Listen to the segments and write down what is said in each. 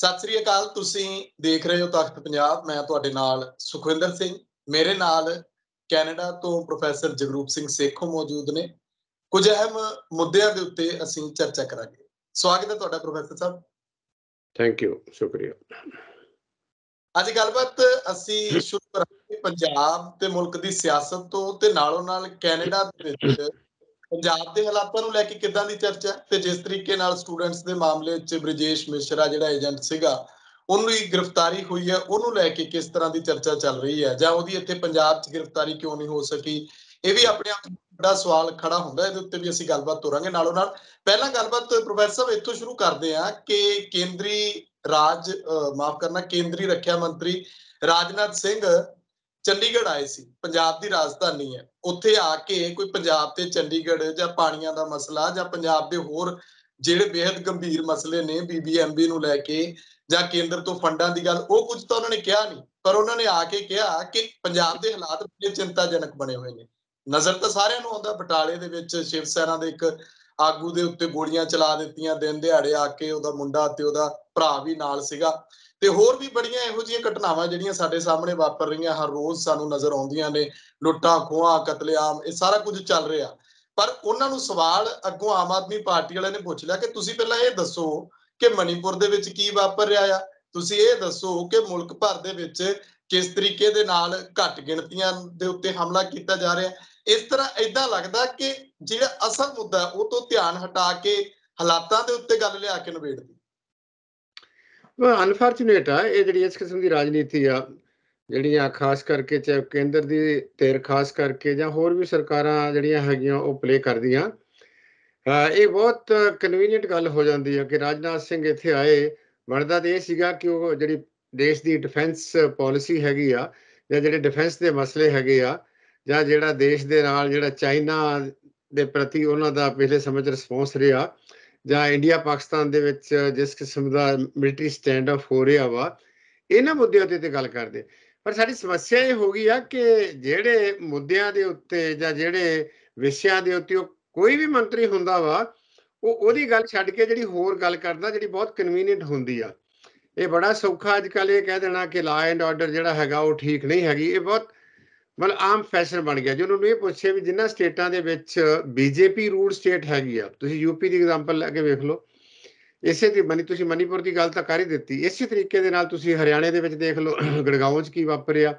ਸਤਿ ਸ੍ਰੀ ਅਕਾਲ ਤੁਸੀਂ ਦੇਖ ਰਹੇ ਹੋ ਤਖਤ ਪੰਜਾਬ ਮੈਂ ਤੁਹਾਡੇ ਨਾਲ ਸੁਖਵਿੰਦਰ ਸਿੰਘ ਮੇਰੇ ਨਾਲ ਕੈਨੇਡਾ ਤੋਂ ਪ੍ਰੋਫੈਸਰ ਜਗਰੂਪ ਸਿੰਘ ਸੇਖੋ ਮੌਜੂਦ ਨੇ ਕੁਝ ਅਹਿਮ ਮੁੱਦਿਆਂ ਦੇ ਉੱਤੇ ਅਸੀਂ ਚਰਚਾ ਕਰਾਂਗੇ ਸਵਾਗਤ ਹੈ ਤੁਹਾਡਾ ਪ੍ਰੋਫੈਸਰ ਸਾਹਿਬ ਥੈਂਕ ਯੂ ਸ਼ੁਕਰੀਆ ਅੱਜ ਗੱਲਬਾਤ ਅਸੀਂ ਸ਼ੁਰੂ ਕਰਾਂਗੇ ਪੰਜਾਬ ਤੇ ਮੁਲਕ ਦੀ ਸਿਆਸਤ ਤੋਂ ਤੇ ਨਾਲੋਂ ਨਾਲ ਕੈਨੇਡਾ ਦੇ ਵਿੱਚ ਪੰਜਾਬ ਦੇ ਹਾਲਾਤਾਂ ਨੂੰ ਲੈ ਕੇ ਕਿੱਦਾਂ ਦੀ ਚਰਚਾ ਤੇ ਜਿਸ ਤਰੀਕੇ ਨਾਲ ਸਟੂਡੈਂਟਸ ਦੇ ਮਾਮਲੇ ਵਿੱਚ ਬ੍ਰਿਜੇਸ਼ ਮਿਸ਼ਰਾ ਜਿਹੜਾ ਏਜੰਟ ਸੀਗਾ ਉਹਨੂੰ ਹੀ ਗ੍ਰਿਫਤਾਰੀ ਹੋਈ ਹੈ ਉਹਨੂੰ ਲੈ ਕੇ ਕਿਸ ਤਰ੍ਹਾਂ ਦੀ ਚਰਚਾ ਚੱਲ ਰਹੀ ਹੈ ਜਾਂ ਉਹਦੀ ਇੱਥੇ ਪੰਜਾਬ 'ਚ ਗ੍ਰਿਫਤਾਰੀ ਕਿਉਂ ਨਹੀਂ ਹੋ ਸਕੀ ਇਹ ਵੀ ਆਪਣੇ ਆਪ ਬੜਾ ਸਵਾਲ ਖੜਾ ਹੁੰਦਾ ਇਹਦੇ ਉੱਤੇ ਵੀ ਅਸੀਂ ਗੱਲਬਾਤ ਤੋਰਾਂਗੇ ਨਾਲੋਂ ਨਾਲ ਪਹਿਲਾਂ ਗੱਲਬਾਤ ਪ੍ਰੋਫੈਸਰ ਸਾਹਿਬ ਇੱਥੋਂ ਸ਼ੁਰੂ ਕਰਦੇ ਆ ਕਿ ਕੇਂਦਰੀ ਰਾਜ ਮਾਫ ਕਰਨਾ ਕੇਂਦਰੀ ਰੱਖਿਆ ਮੰਤਰੀ ਰਾਜਨਾਥ ਸਿੰਘ ਚੰਡੀਗੜ੍ਹ ਆਏ ਸੀ ਪੰਜਾਬ ਦੀ ਰਾਜਧਾਨੀ ਹੈ ਉੱਥੇ ਆ ਕੇ ਕੋਈ ਪੰਜਾਬ ਤੇ ਚੰਡੀਗੜ੍ਹ ਜਾਂ ਪਾਣੀਆਂ ਦਾ ਮਸਲਾ ਜਾਂ ਪੰਜਾਬ ਦੇ ਹੋਰ ਜਿਹੜੇ ਬੇहद ਗੰਭੀਰ ਮਸਲੇ ਨੇ ਬੀਬੀਐਮਬੀ ਨੂੰ ਲੈ ਕੇ ਜਾਂ ਕੇਂਦਰ ਤੋਂ ਫੰਡਾਂ ਦੀ ਗੱਲ ਉਹ ਕੁਝ ਤਾਂ ਉਹਨਾਂ ਨੇ ਕਿਹਾ ਨਹੀਂ ਪਰ ਉਹਨਾਂ ਨੇ ਆ ਕੇ ਕਿਹਾ ਕਿ ਪੰਜਾਬ ਦੇ ਹਾਲਾਤ ਬੜੇ ਚਿੰਤਾਜਨਕ ਬਣੇ ਹੋਏ ਨੇ ਨਜ਼ਰ ਤਾਂ ਸਾਰਿਆਂ ਨੂੰ ਆਉਂਦਾ ਬਟਾਲੇ ਦੇ ਵਿੱਚ ਸ਼ਿਵ ਸੈਨਾ ਦੇ ਇੱਕ ਆਗੂ ਦੇ ਉੱਤੇ ਗੋਲੀਆਂ ਚਲਾ ਦਿੱਤੀਆਂ ਦਿਨ ਦਿਹਾੜੇ ਆ ਕੇ ਉਹਦਾ ਮੁੰਡਾ ਤੇ ਉਹਦਾ ਭਰਾ ਵੀ ਨਾਲ ਸੀਗਾ ਤੇ ਹੋਰ ਵੀ ਬੜੀਆਂ ਇਹੋ ਜਿਹੀਆਂ ਘਟਨਾਵਾਂ ਜਿਹੜੀਆਂ ਸਾਡੇ ਸਾਹਮਣੇ ਵਾਪਰ ਰਹੀਆਂ ਹਰ ਰੋਜ਼ ਸਾਨੂੰ ਨਜ਼ਰ ਆਉਂਦੀਆਂ ਨੇ ਲੁੱਟਾਂ ਖੋਹਾਂ ਕਤਲੇਆਮ ਇਹ ਸਾਰਾ ਕੁਝ ਚੱਲ ਰਿਹਾ ਪਰ ਉਹਨਾਂ ਨੂੰ ਸਵਾਲ ਅੱਗੋਂ ਆਮ ਆਦਮੀ ਪਾਰਟੀ ਵਾਲਿਆਂ ਨੇ ਪੁੱਛ ਲਿਆ ਕਿ ਤੁਸੀਂ ਪਹਿਲਾਂ ਇਹ ਦੱਸੋ ਕਿ ਮਨੀਪੁਰ ਦੇ ਵਿੱਚ ਕੀ ਵਾਪਰ ਰਿਹਾ ਆ ਤੁਸੀਂ ਇਹ ਦੱਸੋ ਕਿ ਮੁਲਕ ਭਰ ਦੇ ਵਿੱਚ ਕਿਸ ਤਰੀਕੇ ਦੇ ਨਾਲ ਘੱਟ ਗਿਣਤੀਆਂ ਦੇ ਉੱਤੇ ਹਮਲਾ ਕੀਤਾ ਜਾ ਰਿਹਾ ਇਸ ਤਰ੍ਹਾਂ ਐਦਾਂ ਲੱਗਦਾ ਕਿ ਜਿਹੜਾ ਅਸਲ ਮੁੱਦਾ ਉਹ ਤੋਂ ਧਿਆਨ ਹਟਾ ਕੇ ਹਾਲਾਤਾਂ ਦੇ ਉੱਤੇ ਗੱਲ ਲਿਆ ਕੇ ਨਵੇੜ ਅਨਫੋਰਚੂਨੇਟ ਆ ਇਹ ਜਿਹੜੀ ਇਸ ਕਿਸਮ ਦੀ ਰਾਜਨੀਤੀ ਆ ਜਿਹੜੀਆਂ ਖਾਸ ਕਰਕੇ ਚ ਕੇਂਦਰ ਦੀ ਤੇਰ ਖਾਸ ਕਰਕੇ ਜਾਂ ਹੋਰ ਵੀ ਸਰਕਾਰਾਂ ਜਿਹੜੀਆਂ ਹੈਗੀਆਂ ਉਹ ਪਲੇ ਕਰਦੀਆਂ ਇਹ ਬਹੁਤ ਕਨਵੀਨੀਅੰਟ ਗੱਲ ਹੋ ਜਾਂਦੀ ਹੈ ਕਿ ਰਾਜਨਾਥ ਸਿੰਘ ਇੱਥੇ ਆਏ ਬਣਦਾ ਤੇ ਇਹ ਸੀਗਾ ਕਿ ਉਹ ਜਿਹੜੀ ਦੇਸ਼ ਦੀ ਡਿਫੈਂਸ ਪਾਲਿਸੀ ਹੈਗੀ ਆ ਜਾਂ ਜਿਹੜੇ ਡਿਫੈਂਸ ਦੇ ਮਸਲੇ ਹੈਗੇ ਆ ਜਾਂ ਜਿਹੜਾ ਦੇਸ਼ ਦੇ ਨਾਲ ਜਿਹੜਾ ਚਾਈਨਾ ਦੇ ਪ੍ਰਤੀ ਉਹਨਾਂ ਦਾ ਪਹਿਲੇ ਸਮੇਂ ਚ ਰਿਸਪੌਂਸ ਰਿਹਾ ਜਾਂ ਇੰਡੀਆ ਪਾਕਿਸਤਾਨ ਦੇ ਵਿੱਚ ਜਿਸ ਕਿਸਮ ਦਾ ਮਿਲਟਰੀ ਸਟੈਂਡ ਆਫ ਹੋ ਰਿਹਾ ਵਾ ਇਹਨਾਂ ਮੁੱਦਿਆਂ ਤੇ ਤੇ ਗੱਲ ਕਰਦੇ ਪਰ ਸਾਡੀ ਸਮੱਸਿਆ ਇਹ ਹੋ ਗਈ ਆ ਕਿ ਜਿਹੜੇ ਮੁੱਦਿਆਂ ਦੇ ਉੱਤੇ ਜਾਂ ਜਿਹੜੇ ਵਿਸ਼ਿਆਂ ਦੇ ਉੱਤੇ ਕੋਈ ਵੀ ਮੰਤਰੀ ਹੁੰਦਾ ਵਾ ਉਹ ਉਹਦੀ ਗੱਲ ਛੱਡ ਕੇ ਜਿਹੜੀ ਹੋਰ ਗੱਲ ਕਰਦਾ ਜਿਹੜੀ ਬਹੁਤ ਕਨਵੀਨੀਅੰਟ ਹੁੰਦੀ ਆ ਇਹ ਬੜਾ ਸੌਖਾ ਅੱਜ ਕੱਲ ਇਹ ਕਹਿ ਦੇਣਾ ਕਿ ਲਾ ਐਂਡ ਆਰਡਰ ਜਿਹੜਾ ਹੈਗਾ ਉਹ ਠੀਕ ਨਹੀਂ ਹੈਗੀ ਇਹ ਬਹੁਤ ਮਤਲਬ ਆਮ ਫੈਸ਼ਨ ਬਣ ਗਿਆ ਜੇ ਉਹਨਾਂ ਨੂੰ ਇਹ ਪੁੱਛੇ ਵੀ ਜਿੰਨਾ ਸਟੇਟਾਂ ਦੇ ਵਿੱਚ ਬੀਜੇਪੀ ਰੂਲ ਸਟੇਟ ਹੈਗੀ ਆ ਤੁਸੀਂ ਯੂਪੀ ਦੀ ਐਗਜ਼ਾਮਪਲ ਲੈ ਕੇ ਵੇਖ ਲਓ ਇਸੇ ਦੀ ਮਨੀ ਤੁਸੀਂ ਮਨੀਪੁਰ ਦੀ ਗੱਲ ਤਾਂ ਕਰ ਹੀ ਦਿੱਤੀ ਇਸੇ ਤਰੀਕੇ ਦੇ ਨਾਲ ਤੁਸੀਂ ਹਰਿਆਣੇ ਦੇ ਵਿੱਚ ਦੇਖ ਲਓ ਗੜਗਾਉਂ 'ਚ ਕੀ ਵਾਪਰਿਆ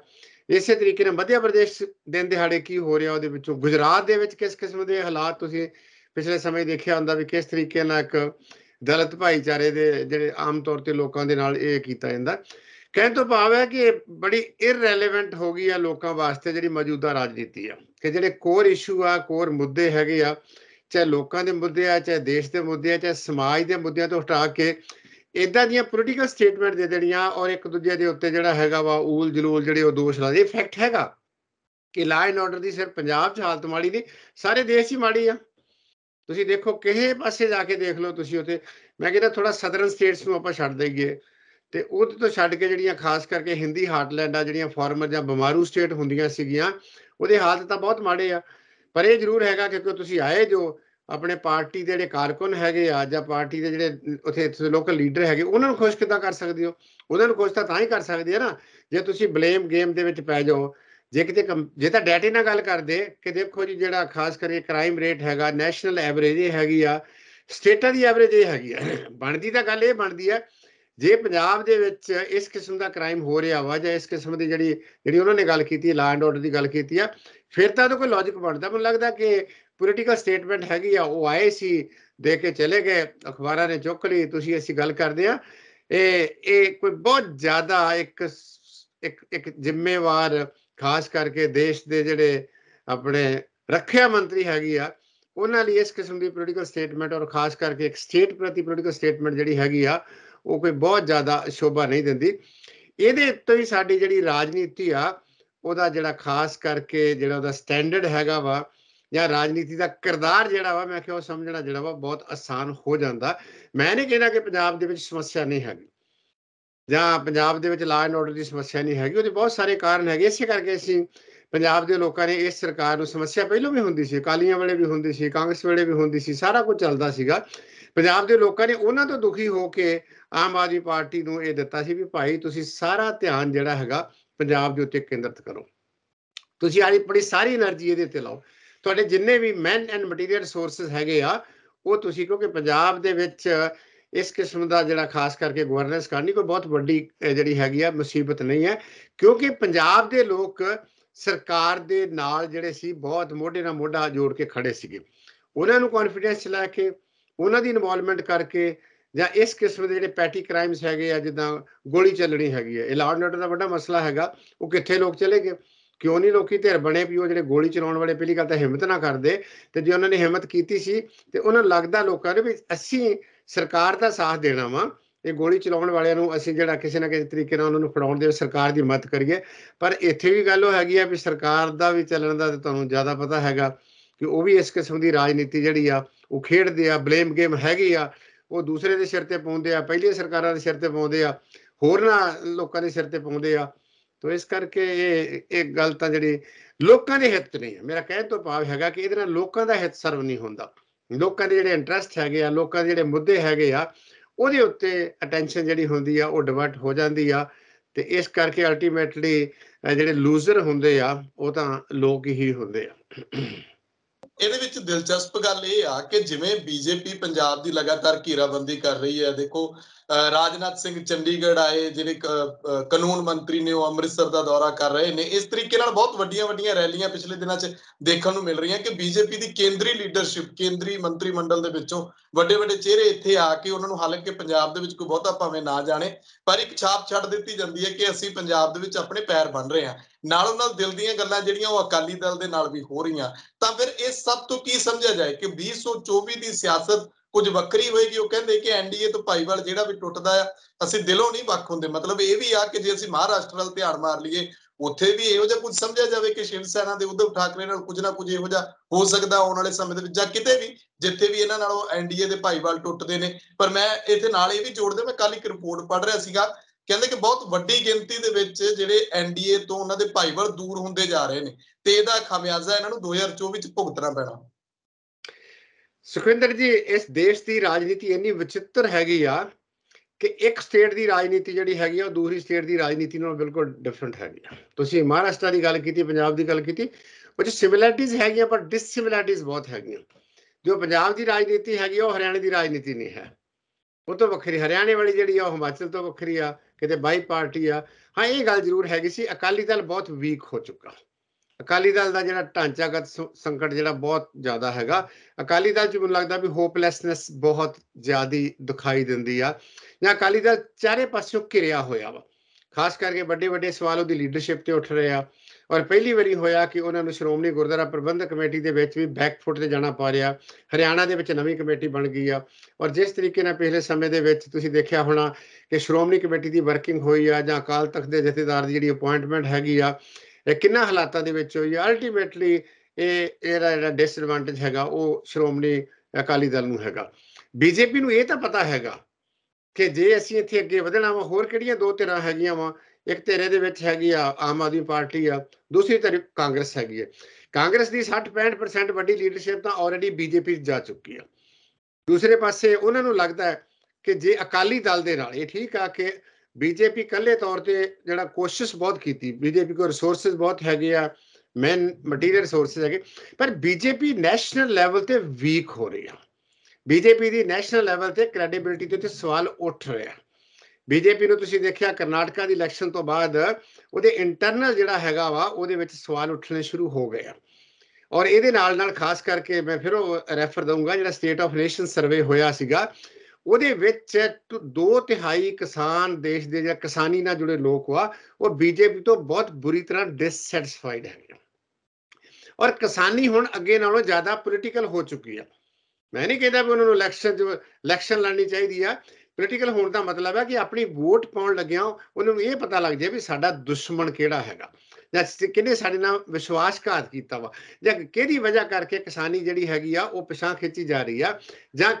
ਇਸੇ ਤਰੀਕੇ ਨਾਲ ਮੱਧ ਪ੍ਰਦੇਸ਼ ਦਿਨ ਦਿਹਾੜੇ ਕੀ ਹੋ ਰਿਹਾ ਉਹਦੇ ਵਿੱਚੋਂ ਗੁਜਰਾਤ ਦੇ ਵਿੱਚ ਕਿਸ ਕਿਸਮ ਦੇ ਹਾਲਾਤ ਤੁਸੀਂ ਪਿਛਲੇ ਸਮੇਂ ਦੇਖਿਆ ਹੁੰਦਾ ਵੀ ਕਿਸ ਤਰੀਕੇ ਨਾਲ ਇੱਕ ਦਲਿਤ ਭਾਈਚਾਰੇ ਦੇ ਜਿਹੜੇ ਆਮ ਤੌਰ ਤੇ ਲੋਕਾਂ ਦੇ ਨਾਲ ਇਹ ਕੀਤਾ ਜਾਂਦਾ ਕਹਿਣ ਤੋਂ ਭਾਵ ਹੈ ਕਿ ਇਹ ਬੜੀ ਇਰਰੈਲੇਵੈਂਟ ਹੋ ਗਈ ਆ ਲੋਕਾਂ ਵਾਸਤੇ ਜਿਹੜੀ ਮੌਜੂਦਾ ਰਾਜਨੀਤੀ ਆ ਕਿ ਜਿਹੜੇ ਕੋਰ ਇਸ਼ੂ ਆ ਕੋਰ ਮੁੱਦੇ ਹੈਗੇ ਆ ਚਾਹੇ ਲੋਕਾਂ ਦੇ ਮੁੱਦੇ ਆ ਚਾਹੇ ਦੇਸ਼ ਦੇ ਮੁੱਦੇ ਆ ਚਾਹੇ ਸਮਾਜ ਦੇ ਮੁੱਦਿਆਂ ਤੋਂ ਹਟਾ ਕੇ ਇਦਾਂ ਦੀਆਂ ਪੋਲੀਟੀਕਲ ਸਟੇਟਮੈਂਟ ਦੇ ਦੇਣੀਆਂ ਔਰ ਇੱਕ ਦੂਜੇ ਦੇ ਉੱਤੇ ਜਿਹੜਾ ਹੈਗਾ ਵਾ ਊਲ ਜਲੂਲ ਜਿਹੜੇ ਉਹ ਦੋਸ਼ ਲਾਦੇ ਇਫੈਕਟ ਹੈਗਾ ਕਿ ਲਾ ਆਰਡਰ ਦੀ ਸਿਰ ਪੰਜਾਬ 'ਚ ਹਾਲਤ ਮਾੜੀ ਨਹੀਂ ਸਾਰੇ ਦੇਸ਼ 'ਚ ਮਾੜੀ ਆ ਤੁਸੀਂ ਦੇਖੋ ਕਿਹੇ ਪਾਸੇ ਜਾ ਕੇ ਦੇਖ ਲਓ ਤੁਸੀਂ ਉੱਥੇ ਮੈਂ ਕਹਿੰਦਾ ਥੋੜਾ ਸਦਰਨ ਸਟੇਟਸ ਨੂੰ ਆਪਾਂ ਛੱਡ ਦਈਏ ਤੇ ਉਹਦੇ ਤੋਂ ਛੱਡ ਕੇ ਜਿਹੜੀਆਂ ਖਾਸ ਕਰਕੇ ਹਿੰਦੀ ਹਾਰਟਲੈਂਡ ਆ ਜਿਹੜੀਆਂ ਫਾਰਮਰ ਜਾਂ ਬਿਮਾਰੂ ਸਟੇਟ ਹੁੰਦੀਆਂ ਸੀਗੀਆਂ ਉਹਦੇ ਹਾਲਤ ਤਾਂ ਬਹੁਤ ਮਾੜੇ ਆ ਪਰ ਇਹ ਜ਼ਰੂਰ ਹੈਗਾ ਕਿ ਕੋਈ ਤੁਸੀਂ ਆਏ ਜੋ ਆਪਣੇ ਪਾਰਟੀ ਦੇ ਜਿਹੜੇ ਕਾਰਕੁਨ ਹੈਗੇ ਆ ਜਾਂ ਪਾਰਟੀ ਦੇ ਜਿਹੜੇ ਉਥੇ ਲੋਕਲ ਲੀਡਰ ਹੈਗੇ ਉਹਨਾਂ ਨੂੰ ਖੁਸ਼ ਕਿਦਾਂ ਕਰ ਸਕਦੇ ਹੋ ਉਹਨਾਂ ਨੂੰ ਖੁਸ਼ ਤਾਂ ਤਾਂ ਹੀ ਕਰ ਸਕਦੇ ਆ ਨਾ ਜੇ ਤੁਸੀਂ ਬਲੇਮ ਗੇਮ ਦੇ ਵਿੱਚ ਪੈ ਜਾਓ ਜੇ ਕਿਤੇ ਜੇ ਤਾਂ ਡਾਟੇ ਨਾਲ ਗੱਲ ਕਰਦੇ ਕਿ ਦੇਖੋ ਜੀ ਜਿਹੜਾ ਖਾਸ ਕਰਕੇ ਕ੍ਰਾਈਮ ਰੇਟ ਹੈਗਾ ਨੈਸ਼ਨਲ ਐਵਰੇਜ ਹੈਗੀ ਆ ਸਟੇਟਾਂ ਦੀ ਐਵਰੇਜ ਹੈਗੀ ਆ ਬਣਦੀ ਤਾਂ ਗੱਲ ਇਹ ਬਣਦੀ ਆ ਜੇ ਪੰਜਾਬ ਦੇ ਵਿੱਚ ਇਸ ਕਿਸਮ ਦਾ ਕ੍ਰਾਈਮ ਹੋ ਰਿਹਾ ਵਾ ਜਾਂ ਇਸ ਕਿਸਮ ਦੀ ਜਿਹੜੀ ਜਿਹੜੀ ਉਹਨਾਂ ਨੇ ਗੱਲ ਕੀਤੀ ਲਾ ਐਂਡ ਆਰਡਰ ਦੀ ਗੱਲ ਕੀਤੀ ਆ ਫਿਰ ਤਾਂ ਕੋਈ ਲੌਜੀਕ ਬਣਦਾ ਮੈਨੂੰ ਲੱਗਦਾ ਕਿ ਪੋਲੀਟੀਕਲ ਸਟੇਟਮੈਂਟ ਹੈਗੀ ਆ ਉਹ ਆਏ ਸੀ ਦੇ ਕੇ ਚਲੇ ਗਏ ਅਖਬਾਰਾਂ ਨੇ ਚੁੱਕ ਲਈ ਤੁਸੀਂ ਅਸੀਂ ਗੱਲ ਕਰਦੇ ਆ ਇਹ ਇਹ ਕੋਈ ਬਹੁਤ ਜ਼ਿਆਦਾ ਇੱਕ ਇੱਕ ਇੱਕ ਜ਼ਿੰਮੇਵਾਰ ਖਾਸ ਕਰਕੇ ਦੇਸ਼ ਦੇ ਜਿਹੜੇ ਆਪਣੇ ਰੱਖਿਆ ਮੰਤਰੀ ਹੈਗੀ ਆ ਉਹਨਾਂ ਲਈ ਇਸ ਕਿਸਮ ਦੀ ਪੋਲੀਟੀਕਲ ਸਟੇਟਮੈਂਟ ਔਰ ਖਾਸ ਕਰਕੇ ਇੱਕ ਸਟੇਟ ਪ੍ਰਤੀ ਪੋਲੀਟੀਕਲ ਸਟੇਟਮੈਂਟ ਜਿਹੜੀ ਹੈਗੀ ਆ ਉਹ ਕੋਈ ਬਹੁਤ ਜ਼ਿਆਦਾ ਸ਼ੋਭਾ ਨਹੀਂ ਦਿੰਦੀ ਇਹਦੇ ਉੱਤੇ ਹੀ ਸਾਡੀ ਜਿਹੜੀ ਰਾਜਨੀਤੀ ਆ ਉਹਦਾ ਜਿਹੜਾ ਖਾਸ ਕਰਕੇ ਜਿਹੜਾ ਉਹਦਾ ਸਟੈਂਡਰਡ ਹੈਗਾ ਵਾ ਜਾਂ ਰਾਜਨੀਤੀ ਦਾ ਕਿਰਦਾਰ ਜਿਹੜਾ ਵਾ ਮੈਂ ਕਿਹਾ ਉਹ ਸਮਝਣਾ ਜਿਹੜਾ ਵਾ ਬਹੁਤ ਆਸਾਨ ਹੋ ਜਾਂਦਾ ਮੈਂ ਨਹੀਂ ਕਹਿੰਦਾ ਕਿ ਪੰਜਾਬ ਦੇ ਵਿੱਚ ਸਮੱਸਿਆ ਨਹੀਂ ਹੈਗੀ ਜਾਂ ਪੰਜਾਬ ਦੇ ਵਿੱਚ ਲਾਅ ਐਂਡ ਆਰਡਰ ਦੀ ਸਮੱਸਿਆ ਨਹੀਂ ਹੈਗੀ ਉਹਦੇ ਬਹੁਤ ਸਾਰੇ ਕਾਰਨ ਹੈਗੇ ਇਸੇ ਕਰਕੇ ਅਸੀਂ ਪੰਜਾਬ ਦੇ ਲੋਕਾਂ ਨੇ ਇਸ ਸਰਕਾਰ ਨੂੰ ਸਮੱਸਿਆ ਪਹਿਲਾਂ ਵੀ ਹੁੰਦੀ ਸੀ ਕਾਲੀਆਂ ਵਾਲੇ ਵੀ ਹੁੰਦੀ ਸੀ ਕਾਂਗਰਸ ਵਾਲੇ ਵੀ ਹੁੰਦੀ ਸੀ ਸਾਰਾ ਕੁਝ ਚੱਲਦਾ ਸੀਗਾ ਪੰਜਾਬ ਦੇ ਲੋਕਾਂ ਨੇ ਉਹਨਾਂ ਤੋਂ ਦੁਖੀ ਹੋ ਕੇ ਆਮ ਆਦਮੀ ਪਾਰਟੀ ਨੂੰ ਇਹ ਦਿੱਤਾ ਸੀ ਵੀ ਭਾਈ ਤੁਸੀਂ ਸਾਰਾ ਧਿਆਨ ਜਿਹੜਾ ਹੈਗਾ ਪੰਜਾਬ ਦੇ ਉੱਤੇ ਕੇਂਦਰਿਤ ਕਰੋ ਤੁਸੀਂ ਬੜੀ ਸਾਰੀ એનર્ਜੀ ਇਹਦੇ ਤੇ ਲਾਓ ਤੁਹਾਡੇ ਜਿੰਨੇ ਵੀ ਮੈਨ ਐਂਡ ਮਟੀਰੀਅਲ ਰਿਸੋਰਸਸ ਹੈਗੇ ਆ ਉਹ ਤੁਸੀਂ ਕਿਉਂਕਿ ਪੰਜਾਬ ਦੇ ਵਿੱਚ ਇਸ ਕਿਸਮ ਦਾ ਜਿਹੜਾ ਖਾਸ ਕਰਕੇ ਗਵਰਨੈਂਸ ਕਰਨੀ ਕੋਈ ਬਹੁਤ ਵੱਡੀ ਜਿਹੜੀ ਹੈਗੀ ਆ ਮੁਸੀਬਤ ਨਹੀਂ ਹੈ ਕਿਉਂਕਿ ਪੰਜਾਬ ਦੇ ਲੋਕ ਸਰਕਾਰ ਦੇ ਨਾਲ ਜਿਹੜੇ ਸੀ ਬਹੁਤ ਮੋਢੇ ਨਾਲ ਮੋਢਾ ਜੋੜ ਕੇ ਖੜੇ ਸੀਗੇ ਉਹਨਾਂ ਨੂੰ ਕੌਨਫੀਡੈਂਸ ਲੈ ਕੇ ਉਹਨਾਂ ਦੀ ਇਨਵੋਲਵਮੈਂਟ ਕਰਕੇ ਜਾਂ ਇਸ ਕਿਸਮ ਦੇ ਜਿਹੜੇ ਪੈਟੀ ਕ੍ਰਾਈਮਸ ਹੈਗੇ ਆ ਜਿੱਦਾਂ ਗੋਲੀ ਚੱਲਣੀ ਹੈਗੀ ਹੈ ਇਹ ਲਾਰਡ ਨਟਰ ਦਾ ਵੱਡਾ ਮਸਲਾ ਹੈਗਾ ਉਹ ਕਿੱਥੇ ਲੋਕ ਚਲੇ ਗਏ ਕਿਉਂ ਨਹੀਂ ਲੋਕੀ ਧਿਰ ਬਣੇ ਵੀ ਉਹ ਜਿਹੜੇ ਗੋਲੀ ਚਲਾਉਣ ਵਾਲੇ ਪਹਿਲੀ ਗੱਲ ਤਾਂ ਹਿੰਮਤ ਨਾ ਕਰਦੇ ਤੇ ਜੇ ਉਹਨਾਂ ਨੇ ਹਿੰਮਤ ਕੀਤੀ ਸੀ ਤੇ ਉਹਨਾਂ ਲੱਗਦਾ ਲੋਕਾਂ ਨੇ ਵੀ ਅਸੀਂ ਸਰਕਾਰ ਦਾ ਸਾਥ ਦੇਣਾ ਵਾ ਇਹ ਗੋਲੀ ਚਲਾਉਣ ਵਾਲਿਆਂ ਨੂੰ ਅਸੀਂ ਜਿਹੜਾ ਕਿਸੇ ਨਾ ਕਿਸੇ ਤਰੀਕੇ ਨਾਲ ਉਹਨਾਂ ਨੂੰ ਫੜਾਉਣ ਦੇ ਸਰਕਾਰ ਦੀ ਮਦਦ ਕਰੀਏ ਪਰ ਇੱਥੇ ਵੀ ਗੱਲ ਹੋ ਹੈਗੀ ਆ ਵੀ ਸਰਕਾਰ ਦਾ ਵੀ ਚੱਲਣ ਦਾ ਤੁਹਾਨੂੰ ਜ਼ਿਆਦਾ ਪਤਾ ਹੈਗਾ ਕਿ ਉਹ ਵੀ ਇਸ ਕਿਸਮ ਦੀ ਰਾਜਨੀਤੀ ਜਿਹੜੀ ਆ ਉਹ ਖੇਡਦੇ ਆ ਬਲੇਮ ਗੇਮ ਹੈਗੀ ਆ ਉਹ ਦੂਸਰੇ ਦੇ ਸਿਰ ਤੇ ਪਾਉਂਦੇ ਆ ਪਹਿਲੀ ਸਰਕਾਰਾਂ ਦੇ ਸਿਰ ਤੇ ਪਾਉਂਦੇ ਆ ਹੋਰ ਨਾ ਲੋਕਾਂ ਦੇ ਸਿਰ ਤੇ ਪਾਉਂਦੇ ਆ ਤੋ ਇਸ ਕਰਕੇ ਇਹ ਇੱਕ ਗੱਲ ਤਾਂ ਜਿਹੜੀ ਲੋਕਾਂ ਦੇ ਹਿੱਤ ਨਹੀਂ ਹੈ ਮੇਰਾ ਕਹਿਣ ਤੋਂ ਭਾਵ ਹੈਗਾ ਕਿ ਇਹਦੇ ਨਾਲ ਲੋਕਾਂ ਦਾ ਹਿੱਤ ਸਰਵ ਨਹੀਂ ਹੁੰਦਾ ਲੋਕਾਂ ਦੇ ਜਿਹੜੇ ਇੰਟਰਸਟ ਹੈਗੇ ਆ ਲੋਕਾਂ ਦੇ ਜਿਹੜੇ ਮੁੱਦੇ ਹੈਗੇ ਆ ਉਹਦੇ ਉੱਤੇ ਅਟੈਂਸ਼ਨ ਜਿਹੜੀ ਹੁੰਦੀ ਆ ਉਹ ਡਿਵਰਟ ਹੋ ਜਾਂਦੀ ਆ ਤੇ ਇਸ ਕਰਕੇ ਅਲਟੀਮੇਟਲੀ ਜਿਹੜੇ ਲੂਜ਼ਰ ਹੁੰਦੇ ਆ ਉਹ ਤਾਂ ਲੋਕ ਹੀ ਹੁੰਦੇ ਆ ਇਹਦੇ ਵਿੱਚ ਦਿਲਚਸਪ ਗੱਲ ਇਹ ਆ ਕਿ ਜਿਵੇਂ ਬੀਜੇਪੀ ਪੰਜਾਬ ਦੀ ਲਗਾਤਾਰ ਘੇਰਾਬੰਦੀ ਕਰ ਰਹੀ ਹੈ ਦੇਖੋ ਰਾਜਨਾਥ ਸਿੰਘ ਚੰਡੀਗੜ੍ਹ ਆਏ ਜਿਹੜੇ ਕਾਨੂੰਨ ਮੰਤਰੀ ਨੇ ਉਹ ਅੰਮ੍ਰਿਤਸਰ ਦਾ ਦੌਰਾ ਕਰ ਰਹੇ ਨੇ ਇਸ ਤਰੀਕੇ ਨਾਲ ਬਹੁਤ ਵੱਡੀਆਂ ਵੱਡੀਆਂ ਰੈਲੀਆਂ ਪਿਛਲੇ ਦਿਨਾਂ 'ਚ ਦੇਖਣ ਨੂੰ ਮਿਲ ਰਹੀਆਂ ਕਿ ਬੀਜੇਪੀ ਦੀ ਕੇਂਦਰੀ ਲੀਡਰਸ਼ਿਪ ਕੇਂਦਰੀ ਮੰਤਰੀ ਮੰਡਲ ਦੇ ਵਿੱਚੋਂ ਵੱਡੇ ਵੱਡੇ ਚਿਹਰੇ ਇੱਥੇ ਆ ਕੇ ਉਹਨਾਂ ਨੂੰ ਹਾਲਾਂਕਿ ਪੰਜਾਬ ਦੇ ਵਿੱਚ ਕੋਈ ਬਹੁਤਾ ਭਾਵੇਂ ਨਾ ਜਾਣੇ ਪਰ ਇੱਕ ਛਾਪ ਛੱਡ ਦਿੱਤੀ ਜਾਂਦੀ ਹੈ ਕਿ ਅਸੀਂ ਪੰਜਾਬ ਦੇ ਵਿੱਚ ਆਪਣੇ ਪੈਰ ਬਣ ਰਹੇ ਹਾਂ ਉਹਨਾਂ ਦੇ ਦਿਲ ਦੀਆਂ ਗੱਲਾਂ ਜਿਹੜੀਆਂ ਉਹ ਅਕਾਲੀ ਦਲ ਦੇ ਨਾਲ ਵੀ ਹੋ ਰਹੀਆਂ ਤਾਂ ਫਿਰ ਇਹ ਸਭ ਤੋਂ ਕੀ ਸਮਝਿਆ ਜਾਏ ਕਿ 2024 ਦੀ ਸਿਆਸਤ ਕੁਝ ਵੱਖਰੀ ਹੋਏਗੀ ਉਹ ਕਹਿੰਦੇ ਕਿ ਐਨਡੀਏ ਤੋਂ ਭਾਈਵਾਲ ਜਿਹੜਾ ਵੀ ਟੁੱਟਦਾ ਆ ਅਸੀਂ ਦਿਲੋਂ ਨਹੀਂ ਵੱਖ ਹੁੰਦੇ ਮਤਲਬ ਇਹ ਵੀ ਆ ਕਿ ਜੇ ਅਸੀਂ ਮਹਾਰਾਸ਼ਟਰ ਵੱਲ ਧਿਆਨ ਮਾਰ ਲਈਏ ਉੱਥੇ ਵੀ ਇਹੋ ਜਿਹਾ ਕੁਝ ਸਮਝਿਆ ਜਾਵੇ ਕਿ ਸ਼ਿਵ ਸੈਨਾ ਦੇ ਉਧਵ ਠਾਕਰੇ ਨਾਲ ਕੁਝ ਨਾ ਕੁਝ ਇਹੋ ਜਿਹਾ ਹੋ ਸਕਦਾ ਆਉਣ ਵਾਲੇ ਸਮੇਂ ਦੇ ਵਿੱਚ ਜਾਂ ਕਿਤੇ ਵੀ ਜਿੱਥੇ ਵੀ ਇਹਨਾਂ ਨਾਲੋਂ ਐਨਡੀਏ ਦੇ ਭਾਈਵਾਲ ਟੁੱਟਦੇ ਨੇ ਪਰ ਮੈਂ ਇਥੇ ਨਾਲ ਇਹ ਵੀ ਜੋੜਦੇ ਮੈਂ ਕੱਲ ਇੱਕ ਰਿਪੋਰਟ ਪੜ੍ਹ ਰਿਹਾ ਸੀਗਾ ਕਹਿੰਦੇ ਕਿ ਬਹੁਤ ਵੱਡੀ ਗਿਣਤੀ ਦੇ ਵਿੱਚ ਜਿਹੜੇ ਐਨਡੀਏ ਤੋਂ ਉਹਨਾਂ ਦੇ ਭਾਈਵਾਲ ਦੂਰ ਹੁੰਦੇ ਜਾ ਰਹੇ ਨੇ ਤੇ ਇਹਦਾ ਖਮਿਆਜ਼ਾ ਇਹਨਾਂ ਨੂੰ 2024 ਵਿੱਚ ਭੁਗਤਣਾ ਪੈਣਾ ਸੁਖਿੰਦਰ ਜੀ ਇਸ ਦੇਸ਼ ਦੀ ਰਾਜਨੀਤੀ ਇੰਨੀ ਵਿਚਿੱਤਰ ਹੈਗੀ ਆ ਕਿ ਇੱਕ ਸਟੇਟ ਦੀ ਰਾਜਨੀਤੀ ਜਿਹੜੀ ਹੈਗੀ ਆ ਉਹ ਦੂਸਰੀ ਸਟੇਟ ਦੀ ਰਾਜਨੀਤੀ ਨਾਲੋਂ ਬਿਲਕੁਲ ਡਿਫਰੈਂਟ ਹੈਗੀ ਆ ਤੁਸੀਂ ਮਹਾਰਾਸ਼ਟਰ ਦੀ ਗੱਲ ਕੀਤੀ ਪੰਜਾਬ ਦੀ ਗੱਲ ਕੀਤੀ ਵਿੱਚ ਸਿਮਿਲੈਰਿਟੀਜ਼ ਹੈਗੀਆਂ ਪਰ ਡਿਸਸਿਮਿਲੈਰਿਟੀਜ਼ ਬਹੁਤ ਹੈਗੀਆਂ ਜੋ ਪੰਜਾਬ ਦੀ ਰਾਜਨੀਤੀ ਹੈਗੀ ਉਹ ਹਰਿਆਣੇ ਦੀ ਰਾਜਨੀਤੀ ਨਹੀਂ ਹੈ ਉਹ ਤੋਂ ਵੱਖਰੀ ਹਰਿਆਣੇ ਵਾਲੀ ਜਿਹੜੀ ਆ ਉਹ ਹਿਮਾਚਲ ਤੋਂ ਵੱਖਰੀ ਆ ਕਿਤੇ ਬਾਈ ਪਾਰਟੀ ਆ ਹਾਂ ਇਹ ਗੱਲ ਜ਼ਰੂਰ ਹੈਗੀ ਸੀ ਅਕਾਲੀ ਦਲ ਬਹੁਤ ਵੀਕ ਹੋ ਚੁੱਕਾ ਅਕਾਲੀ ਦਲ ਦਾ ਜਿਹੜਾ ਢਾਂਚਾਗਤ ਸੰਕਟ ਜਿਹੜਾ ਬਹੁਤ ਜ਼ਿਆਦਾ ਹੈਗਾ ਅਕਾਲੀ ਦਲ ਚ ਮੈਨੂੰ ਲੱਗਦਾ ਵੀ ਹੋਪਲੈਸਨੈਸ ਬਹੁਤ ਜ਼ਿਆਦੀ ਦਿਖਾਈ ਦਿੰਦੀ ਆ ਜਾਂ ਅਕਾਲੀ ਦਲ ਚਾਰੇ ਪਾਸਿਓਂ ਘਿਰਿਆ ਹੋਇਆ ਵਾ ਖਾਸ ਕਰਕੇ ਵੱਡੇ ਵੱਡੇ ਸਵਾਲ ਉਹਦੀ ਲੀਡਰਸ਼ਿਪ ਤੇ ਉੱਠ ਰਹੇ ਆ ਔਰ ਪਹਿਲੀ ਵਾਰੀ ਹੋਇਆ ਕਿ ਉਹਨਾਂ ਨੂੰ ਸ਼੍ਰੋਮਣੀ ਗੁਰਦੁਆਰਾ ਪ੍ਰਬੰਧਕ ਕਮੇਟੀ ਦੇ ਵਿੱਚ ਵੀ ਬੈਕਫੁੱਟ ਤੇ ਜਾਣਾ ਪਾ ਰਿਹਾ ਹਰਿਆਣਾ ਦੇ ਵਿੱਚ ਨਵੀਂ ਕਮੇਟੀ ਬਣ ਗਈ ਆ ਔਰ ਜਿਸ ਤਰੀਕੇ ਨਾਲ ਪਿਛਲੇ ਸਮੇਂ ਦੇ ਵਿੱਚ ਤੁਸੀਂ ਦੇਖਿਆ ਹੋਣਾ ਕਿ ਸ਼੍ਰੋਮਣੀ ਕਮੇਟੀ ਦੀ ਵਰਕਿੰਗ ਹੋਈ ਆ ਜਾਂ ਅਕਾਲ ਤਖਤ ਦੇ ਜਥੇਦਾਰ ਦੀ ਜਿਹੜੀ ਅਪਾਇੰਟਮੈਂਟ ਹੈਗੀ ਆ ਜਾਂ ਕਿੰਨਾ ਹਾਲਾਤਾਂ ਦੇ ਵਿੱਚ ਹੋਈ ਅਲਟੀਮੇਟਲੀ ਇਹ ਇਹਦਾ ਜਿਹੜਾ ਡਿਸਐਡਵਾਂਟੇਜ ਹੈਗਾ ਉਹ ਸ਼੍ਰੋਮਣੀ ਅਕਾਲੀ ਦਲ ਨੂੰ ਹੈਗਾ ਬੀਜੇਪੀ ਨੂੰ ਇਹ ਤਾਂ ਪਤਾ ਹੈਗਾ ਕਿ ਜੇ ਅਸੀਂ ਇੱਥੇ ਅੱਗੇ ਵਧਣਾ ਵਾ ਹੋਰ ਕਿਹੜੀਆਂ ਦੋ ਧਿਰਾਂ ਹੈਗੀਆਂ ਵਾ ਇੱਕ ਧਿਰੇ ਦੇ ਵਿੱਚ ਹੈਗੀ ਆ ਆਮ ਆਦਮੀ ਪਾਰਟੀ ਆ ਦੂਸਰੀ ਧਿਰ ਕਾਂਗਰਸ ਹੈਗੀ ਹੈ ਕਾਂਗਰਸ ਦੀ 60-65% ਵੱਡੀ ਲੀਡਰਸ਼ਿਪ ਤਾਂ ਆਲਰੇਡੀ ਬੀਜੇਪੀ ਜਾ ਚੁੱਕੀ ਆ ਦੂਸਰੇ ਪਾਸੇ ਉਹਨਾਂ ਨੂੰ ਲੱਗਦਾ ਹੈ ਕਿ ਜੇ ਅਕਾਲੀ ਦਲ ਦੇ ਨਾਲ ਇਹ ਠੀਕ ਆ ਕਿ ਬੀਜੇਪੀ ਕੱਲੇ ਤੌਰ ਤੇ ਜਿਹੜਾ ਕੋਸ਼ਿਸ਼ ਬਹੁਤ ਕੀਤੀ ਬੀਜੇਪੀ ਕੋਲ ਰਿਸੋਰਸਸ ਬਹੁਤ ਹੈਗੇ ਆ ਮੈਨ ਮਟੀਰੀਅਲ ਰਿਸੋਰਸਸ ਹੈਗੇ ਪਰ ਬੀਜੇਪੀ ਨੈਸ਼ਨਲ ਲੈਵਲ ਤੇ ਵੀਕ ਹੋ ਰਹੀ ਆ ਬੀਜੇਪੀ ਦੀ ਨੈਸ਼ਨਲ ਲੈਵਲ ਤੇ ਕ੍ਰੈਡੀਬਿਲਟੀ ਤੇ ਸਵਾਲ ਉੱਠ ਰਿਹਾ ਬੀਜੇਪੀ ਨੂੰ ਤੁਸੀਂ ਦੇਖਿਆ ਕਰਨਾਟਕਾ ਦੀ ਇਲੈਕਸ਼ਨ ਤੋਂ ਬਾਅਦ ਉਹਦੇ ਇੰਟਰਨਲ ਜਿਹੜਾ ਹੈਗਾ ਵਾ ਉਹਦੇ ਵਿੱਚ ਸਵਾਲ ਉੱਠਣੇ ਸ਼ੁਰੂ ਹੋ ਗਏ ਆ ਔਰ ਇਹਦੇ ਨਾਲ ਨਾਲ ਖਾਸ ਕਰਕੇ ਮੈਂ ਫਿਰ ਉਹ ਰੈਫਰ ਦਊਂਗਾ ਜਿਹੜਾ ਸਟੇਟ ਆਫ ਨੇਸ਼ਨ ਸਰਵੇ ਹੋਇਆ ਸੀਗਾ ਉਹਦੇ ਵਿੱਚ ਦੋ ਤਿਹਾਈ ਕਿਸਾਨ ਦੇਸ਼ ਦੇ ਜਾਂ ਕਿਸਾਨੀ ਨਾਲ ਜੁੜੇ ਲੋਕ ਆ ਉਹ ਬੀਜੇਪੀ ਤੋਂ ਬਹੁਤ ਬੁਰੀ ਤਰ੍ਹਾਂ ਡਿਸਸੈਟੀਸਫਾਈਡ ਹੈਗੇ ਔਰ ਕਿਸਾਨੀ ਹੁਣ ਅੱਗੇ ਨਾਲੋਂ ਜ਼ਿਆਦਾ ਪੋਲੀਟੀਕਲ ਹੋ ਚੁੱਕੀ ਆ ਮੈਂ ਨਹੀਂ ਕਹਿੰਦਾ ਵੀ ਉਹਨਾਂ ਨੂੰ ਇਲੈਕਸ਼ਨ ਇਲੈਕਸ਼ਨ ਲੜਨੀ ਚਾਹੀਦੀ ਆ ਪੋਲੀਟੀਕਲ ਹੋਣ ਦਾ ਮਤਲਬ ਹੈ ਕਿ ਆਪਣੀ ਵੋਟ ਪਾਉਣ ਲੱਗਿਆਂ ਉਹਨਾਂ ਨੂੰ ਇਹ ਪਤਾ ਲੱਗ ਜਾਏ ਵੀ ਸਾਡਾ ਦੁਸ਼ਮਣ ਕਿਹੜਾ ਹੈਗਾ ਜਾਂ ਕਿਹਨੇ ਸਾਡੇ ਨਾਲ ਵਿਸ਼ਵਾਸਘਾਤ ਕੀਤਾ ਵਾ ਜਾਂ ਕਿਹਦੀ ਵਜ੍ਹਾ ਕਰਕੇ ਕਿਸਾਨੀ ਜਿਹੜੀ ਹੈਗੀ ਆ ਉਹ ਪਿਛਾਂ ਖੇਚੀ ਜਾ ਰਹੀ ਆ ਜਾਂ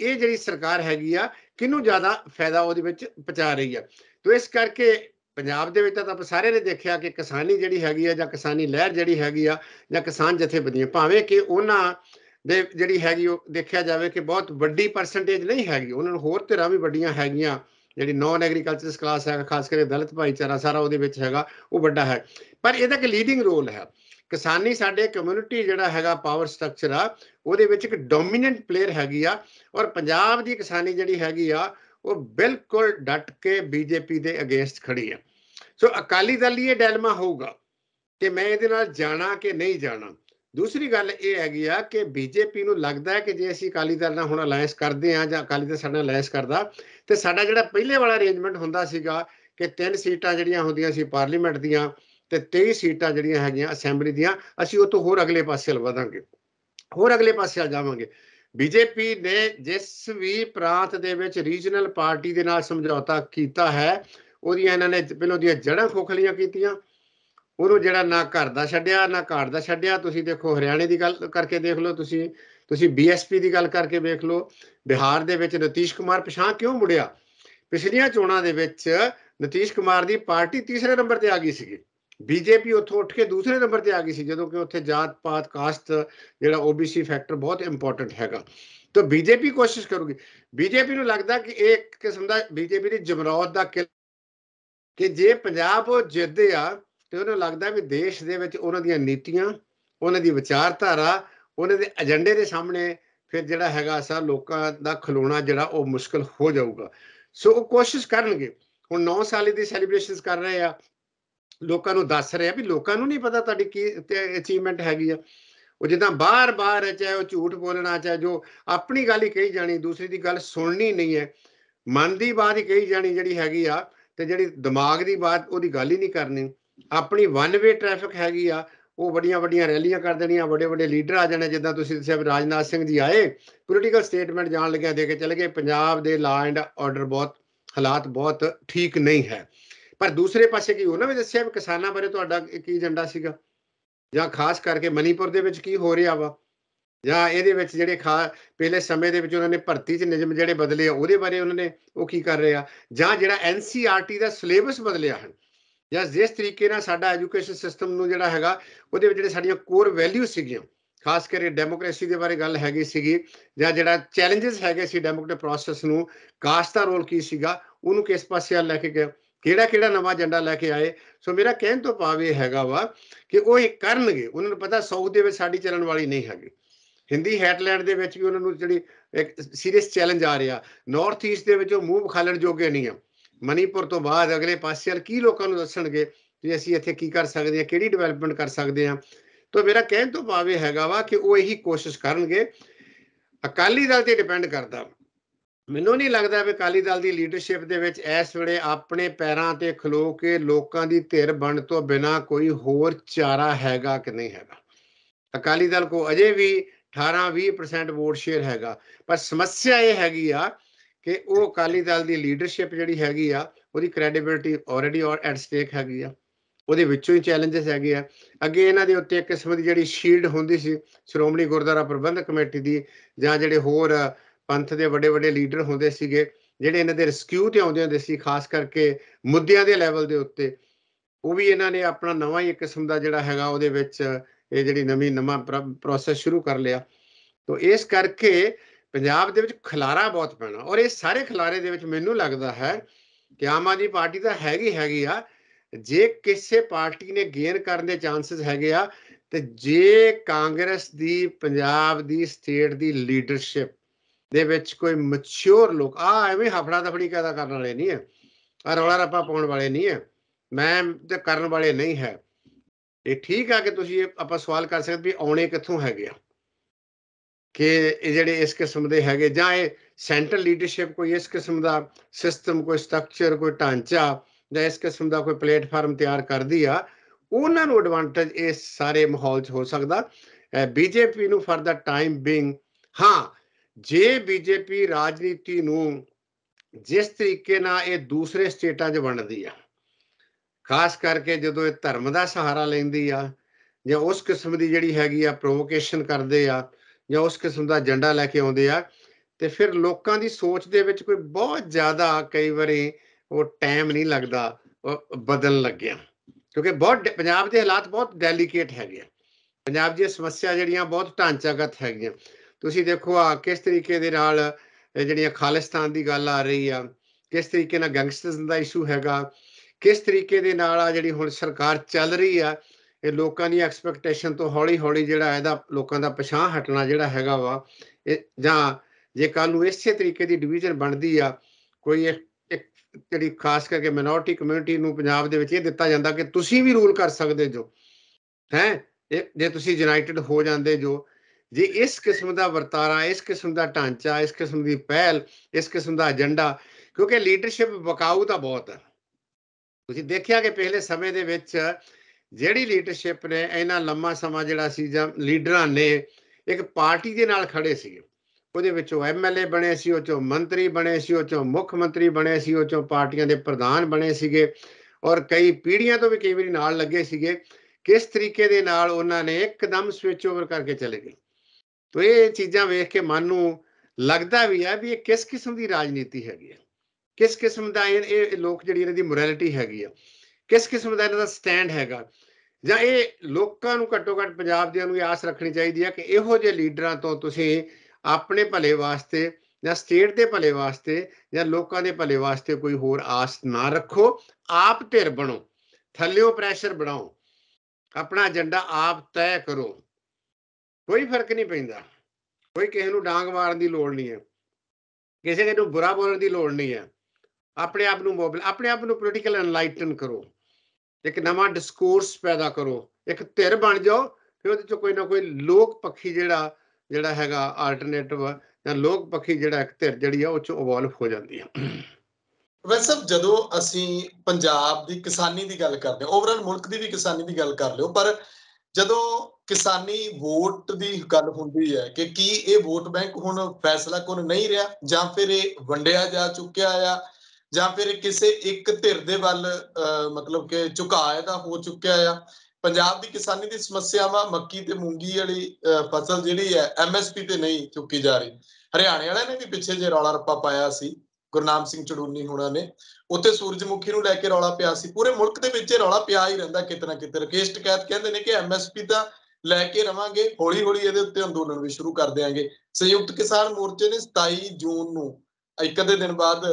ਇਹ ਜਿਹੜੀ ਸਰਕਾਰ ਹੈਗੀ ਆ ਕਿਹਨੂੰ ਜ਼ਿਆਦਾ ਫਾਇਦਾ ਉਹਦੇ ਵਿੱਚ ਪਹੁੰਚਾ ਰਹੀ ਆ ਤੋਂ ਇਸ ਕਰਕੇ ਪੰਜਾਬ ਦੇ ਵਿੱਚ ਤਾਂ ਆਪਾਂ ਸਾਰੇ ਨੇ ਦੇਖਿਆ ਕਿ ਕਿਸਾਨੀ ਜਿਹੜੀ ਹੈਗੀ ਆ ਜਾਂ ਕਿਸਾਨੀ ਲਹਿਰ ਜਿਹੜੀ ਹੈਗੀ ਆ ਜਾਂ ਕਿਸਾਨ ਜਥੇਬੰਦੀਆਂ ਭਾਵੇਂ ਕਿ ਉਹਨਾਂ ਦੇ ਜਿਹੜੀ ਹੈਗੀ ਉਹ ਦੇਖਿਆ ਜਾਵੇ ਕਿ ਬਹੁਤ ਵੱਡੀ ਪਰਸੈਂਟੇਜ ਨਹੀਂ ਹੈਗੀ ਉਹਨਾਂ ਨੂੰ ਹੋਰ ਧਿਰਾਂ ਵੀ ਵੱਡੀਆਂ ਹੈਗੀਆਂ ਜਿਹੜੀ ਨੌਨ ਐਗਰੀਕਲਚਰਸ ਕਲਾਸ ਹੈ ਖਾਸ ਕਰਕੇ ਦਲਿਤ ਭਾਈਚਾਰਾ ਸਾਰਾ ਉਹਦੇ ਵਿੱਚ ਹੈਗਾ ਉਹ ਵੱਡਾ ਹੈ ਪਰ ਇਹਦਾ ਇੱਕ ਲੀਡਿੰਗ ਰੋਲ ਹੈ ਕਿਸਾਨੀ ਸਾਡੇ ਕਮਿਊਨਿਟੀ ਜਿਹੜਾ ਹੈਗਾ ਪਾਵਰ ਸਟਰਕਚਰ ਆ ਉਹਦੇ ਵਿੱਚ ਇੱਕ ਡੋਮੀਨੈਂਟ ਪਲੇਅਰ ਹੈਗੀ ਆ ਔਰ ਪੰਜਾਬ ਦੀ ਕਿਸਾਨੀ ਜਿਹੜੀ ਹੈਗੀ ਆ ਉਹ ਬਿਲਕੁਲ ਡਟ ਕੇ ਬੀਜੇਪੀ ਦੇ ਅਗੇਂਸਟ ਖੜੀ ਆ ਸੋ ਅਕਾਲੀ ਦਲ ਲਈ ਇਹ ਡੈਲਮਾ ਹੋਊਗਾ ਕਿ ਮੈਂ ਇਹਦੇ ਨਾਲ ਜਾਣਾ ਕਿ ਨਹੀਂ ਜਾਣਾ ਦੂਸਰੀ ਗੱਲ ਇਹ ਹੈਗੀ ਆ ਕਿ ਬੀਜੇਪੀ ਨੂੰ ਲੱਗਦਾ ਹੈ ਕਿ ਜੇ ਅਸੀਂ ਅਕਾਲੀ ਦਲ ਨਾਲ ਹੁਣ ਅਲਾਈਅੰਸ ਕਰਦੇ ਆ ਜਾਂ ਅਕਾਲੀ ਦਲ ਸਾਡੇ ਨਾਲ ਅਲਾਈਅੰਸ ਕਰਦਾ ਤੇ ਸਾਡਾ ਜਿਹੜਾ ਪਹਿਲੇ ਵਾਲਾ ਅਰੇਂਜਮੈਂਟ ਹੁੰਦਾ ਸੀਗਾ ਕਿ ਤਿੰਨ ਸੀਟਾਂ ਜਿਹੜੀਆਂ ਹੁੰਦੀਆਂ ਸੀ ਪਾਰਲੀਮੈਂਟ ਦੀਆਂ ਤੇ 23 ਸੀਟਾਂ ਜਿਹੜੀਆਂ ਹੈਗੀਆਂ ਅਸੈਂਬਲੀ ਦੀਆਂ ਅਸੀਂ ਉਹ ਤੋਂ ਹੋਰ ਅਗਲੇ ਪਾਸੇ ਹਲ ਵਧਾਂਗੇ ਹੋਰ ਅਗਲੇ ਪਾਸੇ ਆ ਜਾਵਾਂਗੇ ਬੀਜੇਪੀ ਨੇ ਜਿਸ ਵੀ ਪ੍ਰਾਂਤ ਦੇ ਵਿੱਚ ਰੀਜਨਲ ਪਾਰਟੀ ਦੇ ਨਾਲ ਸਮਝੌਤਾ ਕੀਤਾ ਹੈ ਉਹਦੀਆਂ ਇਹਨਾਂ ਨੇ ਪਹਿਲਾਂ ਦੀਆਂ ਜੜਾਂ ਖੋਖਲੀਆਂ ਕੀਤੀਆਂ ਉਹਨੂੰ ਜਿਹੜਾ ਨਾ ਘਰ ਦਾ ਛੱਡਿਆ ਨਾ ਘਾਟ ਦਾ ਛੱਡਿਆ ਤੁਸੀਂ ਦੇਖੋ ਹਰਿਆਣੇ ਦੀ ਗੱਲ ਕਰਕੇ ਦੇਖ ਲਓ ਤੁਸੀਂ ਤੁਸੀਂ ਬੀਐਸਪੀ ਦੀ ਗੱਲ ਕਰਕੇ ਵੇਖ ਲਓ ਬਿਹਾਰ ਦੇ ਵਿੱਚ ਨਤੀਸ਼ ਕੁਮਾਰ ਪਛਾਂ ਕਿਉਂ ਮੁੜਿਆ ਪਿਛਲੀਆਂ ਚੋਣਾਂ ਦੇ ਵਿੱਚ ਨਤੀਸ਼ ਕੁਮਾਰ ਦੀ ਪਾਰਟੀ ਤੀਸਰੇ ਨੰਬਰ ਤੇ ਆ ਗਈ ਸੀਗੀ ਬੀਜੇਪੀ ਉੱਥੋਂ ਉੱਠ ਕੇ ਦੂਸਰੇ ਨੰਬਰ ਤੇ ਆ ਗਈ ਸੀ ਜਦੋਂ ਕਿ ਉੱਥੇ ਜਾਤ ਪਾਤ ਕਾਸਟ ਜਿਹੜਾ OBC ਫੈਕਟਰ ਬਹੁਤ ਇੰਪੋਰਟੈਂਟ ਹੈਗਾ ਤਾਂ ਬੀਜੇਪੀ ਕੋਸ਼ਿਸ਼ ਕਰੂਗੀ ਬੀਜੇਪੀ ਨੂੰ ਲੱਗਦਾ ਕਿ ਇਹ ਕਿਸਮ ਦਾ ਬੀਜੇਪੀ ਦੀ ਜਮਰੌਤ ਦਾ ਕਿ ਜੇ ਪੰਜਾਬ ਉਹ ਜਿੱਤਦੇ ਆ ਤੇ ਨੂੰ ਲੱਗਦਾ ਵੀ ਦੇਸ਼ ਦੇ ਵਿੱਚ ਉਹਨਾਂ ਦੀਆਂ ਨੀਤੀਆਂ ਉਹਨਾਂ ਦੀ ਵਿਚਾਰਧਾਰਾ ਉਹਨਾਂ ਦੇ ਏਜੰਡੇ ਦੇ ਸਾਹਮਣੇ ਫਿਰ ਜਿਹੜਾ ਹੈਗਾ ਸਾ ਲੋਕਾਂ ਦਾ ਖਲੋਣਾ ਜਿਹੜਾ ਉਹ ਮੁਸ਼ਕਲ ਹੋ ਜਾਊਗਾ ਸੋ ਉਹ ਕੋਸ਼ਿਸ਼ ਕਰਨਗੇ ਹੁਣ 9 ਸਾਲੇ ਦੀ ਸੈਲੀਬ੍ਰੇਸ਼ਨਸ ਕਰ ਰਹੇ ਆ ਲੋਕਾਂ ਨੂੰ ਦੱਸ ਰਿਹਾ ਵੀ ਲੋਕਾਂ ਨੂੰ ਨਹੀਂ ਪਤਾ ਤੁਹਾਡੀ ਕੀ ਅਚੀਵਮੈਂਟ ਹੈਗੀ ਆ ਉਹ ਜਿੱਦਾਂ ਬਾਰ-ਬਾਰ ਹੈ ਚਾਹੇ ਉਹ ਝੂਠ ਬੋਲਣਾ ਚਾਹੇ ਜੋ ਆਪਣੀ ਗੱਲ ਹੀ ਕਹੀ ਜਾਣੀ ਦੂਸਰੀ ਦੀ ਗੱਲ ਸੁਣਨੀ ਨਹੀਂ ਹੈ ਮਨ ਦੀ ਬਾਤ ਹੀ ਕਹੀ ਜਾਣੀ ਜਿਹੜੀ ਹੈਗੀ ਆ ਤੇ ਜਿਹੜੀ ਦਿਮਾਗ ਦੀ ਬਾਤ ਉਹਦੀ ਗੱਲ ਹੀ ਨਹੀਂ ਕਰਨੀ ਆਪਣੀ ਵਨ ਵੇ ਟ੍ਰੈਫਿਕ ਹੈਗੀ ਆ ਉਹ ਵੱਡੀਆਂ ਵੱਡੀਆਂ ਰੈਲੀਆਂ ਕਰ ਦੇਣੀਆਂ ਵੱਡੇ ਵੱਡੇ ਲੀਡਰ ਆ ਜਾਣੇ ਜਿੱਦਾਂ ਤੁਸੀਂ ਦੱਸਿਆ ਰਾਜਨਾਥ ਸਿੰਘ ਜੀ ਆਏ ਪੋਲੀਟੀਕਲ ਸਟੇਟਮੈਂਟ ਜਾਣ ਲੱਗਿਆ ਦੇ ਕੇ ਚਲੇ ਗਏ ਪੰਜਾਬ ਦੇ ਲਾ ਐਂਡ ਆਰਡਰ ਬਹੁਤ ਹਾਲਾਤ ਬਹੁਤ ਠੀਕ ਨਹੀਂ ਹੈ ਪਰ ਦੂਸਰੇ ਪਾਸੇ ਕੀ ਉਹਨਾਂ ਵੀ ਦੱਸਿਆ ਵੀ ਕਿਸਾਨਾਂ ਬਾਰੇ ਤੁਹਾਡਾ ਕੀ ਏਜੰਡਾ ਸੀਗਾ ਜਾਂ ਖਾਸ ਕਰਕੇ ਮਨੀਪੁਰ ਦੇ ਵਿੱਚ ਕੀ ਹੋ ਰਿਹਾ ਵਾ ਜਾਂ ਇਹਦੇ ਵਿੱਚ ਜਿਹੜੇ ਖਾ ਪਹਿਲੇ ਸਮੇਂ ਦੇ ਵਿੱਚ ਉਹਨਾਂ ਨੇ ਭਰਤੀ 'ਚ ਨਿਯਮ ਜਿਹੜੇ ਬਦਲੇ ਆ ਉਹਦੇ ਬਾਰੇ ਉਹਨਾਂ ਨੇ ਉਹ ਕੀ ਕਰ ਰਿਹਾ ਜਾਂ ਜਿਹੜਾ ਐਨਸੀਆਰਟੀ ਦਾ ਸਿਲੇਬਸ ਬਦਲਿਆ ਹਨ ਜਾਂ ਜਿਸ ਤਰੀਕੇ ਨਾਲ ਸਾਡਾ ਐਜੂਕੇਸ਼ਨ ਸਿਸਟਮ ਨੂੰ ਜਿਹੜਾ ਹੈਗਾ ਉਹਦੇ ਵਿੱਚ ਜਿਹੜੇ ਸਾਡੀਆਂ ਕੋਰ ਵੈਲਿਊ ਸੀਗੀਆਂ ਖਾਸ ਕਰਕੇ ਡੈਮੋਕ੍ਰੇਸੀ ਦੇ ਬਾਰੇ ਗੱਲ ਹੈਗੀ ਸੀਗੀ ਜਾਂ ਜਿਹੜਾ ਚੈਲੰਜਸ ਹੈਗੇ ਸੀ ਡੈਮੋਕ੍ਰੇਟਿਕ ਪ੍ਰੋਸੈਸ ਨੂੰ ਕਾਸਟ ਦਾ ਰੋਲ ਕੀ ਸੀਗਾ ਉਹਨੂੰ ਕਿਸ ਪਾਸੇ ਆ ਲੈ ਕੇ ਗਿਆ ਕਿਹੜਾ ਕਿਹੜਾ ਨਵਾਂ ਏਜੰਡਾ ਲੈ ਕੇ ਆਏ ਸੋ ਮੇਰਾ ਕਹਿਣ ਤੋਂ ਭਾਵ ਇਹ ਹੈਗਾ ਵਾ ਕਿ ਉਹ ਇਹ ਕਰਨਗੇ ਉਹਨਾਂ ਨੂੰ ਪਤਾ ਸਾਊਥ ਦੇ ਵਿੱਚ ਸਾਡੀ ਚੱਲਣ ਵਾਲੀ ਨਹੀਂ ਹੈਗੀ ਹਿੰਦੀ ਹੈਟਲੈਂਡ ਦੇ ਵਿੱਚ ਵੀ ਉਹਨਾਂ ਨੂੰ ਜਿਹੜੀ ਇੱਕ ਸੀਰੀਅਸ ਚੈਲੰਜ ਆ ਰਿਹਾ ਨਾਰਥ ਈਸਟ ਦੇ ਵਿੱਚ ਉਹ ਮੂੰਹ ਖਾਲਣ ਜੋਗੇ ਨਹੀਂ ਆ ਮਨੀਪੁਰ ਤੋਂ ਬਾਅਦ ਅਗਲੇ ਪਾਸੇ ਹਰ ਕੀ ਲੋਕਾਂ ਨੂੰ ਦੱਸਣਗੇ ਕਿ ਅਸੀਂ ਇੱਥੇ ਕੀ ਕਰ ਸਕਦੇ ਹਾਂ ਕਿਹੜੀ ਡਿਵੈਲਪਮੈਂਟ ਕਰ ਸਕਦੇ ਹਾਂ ਤਾਂ ਮੇਰਾ ਕਹਿਣ ਤੋਂ ਪਾਵੇ ਹੈਗਾ ਵਾ ਕਿ ਉਹ ਇਹੀ ਕੋਸ਼ਿਸ਼ ਕਰਨਗੇ ਅਕਾਲੀ ਦਲ ਤੇ ਡਿਪੈਂਡ ਕਰਦਾ ਮੈਨੂੰ ਨਹੀਂ ਲੱਗਦਾ ਵੀ ਅਕਾਲੀ ਦਲ ਦੀ ਲੀਡਰਸ਼ਿਪ ਦੇ ਵਿੱਚ ਇਸ ਵੇਲੇ ਆਪਣੇ ਪੈਰਾਂ ਤੇ ਖਲੋ ਕੇ ਲੋਕਾਂ ਦੀ ਧਿਰ ਬਣ ਤੋਂ ਬਿਨਾ ਕੋਈ ਹੋਰ ਚਾਰਾ ਹੈਗਾ ਕਿ ਨਹੀਂ ਹੈਗਾ ਅਕਾਲੀ ਦਲ ਕੋ ਅਜੇ ਵੀ 18-20% ਵੋਟ ਸ਼ੇਅਰ ਹੈਗਾ ਪਰ ਸਮੱਸਿਆ ਇਹ ਹੈਗੀ ਆ ਕਿ ਉਹ ਅਕਾਲੀ ਦਲ ਦੀ ਲੀਡਰਸ਼ਿਪ ਜਿਹੜੀ ਹੈਗੀ ਆ ਉਹਦੀ ਕ੍ਰੈਡੀਬਿਲਟੀ ਆਲਰੇਡੀ ਔਰ ਐਟ ਸਟੇਕ ਹੈਗੀ ਆ ਉਹਦੇ ਵਿੱਚੋਂ ਹੀ ਚੈਲੰਜਸ ਹੈਗੇ ਆ ਅੱਗੇ ਇਹਨਾਂ ਦੇ ਉੱਤੇ ਇੱਕ ਕਿਸਮ ਦੀ ਜਿਹੜੀ ਸ਼ੀਲਡ ਹੁੰਦੀ ਸੀ ਸ਼੍ਰੋਮਣੀ ਗੁਰਦੁਆਰਾ ਪ੍ਰਬੰਧਕ ਕਮੇਟੀ ਦੀ ਜਾਂ ਜਿਹੜੇ ਹੋਰ ਪੰਥ ਦੇ ਵੱਡੇ ਵੱਡੇ ਲੀਡਰ ਹੁੰਦੇ ਸੀਗੇ ਜਿਹੜੇ ਇਹਨਾਂ ਦੇ ਰੈਸਕਿਊ ਤੇ ਆਉਂਦੇ ਹੁੰਦੇ ਸੀ ਖਾਸ ਕਰਕੇ ਮੁੱਦਿਆਂ ਦੇ ਲੈਵਲ ਦੇ ਉੱਤੇ ਉਹ ਵੀ ਇਹਨਾਂ ਨੇ ਆਪਣਾ ਨਵਾਂ ਹੀ ਕਿਸਮ ਦਾ ਜਿਹੜਾ ਹੈਗਾ ਉਹਦੇ ਵਿੱਚ ਇਹ ਜਿਹੜੀ ਨਵੀਂ ਨਵਾਂ ਪ੍ਰੋਸੈਸ ਸ਼ੁਰੂ ਕਰ ਲਿਆ ਤੋਂ ਇਸ ਕਰਕੇ ਪੰਜਾਬ ਦੇ ਵਿੱਚ ਖਲਾਰਾ ਬਹੁਤ ਪੈਣਾ ਔਰ ਇਹ ਸਾਰੇ ਖਲਾਰੇ ਦੇ ਵਿੱਚ ਮੈਨੂੰ ਲੱਗਦਾ ਹੈ ਕਿ ਆਮ ਆਦਮੀ ਪਾਰਟੀ ਤਾਂ ਹੈਗੀ ਹੈਗੀ ਆ ਜੇ ਕਿਸੇ ਪਾਰਟੀ ਨੇ ਗੇਨ ਕਰਨ ਦੇ ਚਾਂਸਸ ਹੈਗੇ ਆ ਤੇ ਜੇ ਕਾਂਗਰਸ ਦੀ ਪੰਜਾਬ ਦੀ ਸਟੇਟ ਦੀ ਲੀਡਰਸ਼ਿਪ ਦੇ ਵਿੱਚ ਕੋਈ ਮੈਚੁਰ ਲੋਕ ਆ ਐਵੇਂ ਹਫੜਾ ਦਫੜੀ ਕਾਦਾ ਕਰਨ ਵਾਲੇ ਨਹੀਂ ਹੈ ਆ ਰੌਲਾ ਰੱਪਾ ਪਾਉਣ ਵਾਲੇ ਨਹੀਂ ਹੈ ਮੈਂ ਤੇ ਕਰਨ ਵਾਲੇ ਨਹੀਂ ਹੈ ਇਹ ਠੀਕ ਆ ਕਿ ਤੁਸੀਂ ਆਪਾਂ ਸਵਾਲ ਕਰ ਸਕਦੇ ਵੀ ਆਉਣੇ ਕਿੱਥੋਂ ਹੈਗੇ ਆ ਕਿ ਇਹ ਜਿਹੜੇ ਇਸ ਕਿਸਮ ਦੇ ਹੈਗੇ ਜਾਂ ਇਹ ਸੈਂਟਰਲ ਲੀਡਰਸ਼ਿਪ ਕੋਈ ਇਸ ਕਿਸਮ ਦਾ ਸਿਸਟਮ ਕੋਈ ਸਟਰਕਚਰ ਕੋਈ ਢਾਂਚਾ ਜਾਂ ਇਸ ਕਿਸਮ ਦਾ ਕੋਈ ਪਲੇਟਫਾਰਮ ਤਿਆਰ ਕਰਦੀ ਆ ਉਹਨਾਂ ਨੂੰ ਐਡਵਾਂਟੇਜ ਇਸ ਸਾਰੇ ਮਾਹੌਲ 'ਚ ਹੋ ਸਕਦਾ ਬੀਜੇਪੀ ਨੂੰ ਫਾਰ ਦਾ ਟਾਈਮ ਬੀਇੰਗ ਹਾਂ ਜੇ ਬੀਜੇਪੀ ਰਾਜਨੀਤੀ ਨੂੰ ਜਿਸ ਤਰੀਕੇ ਨਾਲ ਇਹ ਦੂਸਰੇ ਸਟੇਟਾਂ 'ਚ ਵੰਡਦੀ ਆ ਖਾਸ ਕਰਕੇ ਜਦੋਂ ਇਹ ਧਰਮ ਦਾ ਸਹਾਰਾ ਲੈਂਦੀ ਆ ਜਾਂ ਉਸ ਕਿਸਮ ਦੀ ਜਿਹੜੀ ਹੈਗੀ ਆ ਪ੍ਰੋਵੋਕੇਸ਼ਨ ਕਰਦੇ ਆ ਜਾਂ ਉਸ ਕਿਸਮ ਦਾ ਏਜੰਡਾ ਲੈ ਕੇ ਆਉਂਦੇ ਆ ਤੇ ਫਿਰ ਲੋਕਾਂ ਦੀ ਸੋਚ ਦੇ ਵਿੱਚ ਕੋਈ ਬਹੁਤ ਜ਼ਿਆਦਾ ਕਈ ਵਾਰੀ ਉਹ ਟਾਈਮ ਨਹੀਂ ਲੱਗਦਾ ਬਦਲਣ ਲੱਗਿਆ ਕਿਉਂਕਿ ਬਹੁਤ ਪੰਜਾਬ ਦੇ ਹਾਲਾਤ ਬਹੁਤ ਡੈਲੀਕੇਟ ਹੈਗੇ ਆ ਪੰਜਾਬ ਦੀਆਂ ਸਮੱਸਿਆ ਜਿਹੜੀਆਂ ਬਹੁਤ ਢਾਂਚਾਗਤ ਹੈਗੀਆਂ ਤੁਸੀਂ ਦੇਖੋ ਆ ਕਿਸ ਤਰੀਕੇ ਦੇ ਨਾਲ ਜਿਹੜੀਆਂ ਖਾਲਿਸਤਾਨ ਦੀ ਗੱਲ ਆ ਰਹੀ ਆ ਕਿਸ ਤਰੀਕੇ ਨਾਲ ਗੈਂਗਸਟਰਸ ਦਾ ਇਸ਼ੂ ਹੈਗਾ ਕਿਸ ਤਰੀਕੇ ਦੇ ਨਾਲ ਆ ਜਿਹੜੀ ਹੁਣ ਸਰਕਾਰ ਚੱਲ ਰਹੀ ਆ ਇਹ ਲੋਕਾਂ ਦੀ ਐਕਸਪੈਕਟੇਸ਼ਨ ਤੋਂ ਹੌਲੀ-ਹੌਲੀ ਜਿਹੜਾ ਇਹਦਾ ਲੋਕਾਂ ਦਾ ਪਛਾਣ ਹਟਣਾ ਜਿਹੜਾ ਹੈਗਾ ਵਾ ਜਾਂ ਜੇ ਕੱਲ ਨੂੰ ਇਸੇ ਤਰੀਕੇ ਦੀ ਡਿਵੀਜ਼ਨ ਬਣਦੀ ਆ ਕੋਈ ਇੱਕ ਜਿਹੜੀ ਖਾਸ ਕਰਕੇ ਮਿਨੋਰਟੀ ਕਮਿਊਨਿਟੀ ਨੂੰ ਪੰਜਾਬ ਦੇ ਵਿੱਚ ਇਹ ਦਿੱਤਾ ਜਾਂਦਾ ਕਿ ਤੁਸੀਂ ਵੀ ਰੂਲ ਕਰ ਸਕਦੇ ਜੋ ਹੈ ਜੇ ਤੁਸੀਂ ਯੂਨਾਈਟਿਡ ਹੋ ਜਾਂਦੇ ਜੋ ਜੇ ਇਸ ਕਿਸਮ ਦਾ ਵਰਤਾਰਾ ਇਸ ਕਿਸਮ ਦਾ ਢਾਂਚਾ ਇਸ ਕਿਸਮ ਦੀ ਪਹਿਲ ਇਸ ਕਿਸਮ ਦਾ ਏਜੰਡਾ ਕਿਉਂਕਿ ਲੀਡਰਸ਼ਿਪ ਬਕਾਊ ਤਾਂ ਬਹੁਤ ਹੈ ਤੁਸੀਂ ਦੇਖਿਆ ਕਿ ਪਹਿਲੇ ਸਮੇਂ ਦੇ ਵਿੱਚ ਜਿਹੜੀ ਲੀਡਰਸ਼ਿਪ ਨੇ ਇਹਨਾਂ ਲੰਮਾ ਸਮਾਂ ਜਿਹੜਾ ਸੀ ਜਾਂ ਲੀਡਰਾਂ ਨੇ ਇੱਕ ਪਾਰਟੀ ਦੇ ਨਾਲ ਖੜੇ ਸੀ ਉਹਦੇ ਵਿੱਚੋਂ ਐਮਐਲਏ ਬਣੇ ਸੀ ਉਹ ਚੋਂ ਮੰਤਰੀ ਬਣੇ ਸੀ ਉਹ ਚੋਂ ਮੁੱਖ ਮੰਤਰੀ ਬਣੇ ਸੀ ਉਹ ਚੋਂ ਪਾਰਟੀਆਂ ਦੇ ਪ੍ਰਧਾਨ ਬਣੇ ਸੀਗੇ ਔਰ ਕਈ ਪੀੜ੍ਹੀਆਂ ਤੋਂ ਵੀ ਕਈ ਵਾਰੀ ਨਾਲ ਲੱਗੇ ਸੀਗੇ ਕਿਸ ਤਰੀਕੇ ਦੇ ਨਾਲ ਉਹਨਾਂ ਨੇ ਇੱਕਦਮ ਸਵਿਚ ਓਵਰ ਕਰਕੇ ਚਲੇ ਗਏ ਤੋ ਇਹ ਚੀਜ਼ਾਂ ਵੇਖ ਕੇ ਮਨ ਨੂੰ ਲੱਗਦਾ ਵੀ ਹੈ ਵੀ ਇਹ ਕਿਸ ਕਿਸਮ ਦੀ ਰਾਜਨੀਤੀ ਹੈਗੀ ਹੈ ਕਿਸ ਕਿਸਮ ਦਾ ਇਹ ਲੋਕ ਜਿਹੜੀ ਇਹਨਾਂ ਦੀ ਮੋਰੈਲਿਟੀ ਹੈਗੀ ਆ ਕਿਸ ਕਿਸਮ ਦਾ ਇਹਨਾਂ ਦਾ ਸਟੈਂਡ ਹੈਗਾ ਜਾਂ ਇਹ ਲੋਕਾਂ ਨੂੰ ਘੱਟੋ ਘੱਟ ਪੰਜਾਬ ਦੇ ਨੂੰ ਆਸ ਰੱਖਣੀ ਚਾਹੀਦੀ ਹੈ ਕਿ ਇਹੋ ਜਿਹੇ ਲੀਡਰਾਂ ਤੋਂ ਤੁਸੀਂ ਆਪਣੇ ਭਲੇ ਵਾਸਤੇ ਜਾਂ ਸਟੇਟ ਦੇ ਭਲੇ ਵਾਸਤੇ ਜਾਂ ਲੋਕਾਂ ਦੇ ਭਲੇ ਵਾਸਤੇ ਕੋਈ ਹੋਰ ਆਸ ਨਾ ਰੱਖੋ ਆਪ ਧਿਰ ਬਣੋ ਥੱਲੇੋਂ ਪ੍ਰੈਸ਼ਰ ਬਣਾਓ ਆਪਣਾ ਏਜੰਡਾ ਆਪ ਤੈਅ ਕਰੋ ਕੋਈ ਫਰਕ ਨਹੀਂ ਪੈਂਦਾ ਕੋਈ ਕਿਸੇ ਨੂੰ ਡਾਂਗ ਮਾਰਨ ਦੀ ਲੋੜ ਨਹੀਂ ਹੈ ਕਿਸੇ ਨੂੰ ਬੁਰਾ ਬੋਲਣ ਦੀ ਲੋੜ ਨਹੀਂ ਹੈ ਆਪਣੇ ਆਪ ਨੂੰ ਮੋਬਲ ਆਪਣੇ ਆਪ ਨੂੰ ਪੋਲੀਟੀਕਲ ਐਨਲਾਈਟਨ ਕਰੋ ਇੱਕ ਨਵਾਂ ਡਿਸਕੋਰਸ ਪੈਦਾ ਕਰੋ ਇੱਕ ਧਿਰ ਬਣ ਜਾਓ ਫਿਰ ਉਹਦੇ ਚ ਕੋਈ ਨਾ ਕੋਈ ਲੋਕ ਪੱਖੀ ਜਿਹੜਾ ਜਿਹੜਾ ਹੈਗਾ ਆਲਟਰਨੇਟਿਵ ਜਾਂ ਲੋਕ ਪੱਖੀ ਜਿਹੜਾ ਇੱਕ ਧਿਰ ਜਿਹੜੀ ਆ ਉਹ ਚ ਇਵੋਲਵ ਹੋ ਜਾਂਦੀ ਆ ਵੈਸੇ ਜਦੋਂ ਅਸੀਂ ਪੰਜਾਬ ਦੀ ਕਿਸਾਨੀ ਦੀ ਗੱਲ ਕਰਦੇ ਆ ਓਵਰਆਲ ਮੁਲਕ ਦੀ ਵੀ ਕਿਸਾਨੀ ਦੀ ਗੱਲ ਕਰ ਲਿਓ ਪਰ ਜਦੋਂ ਕਿਸਾਨੀ ਵੋਟ ਦੀ ਗੱਲ ਹੁੰਦੀ ਹੈ ਕਿ ਕੀ ਇਹ ਵੋਟ ਬੈਂਕ ਹੁਣ ਫੈਸਲਾ ਕੋਨ ਨਹੀਂ ਰਿਹਾ ਜਾਂ ਫਿਰ ਇਹ ਵੰਡਿਆ ਜਾ ਚੁੱਕਿਆ ਆ ਜਾਂ ਫਿਰ ਕਿਸੇ ਇੱਕ ਧਿਰ ਦੇ ਵੱਲ ਮਤਲਬ ਕਿ ਝੁਕਾਅ ਦਾ ਹੋ ਚੁੱਕਿਆ ਆ ਪੰਜਾਬ ਦੀ ਕਿਸਾਨੀ ਦੀ ਸਮੱਸਿਆਵਾਂ ਮੱਕੀ ਤੇ ਮੂੰਗੀ ਵਾਲੀ ਫਸਲ ਜਿਹੜੀ ਹੈ ਐਮਐਸਪੀ ਤੇ ਨਹੀਂ ਚੁੱਕੀ ਜਾ ਰਹੀ ਹਰਿਆਣੇ ਵਾਲਿਆਂ ਨੇ ਵੀ ਪਿੱਛੇ ਜੇ ਰੌਲਾ ਰੱਪਾ ਪਾਇਆ ਸੀ ਗੁਰਨਾਮ ਸਿੰਘ ਚੜੂਨੀ ਹੁਣਾਂ ਨੇ ਉੱਥੇ ਸੂਰਜਮੁਖੀ ਨੂੰ ਲੈ ਕੇ ਰੌਲਾ ਪਿਆ ਸੀ ਪੂਰੇ ਮੁਲਕ ਦੇ ਵਿੱਚ ਇਹ ਰੌਲਾ ਪਿਆ ਹੀ ਰਹਿੰਦਾ ਕਿਤੇ ਨਾ ਕਿਤੇ ਰਕੇਸ਼ ਟਕੈਤ ਕਹਿੰਦੇ ਨੇ ਕਿ ਐਮਐਸਪੀ ਦਾ ਲੈ ਕੇ ਰਵਾਂਗੇ ਹੌਲੀ ਹੌਲੀ ਇਹਦੇ ਉੱਤੇ ਅੰਦੋਲਨ ਵੀ ਸ਼ੁਰੂ ਕਰ ਦੇਵਾਂਗੇ ਸੰਯੁਕਤ ਕਿਸਾਨ ਮੋਰਚੇ ਨੇ 27 ਜੂਨ ਨੂੰ ਇੱਕ ਅੱਧੇ ਦਿਨ ਬਾਅਦ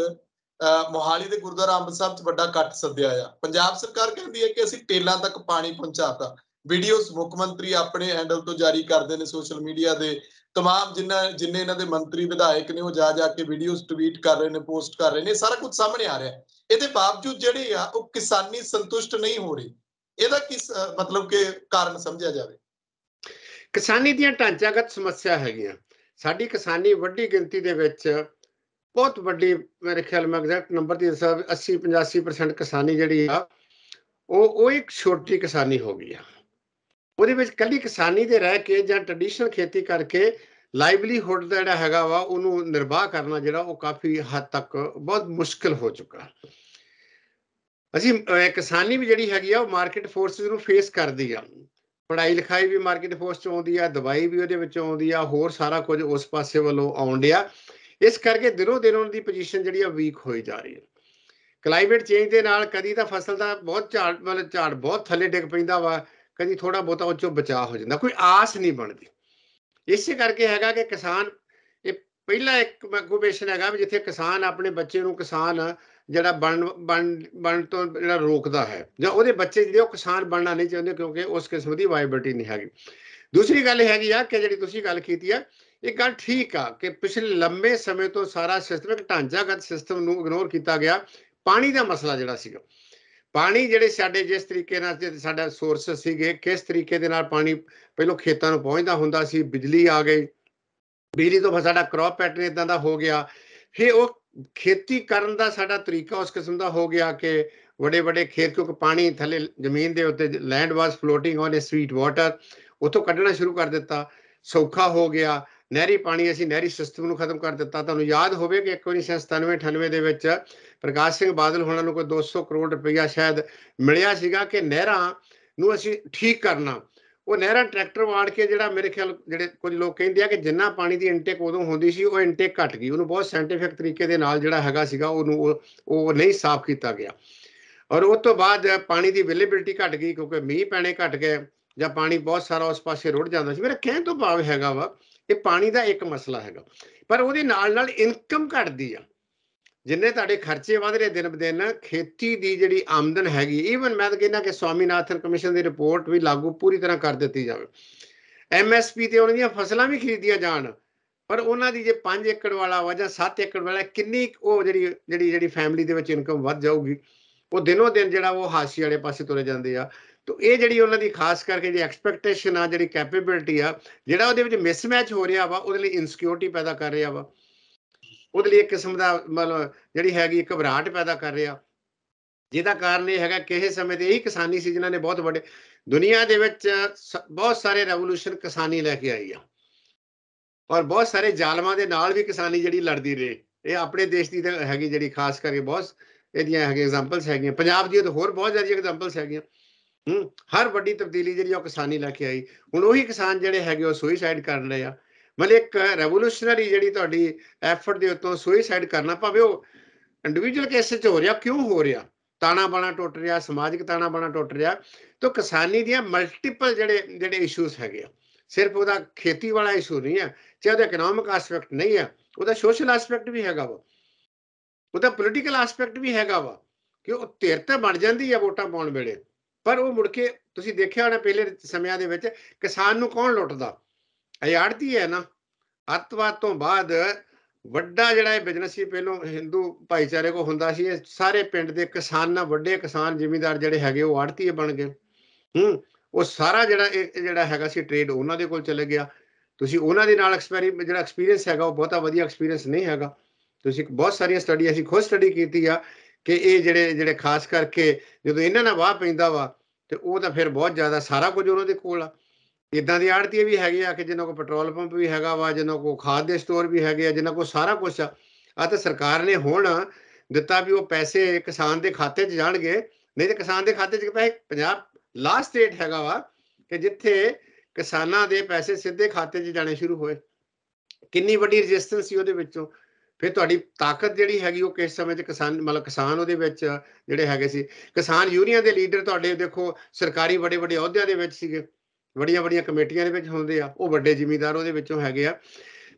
ਮੋਹਾਲੀ ਦੇ ਗੁਰਦੁਆਰਾ ਅੰਬ ਸਾਹਿਬ 'ਚ ਵੱਡਾ ਇਕੱਠ ਸੱਦਿਆ ਆ ਪੰਜਾਬ ਸਰਕਾਰ ਕਹਿੰਦੀ ਹੈ ਕਿ ਅਸੀਂ ਟੇਲਾਂ ਤੱਕ ਪਾਣੀ ਪਹੁੰਚਾਤਾ ਵੀਡੀਓਜ਼ ਮੁੱਖ ਮੰਤਰੀ ਆਪਣੇ ਹੈਂਡਲ ਤੋਂ ਜਾਰੀ ਕਰਦੇ ਨੇ ਸੋਸ਼ਲ ਮੀਡੀਆ ਦੇ तमाम ਜਿੰਨਾ ਜਿੰਨੇ ਇਹਨਾਂ ਦੇ ਮੰਤਰੀ ਵਿਧਾਇਕ ਨੇ ਉਹ ਜਾ ਜਾ ਕੇ ਵੀਡੀਓਜ਼ ਟਵੀਟ ਕਰ ਰਹੇ ਨੇ ਪੋਸਟ ਕਰ ਰਹੇ ਨੇ ਸਾਰਾ ਕੁਝ ਸਾਹਮਣੇ ਆ ਰਿਹਾ ਇਹਦੇ ਬਾਵਜੂਦ ਜਿਹੜੇ ਆ ਉਹ ਕਿਸਾਨੀ ਸੰਤੁਸ਼ਟ ਨਹੀਂ ਹੋ ਰਹੀ ਇਹਦਾ ਕੀ ਮਤਲਬ ਕਿ ਕਾਰਨ ਸਮਝਿਆ ਜਾਵੇ ਕਿਸਾਨੀ ਦੀਆਂ ਢਾਂਚਾਗਤ ਸਮੱਸਿਆ ਹੈਗੀਆਂ ਸਾਡੀ ਕਿਸਾਨੀ ਵੱਡੀ ਗਿਣਤੀ ਦੇ ਵਿੱਚ ਬਹੁਤ ਵੱਡੀ ਮੇਰੇ ਖਿਆਲ ਮੈਂ ਐਗਜ਼ੈਕਟ ਨੰਬਰ ਦੀ ਹਿਸਾਬ 80 85% ਕਿਸਾਨੀ ਜਿਹੜੀ ਆ ਉਹ ਉਹ ਇੱਕ ਛੋਟੀ ਕਿਸਾਨੀ ਹੋ ਗਈ ਆ ਉਹਦੇ ਵਿੱਚ ਕੱਲੀ ਕਿਸਾਨੀ ਦੇ ਰਹਿ ਕੇ ਜਾਂ ਟ੍ਰੈਡੀਸ਼ਨਲ ਖੇਤੀ ਕਰਕੇ ਲਾਈਵਲੀਹੁੱਡ ਦਾ ਜਿਹੜਾ ਹੈਗਾ ਵਾ ਉਹਨੂੰ ਨਿਰਵਾਹ ਕਰਨਾ ਜਿਹੜਾ ਉਹ ਕਾਫੀ ਹੱਦ ਤੱਕ ਬਹੁਤ ਮੁਸ਼ਕਲ ਹੋ ਚੁੱਕਾ ਅਸੀਂ ਕਿਸਾਨੀ ਵੀ ਜਿਹੜੀ ਹੈਗੀ ਆ ਉਹ ਮਾਰਕੀਟ ਫੋਰਸਸ ਨੂੰ ਫੇਸ ਕਰਦੀ ਆ ਪੜਾਈ ਲਿਖਾਈ ਵੀ ਮਾਰਕੀਟ ਫੋਰਸ ਚ ਆਉਂਦੀ ਆ ਦਵਾਈ ਵੀ ਉਹਦੇ ਵਿੱਚ ਆਉਂਦੀ ਆ ਹੋਰ ਸਾਰਾ ਕੁਝ ਉਸ ਪਾਸੇ ਵੱਲੋਂ ਆਉਣ ਡਿਆ ਇਸ ਕਰਕੇ ਦਿਨੋ ਦਿਨ ਉਹਨਾਂ ਦੀ ਪੋਜੀਸ਼ਨ ਜਿਹੜੀ ਆ ਵੀਕ ਹੋਈ ਜਾ ਰਹੀ ਹੈ ਕਲਾਈਮੇਟ ਚੇਂਜ ਦੇ ਨਾਲ ਕਦੀ ਤਾਂ ਫਸਲ ਦਾ ਬਹੁਤ ਝਾੜ ਮਤਲਬ ਝਾੜ ਬਹੁਤ ਥੱਲੇ ਡਿੱਗ ਪੈਂਦਾ ਵਾ ਕਦੀ ਥੋੜਾ ਬੋਤਾ ਉੱਚੋਂ ਬਚਾਅ ਹੋ ਜਾਂਦਾ ਕੋਈ ਆਸ ਨਹੀਂ ਬਣਦੀ ਇਸੇ ਕਰਕੇ ਹੈਗਾ ਕਿ ਕਿਸਾਨ ਇਹ ਪਹਿਲਾ ਇੱਕ ਮਗੂਬੇਸ਼ਨ ਹੈਗਾ ਵੀ ਜਿੱਥੇ ਕਿਸਾਨ ਆਪਣੇ ਬੱਚੇ ਨੂੰ ਕਿਸਾਨ ਜਿਹੜਾ ਬਣ ਬਣ ਬਣ ਤੋਂ ਜਿਹੜਾ ਰੋਕਦਾ ਹੈ ਜਾਂ ਉਹਦੇ ਬੱਚੇ ਜਿਹੜੇ ਉਹ ਕਿਸਾਨ ਬਣਨਾ ਨਹੀਂ ਚਾਹੁੰਦੇ ਕਿਉਂਕਿ ਉਸ ਕਿਸਮ ਦੀ ਵਾਇਬਿਲਟੀ ਨਹੀਂ ਹੈਗੀ ਦੂਸਰੀ ਗੱਲ ਹੈਗੀ ਆ ਕਿ ਜਿਹੜੀ ਤੁਸੀਂ ਗੱਲ ਕੀਤੀ ਆ ਇਹ ਗੱਲ ਠੀਕ ਆ ਕਿ ਪਿਛਲੇ ਲੰਬੇ ਸਮੇਂ ਤੋਂ ਸਾਰਾ ਸਿਸਟਮਿਕ ਢਾਂਚਾਗਤ ਸਿਸਟਮ ਨੂੰ ਇਗਨੋਰ ਕੀਤਾ ਗਿਆ ਪਾਣੀ ਦਾ ਮਸਲਾ ਜਿਹੜਾ ਸੀਗਾ ਪਾਣੀ ਜਿਹੜੇ ਸਾਡੇ ਜਿਸ ਤਰੀਕੇ ਨਾਲ ਸਾਡਾ ਸੋਰਸ ਸੀਗੇ ਕਿਸ ਤਰੀਕੇ ਦੇ ਨਾਲ ਪਾਣੀ ਪਹਿਲਾਂ ਖੇਤਾਂ ਨੂੰ ਪਹੁੰਚਦਾ ਹੁੰਦਾ ਸੀ ਬਿਜਲੀ ਆ ਗਈ ਬਿਜਲੀ ਤੋਂ ਫਿਰ ਸਾਡਾ ਕ੍ਰੌਪ ਪੈਟਰਨ ਇਦਾਂ ਦਾ ਹੋ ਗਿਆ ਫਿਰ ਉਹ ਖੇਤੀ ਕਰਨ ਦਾ ਸਾਡਾ ਤਰੀਕਾ ਉਸ ਕਿਸਮ ਦਾ ਹੋ ਗਿਆ ਕਿ ਵੱਡੇ ਵੱਡੇ ਖੇਤ ਕਿਉਂਕਿ ਪਾਣੀ ਥੱਲੇ ਜ਼ਮੀਨ ਦੇ ਉੱਤੇ land was floating on a sweet water ਉਥੋਂ ਕੱਢਣਾ ਸ਼ੁਰੂ ਕਰ ਦਿੱਤਾ ਸੌਖਾ ਹੋ ਗਿਆ ਨਹਿਰੀ ਪਾਣੀ ਅਸੀਂ ਨਹਿਰੀ ਸਿਸਟਮ ਨੂੰ ਖਤਮ ਕਰ ਦਿੱਤਾ ਤੁਹਾਨੂੰ ਯਾਦ ਹੋਵੇ ਕਿ 1997 98 ਦੇ ਵਿੱਚ ਪ੍ਰਕਾਸ਼ ਸਿੰਘ ਬਾਦਲ ਹੋਣਾਂ ਨੂੰ ਕੋਈ 200 ਕਰੋੜ ਰੁਪਇਆ ਸ਼ਾਇਦ ਮਿਲਿਆ ਸੀਗਾ ਕਿ ਨਹਿਰਾਂ ਨੂੰ ਅਸੀਂ ਠੀਕ ਕਰਨਾ ਉਹ ਨਹਿਰਾਂ ਟਰੈਕਟਰ ਵਾੜ ਕੇ ਜਿਹੜਾ ਮੇਰੇ ਖਿਆਲ ਜਿਹੜੇ ਕੁਝ ਲੋਕ ਕਹਿੰਦੇ ਆ ਕਿ ਜਿੰਨਾ ਪਾਣੀ ਦੀ ਇਨਟੇਕ ਉਦੋਂ ਹੁੰਦੀ ਸੀ ਉਹ ਇਨਟੇਕ ਘਟ ਗਈ ਉਹਨੂੰ ਬਹੁਤ ਸਾਇੰਟੀਫਿਕ ਤਰੀਕੇ ਦੇ ਨਾਲ ਜਿਹੜਾ ਹੈਗਾ ਸੀਗਾ ਉਹਨੂੰ ਉਹ ਨਹੀਂ ਸਾਫ਼ ਕੀਤਾ ਗਿਆ ਔਰ ਉਸ ਤੋਂ ਬਾਅਦ ਪਾਣੀ ਦੀ ਅਵੇਲੇਬਿਲਟੀ ਘਟ ਗਈ ਕਿਉਂਕਿ ਮੀਂਹ ਪੈਣੇ ਘਟ ਗਏ ਜਾਂ ਪਾਣੀ ਬਹੁਤ ਸਾਰਾ ਉਸ ਪਾਸੇ ਰੁੜ ਜਾਂਦਾ ਸੀ ਮੇਰੇ ਕਹਿਣ ਤੋਂ ਭਾਵ ਹੈਗਾ ਵਾ ਇਹ ਪਾਣੀ ਦਾ ਇੱਕ ਮਸਲਾ ਹੈਗਾ ਪਰ ਉਹਦੇ ਨਾਲ ਨਾਲ ਇਨਕਮ ਘਟਦੀ ਆ ਜਿੰਨੇ ਤੁਹਾਡੇ ਖਰਚੇ ਵਧ ਰਹੇ ਦਿਨ ਬਦਿਨ ਖੇਤੀ ਦੀ ਜਿਹੜੀ ਆਮਦਨ ਹੈਗੀ ਈਵਨ ਮੈਂ ਤਾਂ ਕਹਿੰਦਾ ਕਿ ਸਵਾਮੀਨਾਥਨ ਕਮਿਸ਼ਨ ਦੀ ਰਿਪੋਰਟ ਵੀ ਲਾਗੂ ਪੂਰੀ ਤਰ੍ਹਾਂ ਕਰ ਦਿੱਤੀ ਜਾਵੇ ਐਮਐਸਪੀ ਤੇ ਉਹਨਾਂ ਦੀਆਂ ਫਸਲਾਂ ਵੀ ਖਰੀਦੀਆਂ ਜਾਣ ਪਰ ਉਹਨਾਂ ਦੀ ਜੇ 5 ਏਕੜ ਵਾਲਾ ਵਾ ਜਾਂ 7 ਏਕੜ ਵਾਲਾ ਕਿੰਨੀ ਉਹ ਜਿਹੜੀ ਜਿਹੜੀ ਜਿਹੜੀ ਫੈਮਿਲੀ ਦੇ ਵਿੱਚ ਇਨਕਮ ਵੱਧ ਜਾਊਗੀ ਉਹ ਦਿਨੋ ਦਿਨ ਜਿਹੜਾ ਉਹ ਹਾਸੀ ਵਾਲੇ ਪਾਸੇ ਤੁਰੇ ਜਾਂਦੇ ਆ ਤੋ ਇਹ ਜਿਹੜੀ ਉਹਨਾਂ ਦੀ ਖਾਸ ਕਰਕੇ ਜਿਹੜੀ ਐਕਸਪੈਕਟੇਸ਼ਨ ਆ ਜਿਹੜੀ ਕੈਪੇਬਿਲਿਟੀ ਆ ਜਿਹੜਾ ਉਹਦੇ ਵਿੱਚ ਮਿਸਮੈਚ ਹੋ ਰਿਹਾ ਵਾ ਉਹਦੇ ਲਈ ਇਨਸਿਕਿਉਰਿਟੀ ਪੈਦਾ ਕਰ ਰਿਹਾ ਵਾ ਉਹਦੇ ਲਈ ਇੱਕ ਕਿਸਮ ਦਾ ਮਤਲਬ ਜਿਹੜੀ ਹੈਗੀ ਘਬਰਾਹਟ ਪੈਦਾ ਕਰ ਰਿਹਾ ਜਿਹਦਾ ਕਾਰਨ ਇਹ ਹੈਗਾ ਕਿਸੇ ਸਮੇਂ ਤੇ ਇਹ ਕਿਸਾਨੀ ਸੀ ਜਿਨ੍ਹਾਂ ਨੇ ਬਹੁਤ ਵੱਡੇ ਦੁਨੀਆ ਦੇ ਵਿੱਚ ਬਹੁਤ ਸਾਰੇ ਰੈਵੋਲੂਸ਼ਨ ਕਿਸਾਨੀ ਲੈ ਕੇ ਆਈ ਆ ਔਰ ਬਹੁਤ ਸਾਰੇ ਜ਼ਾਲਮਾਂ ਦੇ ਨਾਲ ਵੀ ਕਿਸਾਨੀ ਜਿਹੜੀ ਲੜਦੀ ਰਹੀ ਇਹ ਆਪਣੇ ਦੇਸ਼ ਦੀ ਹੈਗੀ ਜਿਹੜੀ ਖਾਸ ਕਰਕੇ ਬਹੁਤ ਇਹਦੀਆਂ ਹੈਗੇ ਐਗਜ਼ਾਮਪਲਸ ਹੈਗੀਆਂ ਪੰਜਾਬ ਦੀ ਤਾਂ ਹੋਰ ਬਹੁਤ ਜ਼ਿਆਦਾ ਐਗਜ਼ਾਮਪਲਸ ਹੈਗੀਆਂ ਹਰ ਵੱਡੀ ਤਬਦੀਲੀ ਜਿਹੜੀ ਉਹ ਕਿਸਾਨੀ ਲੈ ਕੇ ਆਈ ਹੁਣ ਉਹੀ ਕਿਸਾਨ ਜਿਹੜੇ ਹੈਗੇ ਉਹ ਸੁਇਸਾਈਡ ਕਰ ਰਹੇ ਆ ਮਤਲਬ ਇੱਕ ਰੈਵੋਲੂਸ਼ਨਰੀ ਜਿਹੜੀ ਤੁਹਾਡੀ ਐਫਰਟ ਦੇ ਉੱਤੋਂ ਸੁਇਸਾਈਡ ਕਰਨਾ ਭਾਵੇਂ ਉਹ ਇੰਡੀਵਿਜੂਅਲ ਕੇਸ 'ਚ ਹੋ ਰਿਹਾ ਕਿਉਂ ਹੋ ਰਿਹਾ ਤਾਣਾ ਬਾਣਾ ਟੁੱਟ ਰਿਹਾ ਸਮਾਜਿਕ ਤਾਣਾ ਬਾਣਾ ਟੁੱਟ ਰਿਹਾ ਤਾਂ ਕਿਸਾਨੀ ਦੀਆਂ ਮਲਟੀਪਲ ਜਿਹੜੇ ਜਿਹੜੇ ਇਸ਼ੂਸ ਹੈਗੇ ਆ ਸਿਰਫ ਉਹਦਾ ਖੇਤੀ ਵਾਲਾ ਇਸ਼ੂ ਨਹੀਂ ਹੈ ਚਾਹੇ ਉਹਦਾ ਇਕਨੋਮਿਕ ਐਸਪੈਕਟ ਨਹੀਂ ਹੈ ਉਹਦਾ ਸੋਸ਼ਲ ਐਸਪੈਕਟ ਵੀ ਹੈਗਾ ਵਾ ਉਹਦਾ ਪੋਲੀਟੀਕਲ ਐਸਪੈਕਟ ਵੀ ਹੈਗਾ ਵਾ ਕਿ ਉਹ ਧਿਰ ਤੇ ਬਣ ਜਾਂਦੀ ਹੈ ਵੋਟਾਂ ਪਾਉਣ ਵੇਲੇ ਪਰ ਉਹ ਮੁੜ ਕੇ ਤੁਸੀਂ ਦੇਖਿਆ ਹੋਣਾ ਪਹਿਲੇ ਸਮਿਆਂ ਦੇ ਵਿੱਚ ਕਿਸਾਨ ਨੂੰ ਕੌਣ ਲੁੱਟਦਾ ਇਹ ਆੜਤੀ ਹੈ ਨਾ ਅੱਤਵਾਦ ਤੋਂ ਬਾਅਦ ਵੱਡਾ ਜਿਹੜਾ ਇਹ ਬਿਜ਼ਨਸ ਸੀ ਪਹਿਲਾਂ ਹਿੰਦੂ ਭਾਈਚਾਰੇ ਕੋ ਹੁੰਦਾ ਸੀ ਇਹ ਸਾਰੇ ਪਿੰਡ ਦੇ ਕਿਸਾਨ ਨਾ ਵੱਡੇ ਕਿਸਾਨ ਜ਼ਿਮੀਂਦਾਰ ਜਿਹੜੇ ਹੈਗੇ ਉਹ ਆੜਤੀ ਬਣ ਗਏ ਹੂੰ ਉਹ ਸਾਰਾ ਜਿਹੜਾ ਇਹ ਜਿਹੜਾ ਹੈਗਾ ਸੀ ਟ੍ਰੇਡ ਉਹਨਾਂ ਦੇ ਕੋਲ ਚਲੇ ਗਿਆ ਤੁਸੀਂ ਉਹਨਾਂ ਦੇ ਨਾਲ ਐਕਸਪੀਰੀਅੰਸ ਜਿਹੜਾ ਐਕਸਪੀਰੀਅੰਸ ਹੈਗਾ ਉਹ ਬਹੁਤਾ ਵਧੀਆ ਐਕਸਪੀਰੀਅੰਸ ਨਹੀਂ ਹੈਗਾ ਤੁਸੀਂ ਬਹੁਤ ਸਾਰੀਆਂ ਸਟੱਡੀ ਅਸੀਂ ਖੁਦ ਸਟੱਡੀ ਕੀਤੀ ਆ ਕਿ ਇਹ ਜਿਹੜੇ ਜਿਹੜੇ ਖਾਸ ਕਰਕੇ ਜਦੋਂ ਇਹਨਾਂ ਨਾਲ ਵਾਹ ਪੈਂਦਾ ਵਾ ਤੇ ਉਹ ਤਾਂ ਫਿਰ ਬਹੁਤ ਜ਼ਿਆਦਾ ਸਾਰਾ ਕੁਝ ਉਹਨਾਂ ਦੇ ਕੋਲ ਆ ਇਦਾਂ ਦੀ ਆੜਤੀ ਵੀ ਹੈਗੇ ਆ ਕਿ ਜਿਨ੍ਹਾਂ ਕੋ ਪੈਟਰੋਲ ਪੰਪ ਵੀ ਹੈਗਾ ਵਾ ਜਿਨ੍ਹਾਂ ਕੋ ਖਾਦ ਦੇ ਸਟੋਰ ਵੀ ਹੈਗੇ ਆ ਜਿਨ੍ਹਾਂ ਕੋ ਸਾਰਾ ਕੁਝ ਆ ਆ ਤਾਂ ਸਰਕਾਰ ਨੇ ਹੁਣ ਦਿੱਤਾ ਵੀ ਉਹ ਪੈਸੇ ਕਿਸਾਨ ਦੇ ਖਾਤੇ 'ਚ ਜਾਣਗੇ ਨਹੀਂ ਤੇ ਕਿਸਾਨ ਦੇ ਖਾਤੇ 'ਚ ਪੈਸੇ ਪੰਜਾਬ ਲਾਸਟ ਸਟੇਟ ਹੈਗਾ ਵਾ ਕਿ ਜਿੱਥੇ ਕਿਸਾਨਾਂ ਦੇ ਪੈਸੇ ਸਿੱਧੇ ਖਾਤੇ 'ਚ ਜਾਣੇ ਸ਼ੁਰੂ ਹੋਏ ਕਿੰਨੀ ਵੱਡੀ ਰੈਜ਼ਿਸਟੈਂਸ ਸੀ ਉਹਦੇ ਵਿੱਚੋਂ ਫਿਰ ਤੁਹਾਡੀ ਤਾਕਤ ਜਿਹੜੀ ਹੈਗੀ ਉਹ ਕਿਸ ਸਮੇਂ 'ਚ ਕਿਸਾਨ ਮਤਲਬ ਕਿਸਾਨ ਉਹਦੇ ਵਿੱਚ ਜਿਹੜੇ ਹੈਗੇ ਸੀ ਕਿਸਾਨ ਯੂਨੀਅਨ ਦੇ ਲੀਡਰ ਤੁਹਾਡੇ ਦੇਖੋ ਸਰਕਾਰੀ ਵੱਡੇ ਵੱਡੇ ਅਹੁਦਿਆਂ ਦੇ ਵਿੱਚ ਸੀਗੇ ਵੱਡੀਆਂ ਵੱਡੀਆਂ ਕਮੇਟੀਆਂ ਦੇ ਵਿੱਚ ਹੁੰਦੇ ਆ ਉਹ ਵੱਡੇ ਜ਼ਿਮੀਂਦਾਰ ਉਹਦੇ ਵਿੱਚੋਂ ਹੈਗੇ ਆ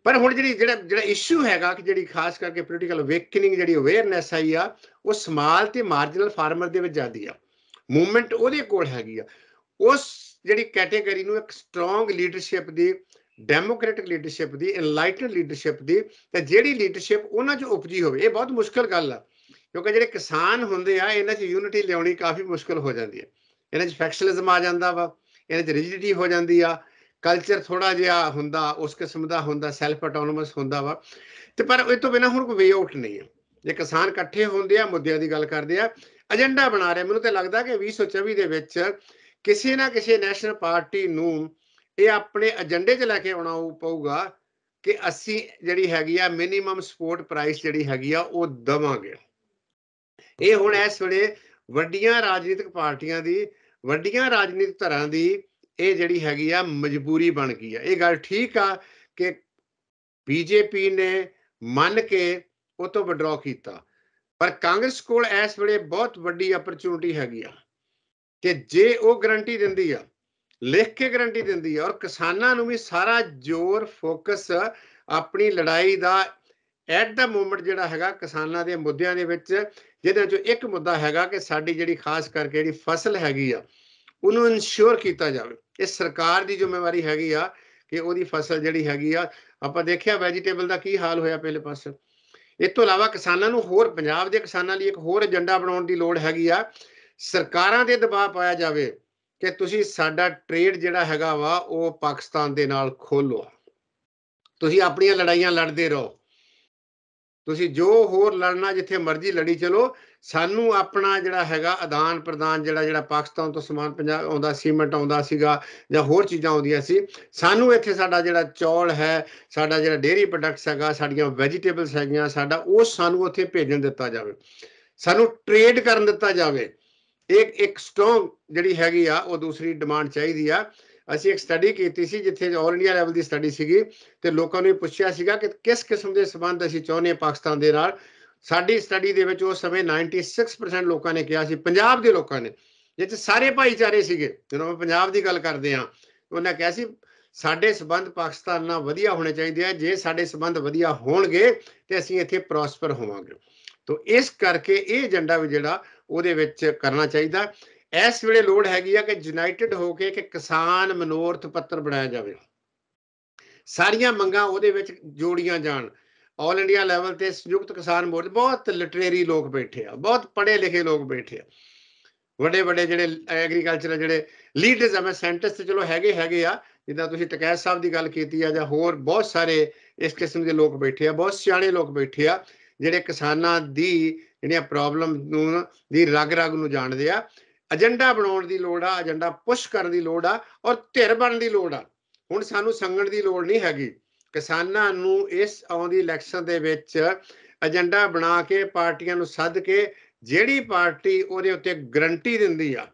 ਪਰ ਹੁਣ ਜਿਹੜੀ ਜਿਹੜਾ ਜਿਹੜਾ ਇਸ਼ੂ ਹੈਗਾ ਕਿ ਜਿਹੜੀ ਖਾਸ ਕਰਕੇ ਪੋਲੀਟੀਕਲ ਅਵੇਕਨਿੰਗ ਜਿਹੜੀ ਅਵੇਅਰਨੈਸ ਆਈ ਆ ਉਹ ਸਮਾਲ ਤੇ ਮਾਰਜਨਲ ਫਾਰਮਰ ਦੇ ਵਿੱਚ ਜਾਂਦੀ ਆ ਮੂਵਮੈਂਟ ਉਹਦੇ ਕੋਲ ਹੈਗੀ ਆ ਉਸ ਜਿਹੜੀ ਕੈਟਾਗਰੀ ਨੂੰ ਇੱਕ ਸਟਰੋਂਗ ਲੀਡਰਸ਼ਿਪ ਦੀ ਡੈਮੋਕ੍ਰੈਟਿਕ ਲੀਡਰਸ਼ਿਪ ਦੀ ਇਨਲਾਈਟਡ ਲੀਡਰਸ਼ਿਪ ਦੀ ਤੇ ਜਿਹੜੀ ਲੀਡਰਸ਼ਿਪ ਉਹਨਾਂ 'ਚ ਉਪਜੀ ਹੋਵੇ ਇਹ ਬਹੁਤ ਮੁਸ਼ਕਲ ਗੱਲ ਆ ਕਿਉਂਕਿ ਜਿਹੜੇ ਕਿਸਾਨ ਹੁੰਦੇ ਆ ਇਹਨਾਂ 'ਚ ਯੂਨਿਟੀ ਲਿਆਉਣੀ ਕਾਫੀ ਮੁਸ਼ਕਲ ਹੋ ਜਾਂਦੀ ਹੈ ਇਹਨਾਂ 'ਚ ਫੈਕਸ਼ਨਲਿਜ਼ਮ ਆ ਜਾਂਦਾ ਵਾ ਇਹਦੇ ਚ ਰਿਜਿਡਿਟੀ ਹੋ ਜਾਂਦੀ ਆ ਕਲਚਰ ਥੋੜਾ ਜਿਹਾ ਹੁੰਦਾ ਉਸ ਕਿਸਮ ਦਾ ਹੁੰਦਾ ਸੈਲਫ ਆਟੋਨੋਮਸ ਹੁੰਦਾ ਵਾ ਤੇ ਪਰ ਇਹ ਤੋਂ ਬਿਨਾ ਹੁਣ ਕੋਈ ਵੇ ਆਊਟ ਨਹੀਂ ਹੈ ਜੇ ਕਿਸਾਨ ਇਕੱਠੇ ਹੁੰਦੇ ਆ ਮੁੱਦਿਆਂ ਦੀ ਗੱਲ ਕਰਦੇ ਆ ਏਜੰਡਾ ਬਣਾ ਰਹੇ ਮੈਨੂੰ ਤੇ ਲੱਗਦਾ ਕਿ 2024 ਦੇ ਵਿੱਚ ਕਿਸੇ ਨਾ ਕਿਸੇ ਨੈਸ਼ਨਲ ਪਾਰਟੀ ਨੂੰ ਇਹ ਆਪਣੇ ਏਜੰਡੇ 'ਚ ਲੈ ਕੇ ਆਉਣਾ ਪਊਗਾ ਕਿ ਅਸੀਂ ਜਿਹੜੀ ਹੈਗੀ ਆ ਮਿਨੀਮਮ ਸਪੋਰਟ ਪ੍ਰਾਈਸ ਜਿਹੜੀ ਹੈਗੀ ਆ ਉਹ ਦਵਾਂਗੇ ਇਹ ਹੁਣ ਇਸ ਵੇਲੇ ਵੱਡੀਆਂ ਰਾਜਨੀਤਿਕ ਪਾਰਟੀਆਂ ਦੀ ਵੱਡੀਆਂ ਰਾਜਨੀਤਿਕ ਧਰਾਂ ਦੀ ਇਹ ਜਿਹੜੀ ਹੈਗੀ ਆ ਮਜਬੂਰੀ ਬਣ ਗਈ ਆ ਇਹ ਗੱਲ ਠੀਕ ਆ ਕਿ ਬੀਜੇਪੀ ਨੇ ਮੰਨ ਕੇ ਉਹ ਤੋਂ ਵਿਡਰੋ ਕੀਤਾ ਪਰ ਕਾਂਗਰਸ ਕੋਲ ਇਸ ਵੇਲੇ ਬਹੁਤ ਵੱਡੀ ਅਪਰਚੂਨਿਟੀ ਹੈਗੀ ਆ ਕਿ ਜੇ ਉਹ ਗਰੰਟੀ ਦਿੰਦੀ ਆ ਲਿਖ ਕੇ ਗਰੰਟੀ ਦਿੰਦੀ ਆ ਔਰ ਕਿਸਾਨਾਂ ਨੂੰ ਵੀ ਸਾਰਾ ਜ਼ੋਰ ਫੋਕਸ ਆਪਣੀ ਲੜਾਈ ਦਾ ਐਟ ਦਾ ਮੂਮੈਂਟ ਜਿਹੜਾ ਹੈਗਾ ਕਿਸਾਨਾਂ ਦੇ ਮੁੱਦਿਆਂ ਦੇ ਵਿੱਚ ਜਿਹਦੇ ਵਿੱਚ ਇੱਕ ਮੁੱਦਾ ਹੈਗਾ ਕਿ ਸਾਡੀ ਜਿਹੜੀ ਖਾਸ ਕਰਕੇ ਜਿਹੜੀ ਫਸਲ ਹੈਗੀ ਆ ਉਹਨੂੰ ਇਨਸ਼ੋਰ ਕੀਤਾ ਜਾਵੇ ਇਹ ਸਰਕਾਰ ਦੀ ਜ਼ਿੰਮੇਵਾਰੀ ਹੈਗੀ ਆ ਕਿ ਉਹਦੀ ਫਸਲ ਜਿਹੜੀ ਹੈਗੀ ਆ ਆਪਾਂ ਦੇਖਿਆ ਵੈਜੀਟੇਬਲ ਦਾ ਕੀ ਹਾਲ ਹੋਇਆ ਪਹਿਲੇ ਪਾਸੇ ਇਸ ਤੋਂ ਇਲਾਵਾ ਕਿਸਾਨਾਂ ਨੂੰ ਹੋਰ ਪੰਜਾਬ ਦੇ ਕਿਸਾਨਾਂ ਲਈ ਇੱਕ ਹੋਰ ਏਜੰਡਾ ਬਣਾਉਣ ਦੀ ਲੋੜ ਹੈਗੀ ਆ ਸਰਕਾਰਾਂ ਦੇ ਦਬਾਅ ਪਾਇਆ ਜਾਵੇ ਕਿ ਤੁਸੀਂ ਸਾਡਾ ਟ੍ਰੇਡ ਜਿਹੜਾ ਹੈਗਾ ਵਾ ਉਹ ਪਾਕਿਸਤਾਨ ਦੇ ਨਾਲ ਖੋਲੋ ਤੁਸੀਂ ਆਪਣੀਆਂ ਲੜਾਈਆਂ ਲੜਦੇ ਰਹੋ ਤੁਸੀਂ ਜੋ ਹੋਰ ਲੜਨਾ ਜਿੱਥੇ ਮਰਜ਼ੀ ਲੜੀ ਚਲੋ ਸਾਨੂੰ ਆਪਣਾ ਜਿਹੜਾ ਹੈਗਾ ਆਦਾਨ ਪ੍ਰਦਾਨ ਜਿਹੜਾ ਜਿਹੜਾ ਪਾਕਿਸਤਾਨ ਤੋਂ ਸਮਾਨ ਪੰਜਾਬ ਆਉਂਦਾ ਸੀਮੈਂਟ ਆਉਂਦਾ ਸੀਗਾ ਜਾਂ ਹੋਰ ਚੀਜ਼ਾਂ ਆਉਂਦੀਆਂ ਸੀ ਸਾਨੂੰ ਇੱਥੇ ਸਾਡਾ ਜਿਹੜਾ ਚੌਲ ਹੈ ਸਾਡਾ ਜਿਹੜਾ ਡੇਰੀ ਪ੍ਰੋਡਕਟਸ ਹੈਗਾ ਸਾਡੀਆਂ ਵੈਜੀਟੇਬਲਸ ਹੈਗੀਆਂ ਸਾਡਾ ਉਹ ਸਾਨੂੰ ਉੱਥੇ ਭੇਜਣ ਦਿੱਤਾ ਜਾਵੇ ਸਾਨੂੰ ਟ੍ਰੇਡ ਕਰਨ ਦਿੱਤਾ ਜਾਵੇ ਇੱਕ ਇੱਕ ਸਟਰੋਂਗ ਜਿਹੜੀ ਹੈਗੀ ਆ ਉਹ ਦੂਸਰੀ ਡਿਮਾਂਡ ਚਾਹੀਦੀ ਆ ਅਸੀਂ ਇੱਕ ਸਟੱਡੀ ਕੀਤੀ ਸੀ ਜਿੱਥੇ ਆਲ ਇੰਡੀਆ ਲੈਵਲ ਦੀ ਸਟੱਡੀ ਸੀਗੀ ਤੇ ਲੋਕਾਂ ਨੂੰ ਪੁੱਛਿਆ ਸੀਗਾ ਕਿ ਕਿਸ ਕਿਸਮ ਦੇ ਸਬੰਧ ਅਸੀਂ ਚਾਹੁੰਦੇ ਹਾਂ ਪਾਕਿਸਤਾਨ ਦੇ ਨਾਲ ਸਾਡੀ ਸਟੱਡੀ ਦੇ ਵਿੱਚ ਉਸ ਸਮੇਂ 96% ਲੋਕਾਂ ਨੇ ਕਿਹਾ ਸੀ ਪੰਜਾਬ ਦੇ ਲੋਕਾਂ ਨੇ ਜਿੱਥੇ ਸਾਰੇ ਭਾਈਚਾਰੇ ਸੀਗੇ ਜਦੋਂ ਮੈਂ ਪੰਜਾਬ ਦੀ ਗੱਲ ਕਰਦੇ ਆ ਉਹਨਾਂ ਕਿਹਾ ਸੀ ਸਾਡੇ ਸਬੰਧ ਪਾਕਿਸਤਾਨ ਨਾਲ ਵਧੀਆ ਹੋਣੇ ਚਾਹੀਦੇ ਆ ਜੇ ਸਾਡੇ ਸਬੰਧ ਵਧੀਆ ਹੋਣਗੇ ਤੇ ਅਸੀਂ ਇੱਥੇ ਪ੍ਰੋਸਪਰ ਹੋਵਾਂਗੇ ਤੋਂ ਇਸ ਕਰਕੇ ਇਹ ਏਜੰਡਾ ਵੀ ਜਿਹੜਾ ਉਹਦੇ ਵਿੱਚ ਕਰਨਾ ਚਾਹੀਦਾ ਇਸ ਵੇਲੇ ਲੋੜ ਹੈਗੀ ਆ ਕਿ ਯੂਨਾਈਟਿਡ ਹੋ ਕੇ ਕਿ ਕਿਸਾਨ ਮਨੋਰਥ ਪੱਤਰ ਬਣਾਇਆ ਜਾਵੇ ਸਾਰੀਆਂ ਮੰਗਾਂ ਉਹਦੇ ਵਿੱਚ ਜੋੜੀਆਂ ਜਾਣ ਆਲ ਇੰਡੀਆ ਲੈਵਲ ਤੇ ਸੰਯੁਕਤ ਕਿਸਾਨ ਮੋਰਚ ਬਹੁਤ ਲਿਟਰੇਰੀ ਲੋਕ ਬੈਠੇ ਆ ਬਹੁਤ ਪੜ੍ਹੇ ਲਿਖੇ ਲੋਕ ਬੈਠੇ ਆ ਵੱਡੇ ਵੱਡੇ ਜਿਹੜੇ ਐਗਰੀਕਲਚਰ ਜਿਹੜੇ ਲੀਡਰਸ ਆ ਮੈਂ ਸੈਂਟਰਸ ਤੇ ਚਲੋ ਹੈਗੇ ਹੈਗੇ ਆ ਜਿੱਦਾਂ ਤੁਸੀਂ ਟਕੈਸ ਸਾਹਿਬ ਦੀ ਗੱਲ ਕੀਤੀ ਆ ਜਾਂ ਹੋਰ ਬਹੁਤ ਸਾਰੇ ਇਸ ਕਿਸਮ ਦੇ ਲੋਕ ਬੈਠੇ ਆ ਬਹੁਤ ਸਿਆਣੇ ਲੋਕ ਬੈਠੇ ਆ ਜਿਹੜੇ ਕਿਸਾਨਾਂ ਦੀ ਜਿਹੜੀਆਂ ਪ੍ਰੋਬਲਮ ਨੂੰ ਦੀ ਰਗ ਰਗ ਨੂੰ ਜਾਣਦੇ ਆ ਏਜੰਡਾ ਬਣਾਉਣ ਦੀ ਲੋੜ ਆ ਏਜੰਡਾ ਪੁਸ਼ ਕਰਨ ਦੀ ਲੋੜ ਆ ਔਰ ਧਿਰ ਬਣਨ ਦੀ ਲੋੜ ਆ ਹੁਣ ਸਾਨੂੰ ਸੰਗਣ ਦੀ ਲੋੜ ਨਹੀਂ ਹੈਗੀ ਕਿਸਾਨਾਂ ਨੂੰ ਇਸ ਆਉਂਦੀ ਇਲੈਕਸ਼ਨ ਦੇ ਵਿੱਚ ਏਜੰਡਾ ਬਣਾ ਕੇ ਪਾਰਟੀਆਂ ਨੂੰ ਸੱਦ ਕੇ ਜਿਹੜੀ ਪਾਰਟੀ ਉਹਦੇ ਉੱਤੇ ਗਰੰਟੀ ਦਿੰਦੀ ਆ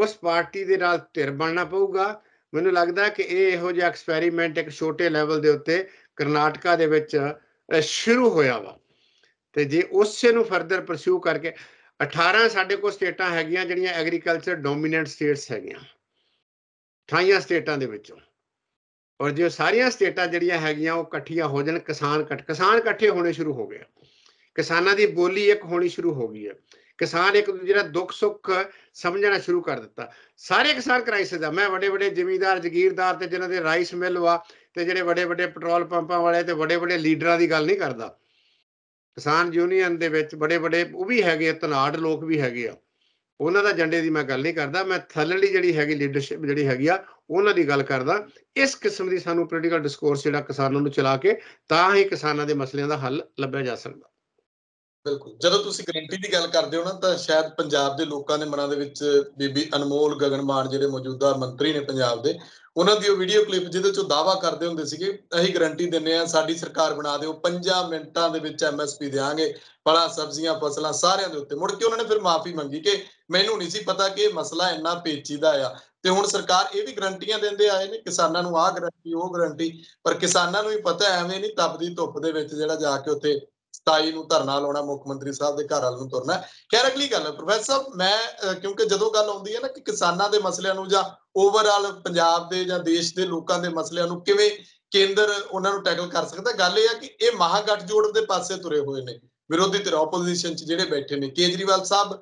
ਉਸ ਪਾਰਟੀ ਦੇ ਨਾਲ ਧਿਰ ਬਣਨਾ ਪਊਗਾ ਮੈਨੂੰ ਲੱਗਦਾ ਕਿ ਇਹ ਇਹੋ ਜਿਹਾ ਐਕਸਪੈਰੀਮੈਂਟ ਇੱਕ ਛੋਟੇ ਲੈਵਲ ਦੇ ਉੱਤੇ ਕਰਨਾਟਕਾ ਦੇ ਵਿੱਚ ਸ਼ੁਰੂ ਹੋਇਆ ਵਾ ਤੇ ਜੇ ਉਸੇ ਨੂੰ ਫਰਦਰ ਪਰਸਿਊ ਕਰਕੇ 18 ਸਾਡੇ ਕੋਲ ਸਟੇਟਾਂ ਹੈਗੀਆਂ ਜਿਹੜੀਆਂ ਐਗਰੀਕਲਚਰ ਡੋਮੀਨੈਂਟ ਸਟੇਟਸ ਹੈਗੀਆਂ 28 ਸਟੇਟਾਂ ਦੇ ਵਿੱਚੋਂ ਔਰ ਜੇ ਸਾਰੀਆਂ ਸਟੇਟਾਂ ਜਿਹੜੀਆਂ ਹੈਗੀਆਂ ਉਹ ਇਕੱਠੀਆਂ ਹੋ ਜਾਣ ਕਿਸਾਨ ਇਕੱਠ ਕਿਸਾਨ ਇਕੱਠੇ ਹੋਣੇ ਸ਼ੁਰੂ ਹੋ ਗਏ ਕਿਸਾਨਾਂ ਦੀ ਬੋਲੀ ਇੱਕ ਹੋਣੀ ਸ਼ੁਰੂ ਹੋ ਗਈ ਹੈ ਕਿਸਾਨ ਇੱਕ ਦੂਜੇ ਦਾ ਦੁੱਖ ਸੁੱਖ ਸਮਝਣਾ ਸ਼ੁਰੂ ਕਰ ਦਿੱਤਾ ਸਾਰੇ ਕਿਸਾਨ ਕ੍ਰਾਈਸਿਸ ਦਾ ਮੈਂ ਵੱਡੇ ਵੱਡੇ ਜ਼ਿਮੀਂਦਾਰ ਜ਼ਗੀਰਦਾਰ ਤੇ ਜਿਨ੍ਹਾਂ ਦੇ ਰਾਈਸ ਮਿਲ ਵਾ ਤੇ ਜਿਹੜੇ ਵੱਡੇ ਵੱਡੇ ਪੈਟਰੋਲ ਪੰਪਾਂ ਵਾਲੇ ਤੇ ਵੱਡੇ ਵੱਡੇ ਲੀਡਰਾਂ ਦੀ ਗੱਲ ਨਹੀਂ ਕਰਦਾ ਕਿਸਾਨ ਯੂਨੀਅਨ ਦੇ ਵਿੱਚ ਬੜੇ ਬੜੇ ਉਹ ਵੀ ਹੈਗੇ ਤਨਾੜ ਲੋਕ ਵੀ ਹੈਗੇ ਆ ਉਹਨਾਂ ਦਾ ਏਜੰਡੇ ਦੀ ਮੈਂ ਗੱਲ ਨਹੀਂ ਕਰਦਾ ਮੈਂ ਥੱਲੜੀ ਜਿਹੜੀ ਹੈਗੀ ਲੀਡਰਸ਼ਿਪ ਜਿਹੜੀ ਹੈਗੀ ਆ ਉਹਨਾਂ ਦੀ ਗੱਲ ਕਰਦਾ ਇਸ ਕਿਸਮ ਦੀ ਸਾਨੂੰ ਪੋਲੀਟੀਕਲ ਡਿਸਕੋਰਸ ਜਿਹੜਾ ਕਿਸਾਨਾਂ ਨੂੰ ਚਲਾ ਕੇ ਤਾਂ ਹੀ ਕਿਸਾਨਾਂ ਦੇ ਮਸਲਿਆਂ ਦਾ ਹੱਲ ਲੱਭਿਆ ਜਾ ਸਕਦਾ ਬਿਲਕੁਲ ਜਦੋਂ ਤੁਸੀਂ ਗਰੰਟੀ ਦੀ ਗੱਲ ਕਰਦੇ ਹੋ ਨਾ ਤਾਂ ਸ਼ਾਇਦ ਪੰਜਾਬ ਦੇ ਲੋਕਾਂ ਦੇ ਮਨਾਂ ਦੇ ਵਿੱਚ ਬੀਬੀ ਅਨਮੋਲ ਗਗਨਮਾਨ ਜਿਹੜੇ ਮੌਜੂਦਾ ਮੰਤਰੀ ਨੇ ਪੰਜਾਬ ਦੇ ਉਹਨਾਂ ਦੀ ਉਹ ਵੀਡੀਓ ਕਲਿੱਪ ਜਿਹਦੇ ਉਹ ਦਾਵਾ ਕਰਦੇ ਹੁੰਦੇ ਸੀਗੇ ਅਸੀਂ ਗਰੰਟੀ ਦਿੰਨੇ ਆ ਸਾਡੀ ਸਰਕਾਰ ਬਣਾ ਦਿਓ 50 ਮਿੰਟਾਂ ਦੇ ਵਿੱਚ ਐਮਐਸਪੀ ਦੇਾਂਗੇ ਫਲਾਂ ਸਬਜ਼ੀਆਂ ਫਸਲਾਂ ਸਾਰਿਆਂ ਦੇ ਉੱਤੇ ਮੁੜ ਕੇ ਉਹਨਾਂ ਨੇ ਫਿਰ ਮਾਫੀ ਮੰਗੀ ਕਿ ਮੈਨੂੰ ਨਹੀਂ ਸੀ ਪਤਾ ਕਿ ਇਹ ਮਸਲਾ ਇੰਨਾ ਪੇਚੀਦਾ ਆ ਤੇ ਹੁਣ ਸਰਕਾਰ ਇਹ ਵੀ ਗਰੰਟੀਆਂ ਦਿੰਦੇ ਆਏ ਨੇ ਕਿਸਾਨਾਂ ਨੂੰ ਆਹ ਗਰੰਟੀ ਉਹ ਗਰੰਟੀ ਪਰ ਕਿਸਾਨਾਂ ਨੂੰ ਵੀ ਪਤਾ ਐਵੇਂ ਨਹੀਂ ਤਪਦੀ ਧੁੱਪ ਦੇ ਵਿੱਚ ਜਿਹੜਾ ਜਾ ਕੇ ਉੱਥੇ 27 ਨੂੰ ਧਰਨਾ ਲਾਉਣਾ ਮੁੱਖ ਮੰਤਰੀ ਸਾਹਿਬ ਦੇ ਘਰ ਵੱਲ ਨੂੰ ਤੁਰਨਾ ਖੈਰ ਅਗਲੀ ਗੱਲ ਪ੍ਰੋਫੈਸਰ ਸਾਹਿਬ ਮੈਂ ਕਿਉਂਕਿ ਜਦੋਂ ਗੱਲ ਆਉਂਦੀ ਹੈ ਨਾ ਕਿ ਕਿਸਾਨਾਂ ਦੇ ਮਸਲਿਆਂ ਨੂੰ ਜਾਂ ਓਵਰਆਲ ਪੰਜਾਬ ਦੇ ਜਾਂ ਦੇਸ਼ ਦੇ ਲੋਕਾਂ ਦੇ ਮਸਲਿਆਂ ਨੂੰ ਕਿਵੇਂ ਕੇਂਦਰ ਉਹਨਾਂ ਨੂੰ ਟੈਕਲ ਕਰ ਸਕਦਾ ਗੱਲ ਇਹ ਆ ਕਿ ਇਹ ਜੋੜ ਦੇ ਪਾਸੇ ਤੁਰੇ ਹੋਏ ਨੇ ਵਿਰੋਧੀ ਧਿਰ ਆਪੋਜੀਸ਼ਨ 'ਚ ਜਿਹੜੇ ਬੈਠੇ ਨੇ ਕੇਜਰੀਵਾਲ ਸਾਹਿਬ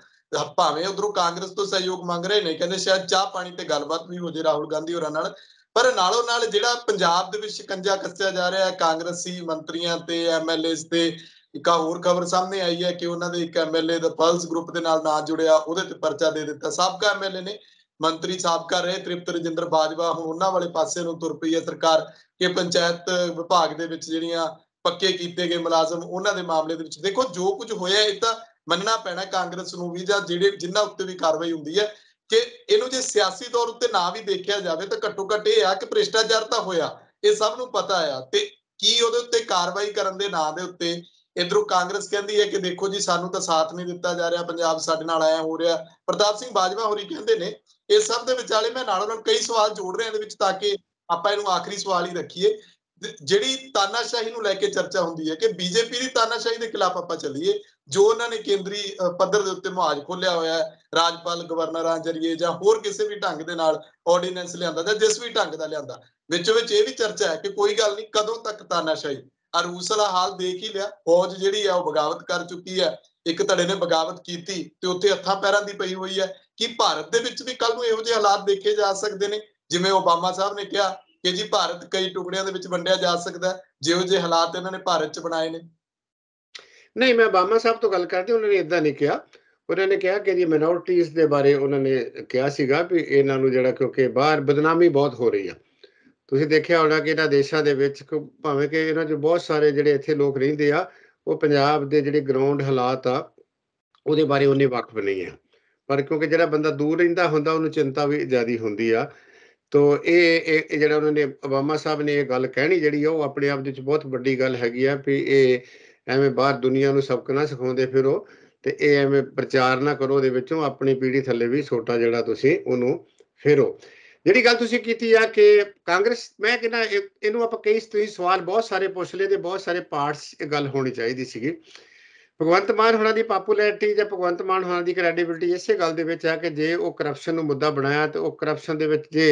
ਭਾਵੇਂ ਉਧਰੋਂ ਕਾਂਗਰਸ ਤੋਂ ਸਹਿਯੋਗ ਮੰਗ ਰਹੇ ਨੇ ਕਹਿੰਦੇ ਸ਼ਾਇਦ ਚਾਹ ਪਾਣੀ ਤੇ ਗੱਲਬਾਤ ਵੀ ਹੋ ਜੇ ਰਾਹੁਲ ਗਾਂਧੀ ਹੋਰਾਂ ਨਾਲ ਪਰ ਨਾਲੋਂ ਨਾਲ ਜਿਹੜਾ ਪੰਜਾਬ ਦੇ ਵਿੱਚ ਸ਼ਿਕੰਜਾ ਕੱਸਿਆ ਜਾ ਰਿਹਾ ਹੈ ਕਾਂਗਰਸੀ ਮੰਤਰੀਆਂ ਤੇ ਐਮਐਲਏਸ ਤੇ ਇੱਕ ਹੋਰ ਖਬਰ ਸਾਹਮਣੇ ਆਈ ਹੈ ਕਿ ਉਹਨਾਂ ਦੇ ਇੱਕ ਐਮਐਲਏ ਦਾ ਪਲਸ ਗਰੁੱਪ ਦੇ ਨਾਲ ਨਾਂ ਜੁੜਿਆ ਉਹਦੇ ਤੇ ਪਰਚਾ ਦੇ ਦਿੱਤਾ ਸਾਬਕਾ ਐਮਐਲਏ ਨੇ ਮੰਤਰੀ ਸਾਬਕਾ ਰਹੇ ਤ੍ਰਿਪਤ ਰਜਿੰਦਰ ਬਾਜਵਾ ਹੁਣ ਉਹਨਾਂ ਵਾਲੇ ਪਾਸੇ ਨੂੰ ਤੁਰ ਪਈ ਹੈ ਸਰਕਾਰ ਕਿ ਪੰਚਾਇਤ ਵਿਭਾਗ ਦੇ ਵਿੱਚ ਜਿਹੜੀਆਂ ਪੱਕੇ ਕੀਤੇ ਗਏ ਮੁਲਾਜ਼ਮ ਉਹਨਾਂ ਦੇ ਮਾਮਲੇ ਦੇ ਵਿੱਚ ਦੇਖੋ ਜੋ ਕੁਝ ਹੋਇਆ ਇਹ ਤਾਂ ਮੰਨਣਾ ਪੈਣਾ ਕਾਂਗਰਸ ਨੂੰ ਵੀ ਜਾਂ ਜਿਹੜੇ ਜਿੰਨਾ ਉੱਤੇ ਵੀ ਕਾਰਵਾਈ ਹੁੰਦੀ ਹੈ ਕਿ ਇਹਨੂੰ ਜੇ ਸਿਆਸੀ ਤੌਰ ਉੱਤੇ ਨਾ ਵੀ ਦੇਖਿਆ ਜਾਵੇ ਤਾਂ ਘੱਟੋ ਘੱਟ ਇਹ ਆ ਕਿ ਭ੍ਰਿਸ਼ਟਾਚਾਰ ਤਾਂ ਹੋਇਆ ਇਹ ਸਭ ਨੂੰ ਪਤਾ ਆ ਤੇ ਕੀ ਉਹਦੇ ਉੱਤੇ ਕਾਰਵਾਈ ਕਰਨ ਦੇ ਨਾਂ ਦੇ ਉੱਤੇ ਇਧਰੋਂ ਕਾਂਗਰਸ ਕਹਿੰਦੀ ਹੈ ਕਿ ਦੇਖੋ ਜੀ ਸਾਨੂੰ ਤਾਂ ਸਾਥ ਨਹੀਂ ਦਿੱਤਾ ਜਾ ਰਿਹਾ ਪੰਜਾਬ ਸਾਡੇ ਨਾਲ ਆਇਆ ਹੋ ਰਿਹਾ ਪ੍ਰਤਾਪ ਸਿੰਘ ਬਾਜਵਾ ਹੋਰੀ ਕਹਿੰਦੇ ਨੇ ਇਹ ਸਭ ਦੇ ਵਿਚਾਲੇ ਮੈਂ ਨਾਲ ਨਾਲ ਕਈ ਸਵਾਲ ਜੋੜ ਰਿਹਾ ਇਹਦੇ ਵਿੱਚ ਤਾਂ ਕਿ ਆਪਾਂ ਇਹਨੂੰ ਆਖਰੀ ਸਵਾਲ ਹੀ ਰੱਖੀਏ ਜਿਹੜੀ ਤਾਨਾਸ਼ਾਹੀ ਨੂੰ ਲੈ ਕੇ ਚਰਚਾ ਹੁੰਦੀ ਹੈ ਕਿ ਬੀਜੇਪੀ ਦੀ ਤਾਨਾਸ਼ਾਹੀ ਦੇ ਖਿਲਾਫ ਆਪਾਂ ਚੱਲੀਏ ਜੋ ਉਹਨਾਂ ਨੇ ਕੇਂਦਰੀ ਪੱਧਰ ਦੇ ਉੱਤੇ ਮੁਹਾਜ ਖੋਲਿਆ ਹੋਇਆ ਹੈ ਰਾਜਪਾਲ ਗਵਰਨਰਾਂ ਜਰੀਏ ਜਾਂ ਹੋਰ ਕਿਸੇ ਵੀ ਢੰਗ ਦੇ ਨਾਲ ਆਰਡੀਨੈਂਸ ਲਿਆਂਦਾ ਜਾਂ ਜਿਸ ਵੀ ਢੰਗ ਦਾ ਲਿਆਂਦਾ ਵਿੱਚ ਵਿੱਚ ਇਹ ਵੀ ਚਰਚਾ ਹੈ ਕਿ ਕੋਈ ਗੱਲ ਨਹੀਂ ਕਦੋਂ ਤੱਕ ਤਾਨਾਸ਼ਾਹੀ ਅਰੂਸ ਦਾ ਹਾਲ ਦੇਖ ਹੀ ਲਿਆ ਫੌਜ ਜਿਹੜੀ ਆ ਉਹ ਬਗਾਵਤ ਕਰ ਚੁੱਕੀ ਹੈ ਇੱਕ ਧੜੇ ਨੇ ਬਗਾਵਤ ਕੀਤੀ ਤੇ ਉੱਥੇ ਹੱਥਾਂ ਪੈਰਾਂ ਦੀ ਪਈ ਹੋਈ ਹੈ ਕਿ ਭਾਰਤ ਦੇ ਵਿੱਚ ਵੀ ਕੱਲ ਨੂੰ ਇਹੋ ਜਿਹੇ ਹਾਲਾਤ ਦੇਖੇ ਜਾ ਸਕਦੇ ਨੇ ਜਿਵੇਂ ਓਬਾਮਾ ਸਾਹਿਬ ਨੇ ਕਿਹਾ ਕਿ ਜੀ ਭਾਰਤ ਕਈ ਟੁਕੜਿਆਂ ਦੇ ਵਿੱਚ ਵੰਡਿਆ ਜਾ ਸਕਦਾ ਜਿਹੋ ਜਿਹੇ ਹਾਲਾਤ ਇਹਨਾਂ ਨੇ ਭਾਰਤ 'ਚ ਬਣਾਏ ਨੇ ਨਹੀਂ ਮੈਂ ਓਬਾਮਾ ਸਾਹਿਬ ਤੋਂ ਗੱਲ ਕਰਦੀ ਉਹਨਾਂ ਨੇ ਇਦਾਂ ਨਹੀਂ ਕਿਹਾ ਉਹਨਾਂ ਨੇ ਕਿਹਾ ਕਿ ਜੀ ਮਿਨੋਰਟੀਜ਼ ਦੇ ਬਾਰੇ ਉਹਨਾਂ ਨੇ ਕਿਹਾ ਸੀਗਾ ਵੀ ਇਹਨਾਂ ਨੂੰ ਜਿਹੜਾ ਕਿਉਂਕਿ ਬਾਹਰ ਬਦਨਾਮੀ ਬਹੁਤ ਹੋ ਰਹੀ ਆ ਤੁਸੀਂ ਦੇਖਿਆ ਹੋਣਾ ਕਿ ਇਹਨਾਂ ਦੇਸ਼ਾਂ ਦੇ ਵਿੱਚ ਭਾਵੇਂ ਕਿ ਇਹਨਾਂ 'ਚ ਬਹੁਤ ਸਾਰੇ ਜਿਹੜੇ ਇੱਥੇ ਲੋਕ ਰਹਿੰਦੇ ਆ ਉਹ ਪੰਜਾਬ ਦੇ ਜਿਹੜੇ ਗਰਾਊਂਡ ਹਾਲਾਤ ਆ ਉਹਦੇ ਬਾਰੇ ਉਹਨੇ ਵਾਕਫ ਨਹੀਂ ਆ ਪਰ ਕਿਉਂਕਿ ਜਿਹੜਾ ਬੰਦਾ ਦੂਰ ਰਹਿੰਦਾ ਹੁੰਦਾ ਉਹਨੂੰ ਚਿੰਤਾ ਵੀ ਜ਼ਿਆਦੀ ਹੁੰਦੀ ਆ ਤੋ ਇਹ ਇਹ ਜਿਹੜਾ ਉਹਨਾਂ ਨੇ ਅਬਾਮਾ ਸਾਹਿਬ ਨੇ ਇਹ ਗੱਲ ਕਹਿਣੀ ਜਿਹੜੀ ਉਹ ਆਪਣੇ ਆਪ ਦੇ ਵਿੱਚ ਬਹੁਤ ਵੱਡੀ ਗੱਲ ਹੈਗੀ ਆ ਵੀ ਇਹ ਐਵੇਂ ਬਾਹਰ ਦੁਨੀਆ ਨੂੰ ਸਬਕ ਨਾ ਸਿਖਾਉਂਦੇ ਫਿਰੋ ਤੇ ਇਹ ਐਵੇਂ ਪ੍ਰਚਾਰ ਨਾ ਕਰੋ ਉਹਦੇ ਵਿੱਚੋਂ ਆਪਣੀ ਪੀੜ੍ਹੀ ਥੱਲੇ ਵੀ ਛੋਟਾ ਜਿਹੜਾ ਤੁਸੀਂ ਉਹਨੂੰ ਫੇਰੋ ਜਿਹੜੀ ਗੱਲ ਤੁਸੀਂ ਕੀਤੀ ਆ ਕਿ ਕਾਂਗਰਸ ਮੈਂ ਕਿਹਾ ਇਹਨੂੰ ਆਪਾਂ ਕਈ ਤੁਸੀਂ ਸਵਾਲ ਬਹੁਤ ਸਾਰੇ ਪੁੱਛ ਲਏ ਤੇ ਬਹੁਤ ਸਾਰੇ ਪਾਰਟਸ ਇਹ ਗੱਲ ਹੋਣੀ ਚਾਹੀਦੀ ਸੀਗੀ ਭਗਵੰਤ ਮਾਨ ਹੁਣਾਂ ਦੀ ਪਪੂਲੈਰਿਟੀ ਜਾਂ ਭਗਵੰਤ ਮਾਨ ਹੁਣਾਂ ਦੀ ਕ੍ਰੈਡੀਬਿਲਟੀ ਇਸੇ ਗੱਲ ਦੇ ਵਿੱਚ ਆ ਕਿ ਜੇ ਉਹ ਕਰਪਸ਼ਨ ਨੂੰ ਮੁੱਦਾ ਬਣਾਇਆ ਤੇ ਉਹ ਕਰਪਸ਼ਨ ਦੇ ਵਿੱਚ ਜੇ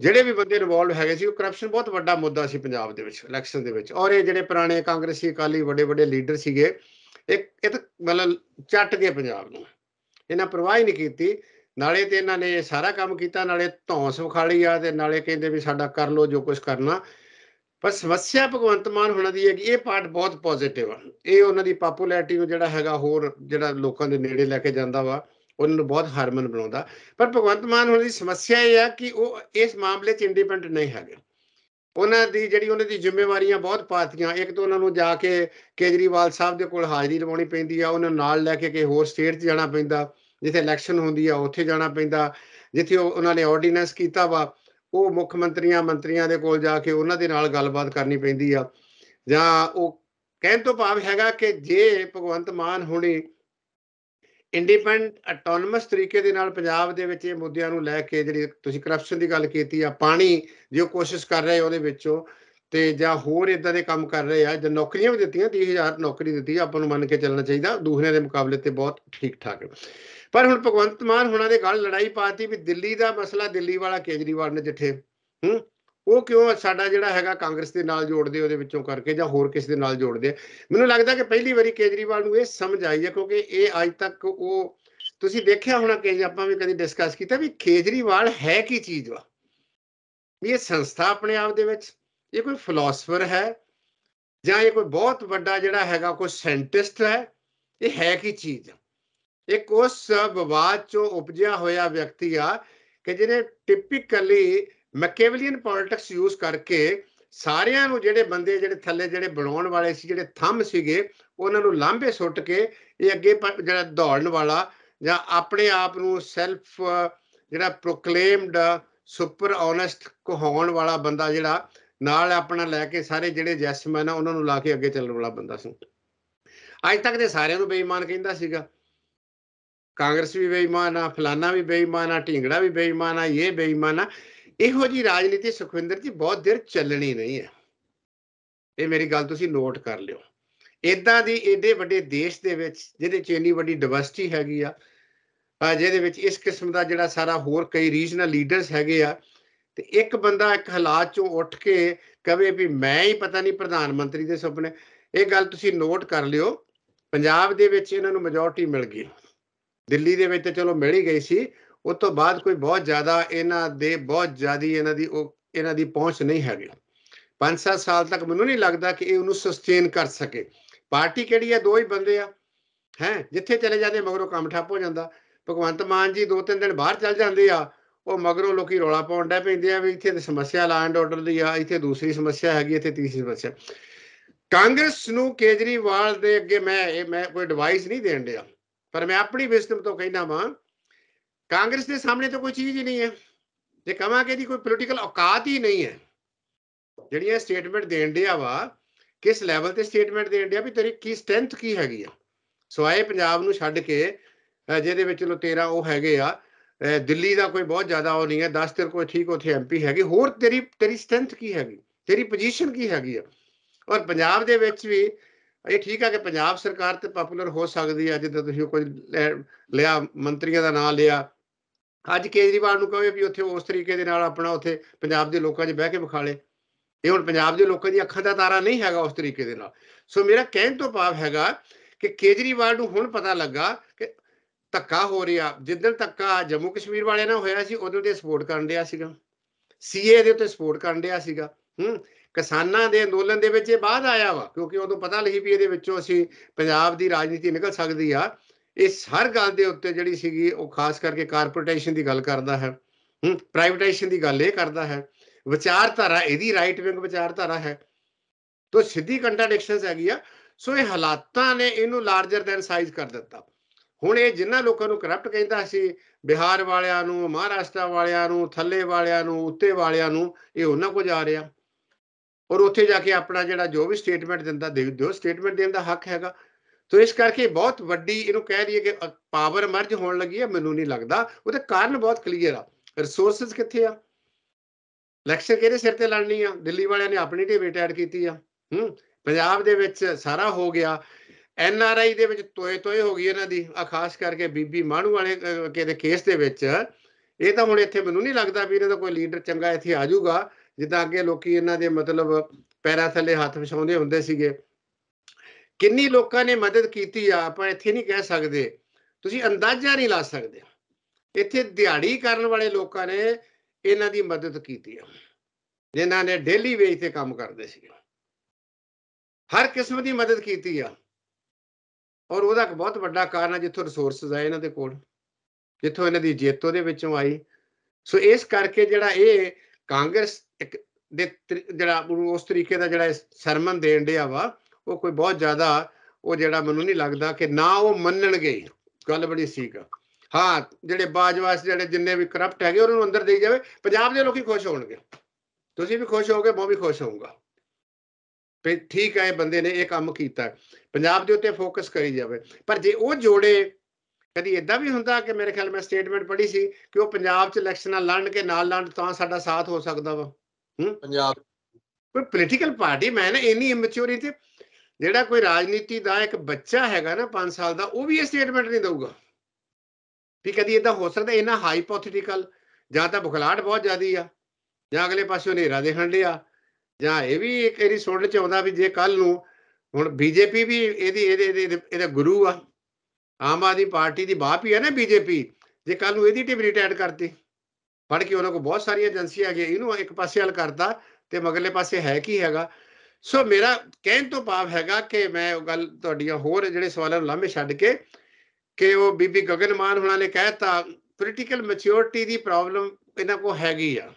ਜਿਹੜੇ ਵੀ ਬੰਦੇ ਇਨਵੋਲਵ ਹੈਗੇ ਸੀ ਉਹ ਕਰਪਸ਼ਨ ਬਹੁਤ ਵੱਡਾ ਮੁੱਦਾ ਸੀ ਪੰਜਾਬ ਦੇ ਵਿੱਚ ਇਲੈਕਸ਼ਨ ਦੇ ਵਿੱਚ ਔਰ ਇਹ ਜਿਹੜੇ ਪੁਰਾਣੇ ਕਾਂਗਰਸੀ ਅਕਾਲੀ ਵੱਡੇ ਵੱਡੇ ਲੀਡਰ ਸੀਗੇ ਇੱਕ ਇਹ ਤਾਂ ਮਤਲਬ ਚੱਟ ਗਏ ਪੰਜਾਬ ਨੂੰ ਇਹਨਾਂ ਪਰਵਾਹ ਹੀ ਨਹੀਂ ਕੀਤੀ ਨਾਲੇ ਤੇ ਇਹਨਾਂ ਨੇ ਸਾਰਾ ਕੰਮ ਕੀਤਾ ਨਾਲੇ ਧੌਂਸ ਵਿਖਾਲੀ ਆ ਤੇ ਨਾਲੇ ਕਹਿੰਦੇ ਵੀ ਸਾਡਾ ਕਰ ਲੋ ਜੋ ਕੁਝ ਕਰਨਾ ਪਰ ਸਮੱਸਿਆ ਭਗਵੰਤ ਮਾਨ ਹੁਣਾਂ ਦੀ ਹੈ ਕਿ ਇਹ ਪਾਰਟ ਬਹੁਤ ਪੋਜ਼ਿਟਿਵ ਆ ਇਹ ਉਹਨਾਂ ਦੀ ਪਪੂਲੈਰਿਟੀ ਨੂੰ ਜਿਹੜਾ ਹੈਗਾ ਹੋਰ ਜਿਹੜਾ ਲੋਕਾਂ ਦੇ ਨੇੜੇ ਲੈ ਕੇ ਜਾਂਦਾ ਵਾ ਉਹਨਾਂ ਨੂੰ ਬਹੁਤ ਹਾਰਮਨ ਬਣਾਉਂਦਾ ਪਰ ਭਗਵੰਤ ਮਾਨ ਹੁਣਾਂ ਦੀ ਸਮੱਸਿਆ ਇਹ ਆ ਕਿ ਉਹ ਇਸ ਮਾਮਲੇ 'ਚ ਇੰਡੀਪੈਂਡੈਂਟ ਨਹੀਂ ਹੈਗੇ ਉਹਨਾਂ ਦੀ ਜਿਹੜੀ ਉਹਨਾਂ ਦੀ ਜ਼ਿੰਮੇਵਾਰੀਆਂ ਬਹੁਤ ਪਾਤੀਆਂ ਇੱਕ ਤਾਂ ਉਹਨਾਂ ਨੂੰ ਜਾ ਕੇ ਕੇਜਰੀਵਾਲ ਸਾਹਿਬ ਦੇ ਕੋਲ ਹਾਜ਼ਰੀ ਲਵਾਉਣੀ ਪੈਂਦੀ ਆ ਉਹਨਾਂ ਨਾਲ ਲੈ ਕੇ ਕੇ ਹੋਰ ਸਟੇਟ 'ਚ ਜਾਣਾ ਪੈਂਦਾ ਜਿੱਥੇ ਇਲੈਕਸ਼ਨ ਹੁੰਦੀ ਆ ਉੱਥੇ ਜਾਣਾ ਪੈਂਦਾ ਜਿੱਥੇ ਉਹਨਾਂ ਨੇ ਆਰਡੀਨੈਂਸ ਕੀਤਾ ਵਾ ਉਹ ਮੁੱਖ ਮੰਤਰੀਆਂ ਮੰਤਰੀਆਂ ਦੇ ਕੋਲ ਜਾ ਕੇ ਉਹਨਾਂ ਦੇ ਨਾਲ ਗੱਲਬਾਤ ਕਰਨੀ ਪੈਂਦੀ ਆ ਜਾਂ ਉਹ ਕਹਿਣ ਤੋਂ ਭਾਵ ਹੈਗਾ ਕਿ ਜੇ ਭਗਵੰਤ ਮਾਨ ਹੁਣੇ ਇੰਡੀਪੈਂਡੈਂਟ ਆਟੋਨਮਸ ਤਰੀਕੇ ਦੇ ਨਾਲ ਪੰਜਾਬ ਦੇ ਵਿੱਚ ਇਹ ਮੁੱਦਿਆਂ ਨੂੰ ਲੈ ਕੇ ਜਿਹੜੀ ਤੁਸੀਂ ਕਰਪਸ਼ਨ ਦੀ ਗੱਲ ਕੀਤੀ ਆ ਪਾਣੀ ਜੋ ਕੋਸ਼ਿਸ਼ ਕਰ ਰਹੇ ਉਹਦੇ ਵਿੱਚੋਂ ਤੇ ਜਾਂ ਹੋਰ ਇਦਾਂ ਦੇ ਕੰਮ ਕਰ ਰਹੇ ਆ ਜਾਂ ਨੌਕਰੀਆਂ ਵੀ ਦਿੱਤੀਆਂ 30000 ਨੌਕਰੀ ਦਿੱਤੀ ਆਪਾਂ ਨੂੰ ਮੰਨ ਕੇ ਚੱਲਣਾ ਚਾਹੀਦਾ ਦੂਸਰਿਆਂ ਦੇ ਮੁਕਾਬਲੇ ਤੇ ਬਹੁਤ ਠੀਕ ਠਾਕ ਪਰ ਹੁਣ ਭਗਵੰਤ ਮਾਨ ਹੁਣਾਂ ਦੇ ਗੱਲ ਲੜਾਈ ਪਾਤੀ ਵੀ ਦਿੱਲੀ ਦਾ ਮਸਲਾ ਦਿੱਲੀ ਵਾਲਾ ਕੇਜਰੀਵਾਲ ਨੇ ਜਿੱਥੇ ਹੂੰ ਉਹ ਕਿਉਂ ਸਾਡਾ ਜਿਹੜਾ ਹੈਗਾ ਕਾਂਗਰਸ ਦੇ ਨਾਲ ਜੋੜਦੇ ਉਹਦੇ ਵਿੱਚੋਂ ਕਰਕੇ ਜਾਂ ਹੋਰ ਕਿਸੇ ਦੇ ਨਾਲ ਜੋੜਦੇ ਮੈਨੂੰ ਲੱਗਦਾ ਕਿ ਪਹਿਲੀ ਵਾਰੀ ਕੇਜਰੀਵਾਲ ਨੂੰ ਇਹ ਸਮਝ ਆਈ ਹੈ ਕਿਉਂਕਿ ਇਹ ਅੱਜ ਤੱਕ ਉਹ ਤੁਸੀਂ ਦੇਖਿਆ ਹੋਣਾ ਕਿ ਆਪਾਂ ਵੀ ਕਦੀ ਡਿਸਕਸ ਕੀਤਾ ਵੀ ਕੇਜਰੀਵਾਲ ਹੈ ਕੀ ਚੀਜ਼ ਵਾ ਵੀ ਇਹ ਸੰਸਥਾ ਆਪਣੇ ਆਪ ਦੇ ਵਿੱਚ ਇਹ ਕੋਈ ਫਿਲਾਸਫਰ ਹੈ ਜਾਂ ਇਹ ਕੋਈ ਬਹੁਤ ਵੱਡਾ ਜਿਹੜਾ ਹੈਗਾ ਕੋਈ ਸਾਇੰਟਿਸਟ ਹੈ ਇਹ ਹੈ ਕੀ ਚੀਜ਼ ਇੱਕ ਉਸ ਵਿਵਾਦ ਚੋਂ ਉਪਜਿਆ ਹੋਇਆ ਵਿਅਕਤੀ ਆ ਕਿ ਜਿਹਨੇ ਟਿਪੀਕਲੀ ਮੈਕੇਵਲੀਅਨ ਪੋਲਿਟਿਕਸ ਯੂਜ਼ ਕਰਕੇ ਸਾਰਿਆਂ ਨੂੰ ਜਿਹੜੇ ਬੰਦੇ ਜਿਹੜੇ ਥੱਲੇ ਜਿਹੜੇ ਬਣਾਉਣ ਵਾਲੇ ਸੀ ਜਿਹੜੇ ਥੰਮ ਸੀਗੇ ਉਹਨਾਂ ਨੂੰ ਲਾਂਭੇ ਸੁੱਟ ਕੇ ਇਹ ਅੱਗੇ ਜਿਹੜਾ ਦੌੜਨ ਵਾਲਾ ਜਾਂ ਆਪਣੇ ਆਪ ਨੂੰ ਸੈਲਫ ਜਿਹੜਾ ਪ੍ਰੋਕਲੇਮਡ ਸੁਪਰ ਓਨੈਸਟ ਕਹਾਉਣ ਵਾਲਾ ਬੰਦਾ ਜਿਹੜਾ ਨਾਲ ਆਪਣਾ ਲੈ ਕੇ ਸਾਰੇ ਜਿਹੜੇ ਜੈਸਮਨ ਆ ਉਹਨਾਂ ਨੂੰ ਲਾ ਕੇ ਅੱਗੇ ਚੱਲਣ ਵਾਲਾ ਬੰਦਾ ਸੀ ਅੱਜ ਤੱਕ ਦੇ ਸਾਰਿਆਂ ਨੂੰ ਬੇਈਮਾਨ ਕਹਿੰਦਾ ਸੀਗਾ ਕਾਂਗਰਸ ਵੀ ਬੇਈਮਾਨ ਆ ਫਲਾਨਾ ਵੀ ਬੇਈਮਾਨ ਆ ਢਿੰਗੜਾ ਵੀ ਬੇਈਮਾਨ ਆ ਇਹ ਬੇਈਮਾਨ ਆ ਇਹੋ ਜੀ ਰਾਜਨੀਤੀ ਸੁਖਵਿੰਦਰ ਜੀ ਬਹੁਤ ਦਿਰ ਚੱਲਣੀ ਨਹੀਂ ਹੈ ਇਹ ਮੇਰੀ ਗੱਲ ਤੁਸੀਂ ਨੋਟ ਕਰ ਲਿਓ ਇਦਾਂ ਦੀ ਏਡੇ ਵੱਡੇ ਦੇਸ਼ ਦੇ ਵਿੱਚ ਜਿਹਦੇ ਚ ਇੰਨੀ ਵੱਡੀ ਡਿਵਰਸਿਟੀ ਹੈਗੀ ਆ ਜਿਹਦੇ ਵਿੱਚ ਇਸ ਕਿਸਮ ਦਾ ਜਿਹੜਾ ਸਾਰਾ ਹੋਰ ਕਈ ਰੀਜਨਲ ਲੀਡਰਸ ਹੈਗੇ ਆ ਤੇ ਇੱਕ ਬੰਦਾ ਇੱਕ ਹਾਲਾਤ ਚੋਂ ਉੱਠ ਕੇ ਕਵੇ ਵੀ ਮੈਂ ਹੀ ਪਤਾ ਨਹੀਂ ਪ੍ਰਧਾਨ ਮੰਤਰੀ ਦੇ ਸੁਪਨੇ ਇਹ ਗੱਲ ਤੁਸੀਂ ਨੋਟ ਕਰ ਲਿਓ ਪੰਜਾਬ ਦੇ ਵਿੱਚ ਇਹਨਾਂ ਨੂੰ ਮੈਜੋਰਟੀ ਮਿਲ ਗਈ ਦਿੱਲੀ ਦੇ ਵਿੱਚ ਚਲੋ ਮਿਲ ਹੀ ਗਈ ਸੀ ਉਸ ਤੋਂ ਬਾਅਦ ਕੋਈ ਬਹੁਤ ਜ਼ਿਆਦਾ ਇਹਨਾਂ ਦੇ ਬਹੁਤ ਜ਼ਿਆਦੀ ਇਹਨਾਂ ਦੀ ਉਹ ਇਹਨਾਂ ਦੀ ਪਹੁੰਚ ਨਹੀਂ ਹੈਗੀ 5-7 ਸਾਲ ਤੱਕ ਮੈਨੂੰ ਨਹੀਂ ਲੱਗਦਾ ਕਿ ਇਹ ਉਹਨੂੰ ਸਸਟੇਨ ਕਰ ਸਕੇ ਪਾਰਟੀ ਕਿਹੜੀ ਹੈ ਦੋ ਹੀ ਬੰਦੇ ਆ ਹੈ ਜਿੱਥੇ ਚਲੇ ਜਾਂਦੇ ਮਗਰੋਂ ਕੰਮ ਠੱਪ ਹੋ ਜਾਂਦਾ ਭਗਵੰਤ ਮਾਨ ਜੀ ਦੋ ਤਿੰਨ ਦਿਨ ਬਾਹਰ ਚਲ ਜਾਂਦੇ ਆ ਉਹ ਮਗਰੋਂ ਲੋਕੀ ਰੋਲਾ ਪਾਉਣ ਡੈ ਪੈਂਦੇ ਆ ਵੀ ਇੱਥੇ ਤੇ ਸਮੱਸਿਆ ਲੈਂਡ ਆਰਡਰ ਦੀ ਆ ਇੱਥੇ ਦੂਸਰੀ ਸਮੱਸਿਆ ਹੈਗੀ ਇੱਥੇ ਤੀਸਰੀ ਸਮੱਸਿਆ ਕਾਂਗਰਸ ਨੂੰ ਕੇਜਰੀਵਾਲ ਦੇ ਅੱਗੇ ਮੈਂ ਇਹ ਮੈਂ ਕੋਈ ਐਡਵਾਈਸ ਨਹੀਂ ਦੇਣ ਡਿਆ ਪਰ ਮੈਂ ਆਪਣੀ ਵਿਸਤਮ ਤੋਂ ਕਹਿਣਾ ਵਾਂ ਕਾਂਗਰਸ ਦੇ ਸਾਹਮਣੇ ਤਾਂ ਕੋਈ ਚੀਜ਼ ਹੀ ਨਹੀਂ ਹੈ ਜੇ ਕਿ ਦੀ ਕੋਈ ਪੋਲੀਟੀਕਲ ਔਕਾਤ ਹੀ ਨਹੀਂ ਹੈ ਜਿਹੜੀਆਂ ਸਟੇਟਮੈਂਟ ਦੇਣ ਡਿਆ ਵਾ ਕਿਸ ਲੈਵਲ ਤੇ ਸਟੇਟਮੈਂਟ ਦੇਣ ਡਿਆ ਵੀ ਤੇਰੀ ਕੀ ਸਟਰੈਂਥ ਕੀ ਹੈਗੀ ਆ ਸਵਾਏ ਪੰਜਾਬ ਨੂੰ ਛੱਡ ਕੇ ਜਿਹਦੇ ਵਿੱਚ ਲੋ 13 ਉਹ ਹੈਗੇ ਆ ਦਿੱਲੀ ਦਾ ਕੋਈ ਬਹੁਤ ਜ਼ਿਆਦਾ ਉਹ ਨਹੀਂ ਹੈ 10 ਤੇਰ ਕੋਈ ਠੀਕ ਉਥੇ ਐਮਪੀ ਹੈਗੇ ਹੋਰ ਤੇਰੀ ਤੇਰੀ ਸਟਰੈਂਥ ਕੀ ਹੈਗੀ ਤੇਰੀ ਪੋਜੀਸ਼ਨ ਕੀ ਹੈਗੀ ਆ ਔਰ ਪੰਜਾਬ ਦੇ ਵਿੱਚ ਵੀ ਇਹ ਠੀਕ ਹੈ ਕਿ ਪੰਜਾਬ ਸਰਕਾਰ ਤੇ ਪਪੂਲਰ ਹੋ ਸਕਦੀ ਹੈ ਜਿੱਦਾਂ ਤੁਸੀਂ ਕੁਝ ਲਿਆ ਮੰਤਰੀਆਂ ਦਾ ਨਾਮ ਲਿਆ ਅੱਜ ਕੇਜਰੀਵਾਲ ਨੂੰ ਕਹੋ ਵੀ ਉੱਥੇ ਉਸ ਤਰੀਕੇ ਦੇ ਨਾਲ ਆਪਣਾ ਉੱਥੇ ਪੰਜਾਬ ਦੇ ਲੋਕਾਂ 'ਚ ਬਹਿ ਕੇ ਵਿਖਾਲੇ ਇਹ ਹੁਣ ਪੰਜਾਬ ਦੇ ਲੋਕਾਂ ਦੀ ਅੱਖਾਂ ਦਾ ਤਾਰਾ ਨਹੀਂ ਹੈਗਾ ਉਸ ਤਰੀਕੇ ਦੇ ਨਾਲ ਸੋ ਮੇਰਾ ਕਹਿਣ ਤੋਂ ਭਾਵ ਹੈਗਾ ਕਿ ਕੇਜਰੀਵਾਲ ਨੂੰ ਹੁਣ ਪਤਾ ਲੱਗਾ ਕਿ ਧੱਕਾ ਹੋ ਰਿਹਾ ਜਿੱਦਣ ਧੱਕਾ ਜੰਮੂ ਕਸ਼ਮੀਰ ਵਾਲਿਆਂ ਨਾਲ ਹੋਇਆ ਸੀ ਉਦੋਂ ਤੇ ਸਪੋਰਟ ਕਰਨ ਡਿਆ ਸੀਗਾ ਸੀਏ ਦੇ ਉੱਤੇ ਸਪੋਰਟ ਕਰਨ ਡਿਆ ਸੀਗਾ ਹੂੰ ਕਿਸਾਨਾਂ ਦੇ ਅੰਦੋਲਨ ਦੇ ਵਿੱਚ ਇਹ ਬਾਅਦ ਆਇਆ ਵਾ ਕਿਉਂਕਿ ਉਦੋਂ ਪਤਾ ਲਹੀ ਵੀ ਇਹਦੇ ਵਿੱਚੋਂ ਅਸੀਂ ਪੰਜਾਬ ਦੀ ਰਾਜਨੀਤੀ ਨਿਕਲ ਸਕਦੀ ਆ ਇਸ ਹਰ ਗੱਲ ਦੇ ਉੱਤੇ ਜਿਹੜੀ ਸੀਗੀ ਉਹ ਖਾਸ ਕਰਕੇ ਕਾਰਪੋਰੇਸ਼ਨ ਦੀ ਗੱਲ ਕਰਦਾ ਹੈ ਹੂੰ ਪ੍ਰਾਈਵੇਟਾਈਜੇਸ਼ਨ ਦੀ ਗੱਲ ਇਹ ਕਰਦਾ ਹੈ ਵਿਚਾਰਧਾਰਾ ਇਹਦੀ ਰਾਈਟ ਵਿੰਗ ਵਿਚਾਰਧਾਰਾ ਹੈ ਤੋਂ ਸਿੱਧੀ ਕੰਟਰਡਿਕਸ਼ਨਸ ਹੈਗੀ ਆ ਸੋ ਇਹ ਹਾਲਾਤਾਂ ਨੇ ਇਹਨੂੰ ਲਾਰਜਰ ਦੈਨ ਸਾਈਜ਼ ਕਰ ਦਿੱਤਾ ਹੁਣ ਇਹ ਜਿੰਨਾ ਲੋਕਾਂ ਨੂੰ ਕਰਪਟ ਕਹਿੰਦਾ ਸੀ ਬਿਹਾਰ ਵਾਲਿਆਂ ਨੂੰ ਮਹਾਰਾਸ਼ਟਰ ਵਾਲਿਆਂ ਨੂੰ ਥੱਲੇ ਵਾਲਿਆਂ ਨੂੰ ਉੱਤੇ ਵਾਲਿਆਂ ਨੂੰ ਇਹ ਉਹਨਾਂ ਕੋ ਜਾ ਰਿਹਾ ਔਰ ਉੱਥੇ ਜਾ ਕੇ ਆਪਣਾ ਜਿਹੜਾ ਜੋ ਵੀ ਸਟੇਟਮੈਂਟ ਦਿੰਦਾ ਦੇ ਦਿਓ ਸਟੇਟਮੈਂਟ ਦੇਣ ਦਾ ਹੱਕ ਹੈਗਾ ਤੋ ਇਸ ਕਰਕੇ ਬਹੁਤ ਵੱਡੀ ਇਹਨੂੰ ਕਹਿ ਰਹੀ ਹੈ ਕਿ ਪਾਵਰ ਮਰਜ ਹੋਣ ਲੱਗੀ ਹੈ ਮੈਨੂੰ ਨਹੀਂ ਲੱਗਦਾ ਉਹਦੇ ਕਾਰਨ ਬਹੁਤ ਕਲੀਅਰ ਆ ਰਿਸੋਰਸਸ ਕਿੱਥੇ ਆ ਇਲੈਕਸ਼ਨ ਕਿਹਦੇ ਸਿਰ ਤੇ ਲੜਨੀ ਆ ਦਿੱਲੀ ਵਾਲਿਆਂ ਨੇ ਆਪਣੀ ਡਿਬੇਟ ਐਡ ਕੀਤੀ ਆ ਹੂੰ ਪੰਜਾਬ ਦੇ ਵਿੱਚ ਸਾਰਾ ਹੋ ਗਿਆ ਐਨ ਆਰ ਆਈ ਦੇ ਵਿੱਚ ਤੋਏ ਤੋਏ ਹੋ ਗਈ ਇਹਨਾਂ ਦੀ ਆ ਖਾਸ ਕਰਕੇ ਬੀਬੀ ਮਾਣੂ ਵਾਲੇ ਕਿਹਦੇ ਕੇਸ ਦੇ ਵਿੱਚ ਇਹ ਤਾਂ ਹੁਣ ਇੱਥੇ ਮੈਨੂੰ ਨਹੀਂ ਲੱਗਦਾ ਵੀ ਇਹਨਾਂ ਦਾ ਕੋਈ ਲੀਡਰ ਚੰਗਾ ਇੱਥੇ ਆ ਜਾਊਗਾ ਜਿੱਦਾਂ ਅੱਗੇ ਲੋਕੀ ਇਹਨਾਂ ਦੇ ਮਤਲਬ ਪੈਰਾਂ ਥੱਲੇ ਹੱਥ ਵਿਛਾਉਂਦੇ ਹੁੰਦੇ ਸੀਗੇ ਕਿੰਨੀ ਲੋਕਾਂ ਨੇ ਮਦਦ ਕੀਤੀ ਆ ਆਪਾਂ ਇੱਥੇ ਨਹੀਂ ਕਹਿ ਸਕਦੇ ਤੁਸੀਂ ਅੰਦਾਜ਼ਾ ਨਹੀਂ ਲਾ ਸਕਦੇ ਇੱਥੇ ਦਿਹਾੜੀ ਕਰਨ ਵਾਲੇ ਲੋਕਾਂ ਨੇ ਇਹਨਾਂ ਦੀ ਮਦਦ ਕੀਤੀ ਆ ਜਿਨ੍ਹਾਂ ਨੇ ਡੇਲੀ ਵੇਜ ਤੇ ਕੰਮ ਕਰਦੇ ਸੀ ਹਰ ਕਿਸਮ ਦੀ ਮਦਦ ਕੀਤੀ ਆ ਔਰ ਉਹਦਾ ਇੱਕ ਬਹੁਤ ਵੱਡਾ ਕਾਰਨ ਹੈ ਜਿੱਥੋਂ ਰਿਸੋਰਸਸ ਆਏ ਇਹਨਾਂ ਦੇ ਕੋਲ ਜਿੱਥੋਂ ਇਹਨਾਂ ਦੀ ਜੇਤੋ ਦੇ ਵਿੱਚੋਂ ਆਈ ਸੋ ਇਸ ਕਰਕੇ ਜਿਹੜਾ ਇਹ ਕਾਂਗਰਸ ਇੱਕ ਦੇ ਜਿਹੜਾ ਉਸ ਤਰੀਕੇ ਦਾ ਜਿਹੜਾ ਸਰਮਨ ਦੇਣ ਡਿਆ ਵਾ ਉਹ ਕੋਈ ਬਹੁਤ ਜ਼ਿਆਦਾ ਉਹ ਜਿਹੜਾ ਮੈਨੂੰ ਨਹੀਂ ਲੱਗਦਾ ਕਿ ਨਾ ਉਹ ਮੰਨਣਗੇ ਗੱਲ ਬੜੀ ਸੀਕ ਹਾਂ ਜਿਹੜੇ ਬਾਜਵਾਸ ਜਿਹੜੇ ਜਿੰਨੇ ਵੀ ਕਰਪਟ ਹੈਗੇ ਉਹਨਾਂ ਨੂੰ ਅੰਦਰ ਦੇਈ ਜਾਵੇ ਪੰਜਾਬ ਦੇ ਲੋਕੀ ਖੁਸ਼ ਹੋਣਗੇ ਤੁਸੀਂ ਵੀ ਖੁਸ਼ ਹੋਗੇ ਮੈਂ ਵੀ ਖੁਸ਼ ਹੋਊਂਗਾ ਤੇ ਠੀਕ ਹੈ ਬੰਦੇ ਨੇ ਇਹ ਕੰਮ ਕੀਤਾ ਪੰਜਾਬ ਦੇ ਉੱਤੇ ਫੋਕਸ ਕਰੀ ਜਾਵੇ ਪਰ ਜੇ ਉਹ ਜੋੜੇ ਕਦੀ ਇਦਾਂ ਵੀ ਹੁੰਦਾ ਕਿ ਮੇਰੇ ਖਿਆਲ ਮੈਂ ਸਟੇਟਮੈਂਟ ਪੜ੍ਹੀ ਸੀ ਕਿ ਉਹ ਪੰਜਾਬ 'ਚ ਇਲੈਕਸ਼ਨਾਂ ਲੜਨ ਕੇ ਨਾਲ ਲੜਨ ਤਾਂ ਸਾਡਾ ਸਾਥ ਹੋ ਸਕਦਾ ਵਾ ਹੂੰ ਪੰਜਾਬ ਕੋਈ ਪੋਲੀਟੀਕਲ ਪਾਰਟੀ ਮੈਂ ਨਾ ਇੰਨੀ ਤੇ ਜਿਹੜਾ ਕੋਈ ਰਾਜਨੀਤੀ ਦਾ ਇੱਕ ਬੱਚਾ ਹੈਗਾ ਨਾ 5 ਸਾਲ ਦਾ ਉਹ ਵੀ ਇਹ ਸਟੇਟਮੈਂਟ ਨਹੀਂ ਦੇਊਗਾ ਵੀ ਕਦੀ ਇਦਾਂ ਹੋ ਸਕਦਾ ਇਹਨਾਂ ਹਾਈਪੋਥੈਟੀਕਲ ਜਾਂ ਤਾਂ ਬੁਖਲਾਟ ਬਹੁਤ ਜ਼ਿਆਦੀ ਆ ਜਾਂ ਅਗਲੇ ਪਾਸੇ ਹਨੇਰਾ ਦੇਖਣ ਡਿਆ ਜਾਂ ਇਹ ਵੀ ਇੱਕ ਇਹਦੀ ਸੁਣਨ ਚ ਆਉਂਦਾ ਵੀ ਜੇ ਕੱਲ ਨੂੰ ਹੁਣ ਬੀਜੇਪੀ ਵੀ ਇਹਦੀ ਇਹਦੇ ਇਹਦਾ ਗੁਰੂ ਆ ਆਮ ਆਦੀ ਪਾਰਟੀ ਦੀ ਬਾਪ ਹੀ ਹੈ ਨਾ ਬੀਜੇਪੀ ਜੇ ਕੱਲ ਨੂੰ ਇਹਦੀ ਟੀਮ ਰਿਟਾਇਰ ਕਰਤੀ ਫੜ ਕੇ ਉਹਨਾਂ ਕੋ ਬਹੁਤ ਸਾਰੀਆਂ ਏਜੰਸੀਆਂ ਆ ਗਈਆਂ ਇਹਨੂੰ ਇੱਕ ਪਾਸੇ ਹਲ ਕਰਦਾ ਤੇ ਮਗਲੇ ਪਾਸੇ ਹੈ ਕੀ ਹੈਗਾ ਸੋ ਮੇਰਾ ਕਹਿਣ ਤੋਂ ਭਾਵ ਹੈਗਾ ਕਿ ਮੈਂ ਉਹ ਗੱਲ ਤੁਹਾਡੀਆਂ ਹੋਰ ਜਿਹੜੇ ਸਵਾਲਾਂ ਨੂੰ ਲਾਂਭੇ ਛੱਡ ਕੇ ਕਿ ਉਹ ਬੀਬੀ ਗਗਨਮਾਨ ਹੁਣਾਂ ਨੇ ਕਹਿਤਾ ਪੋਲੀਟੀਕਲ ਮੈਚਿਓਰਿਟੀ ਦੀ ਪ੍ਰੋਬਲਮ ਇਹਨਾਂ ਕੋ ਹੈਗੀ ਆ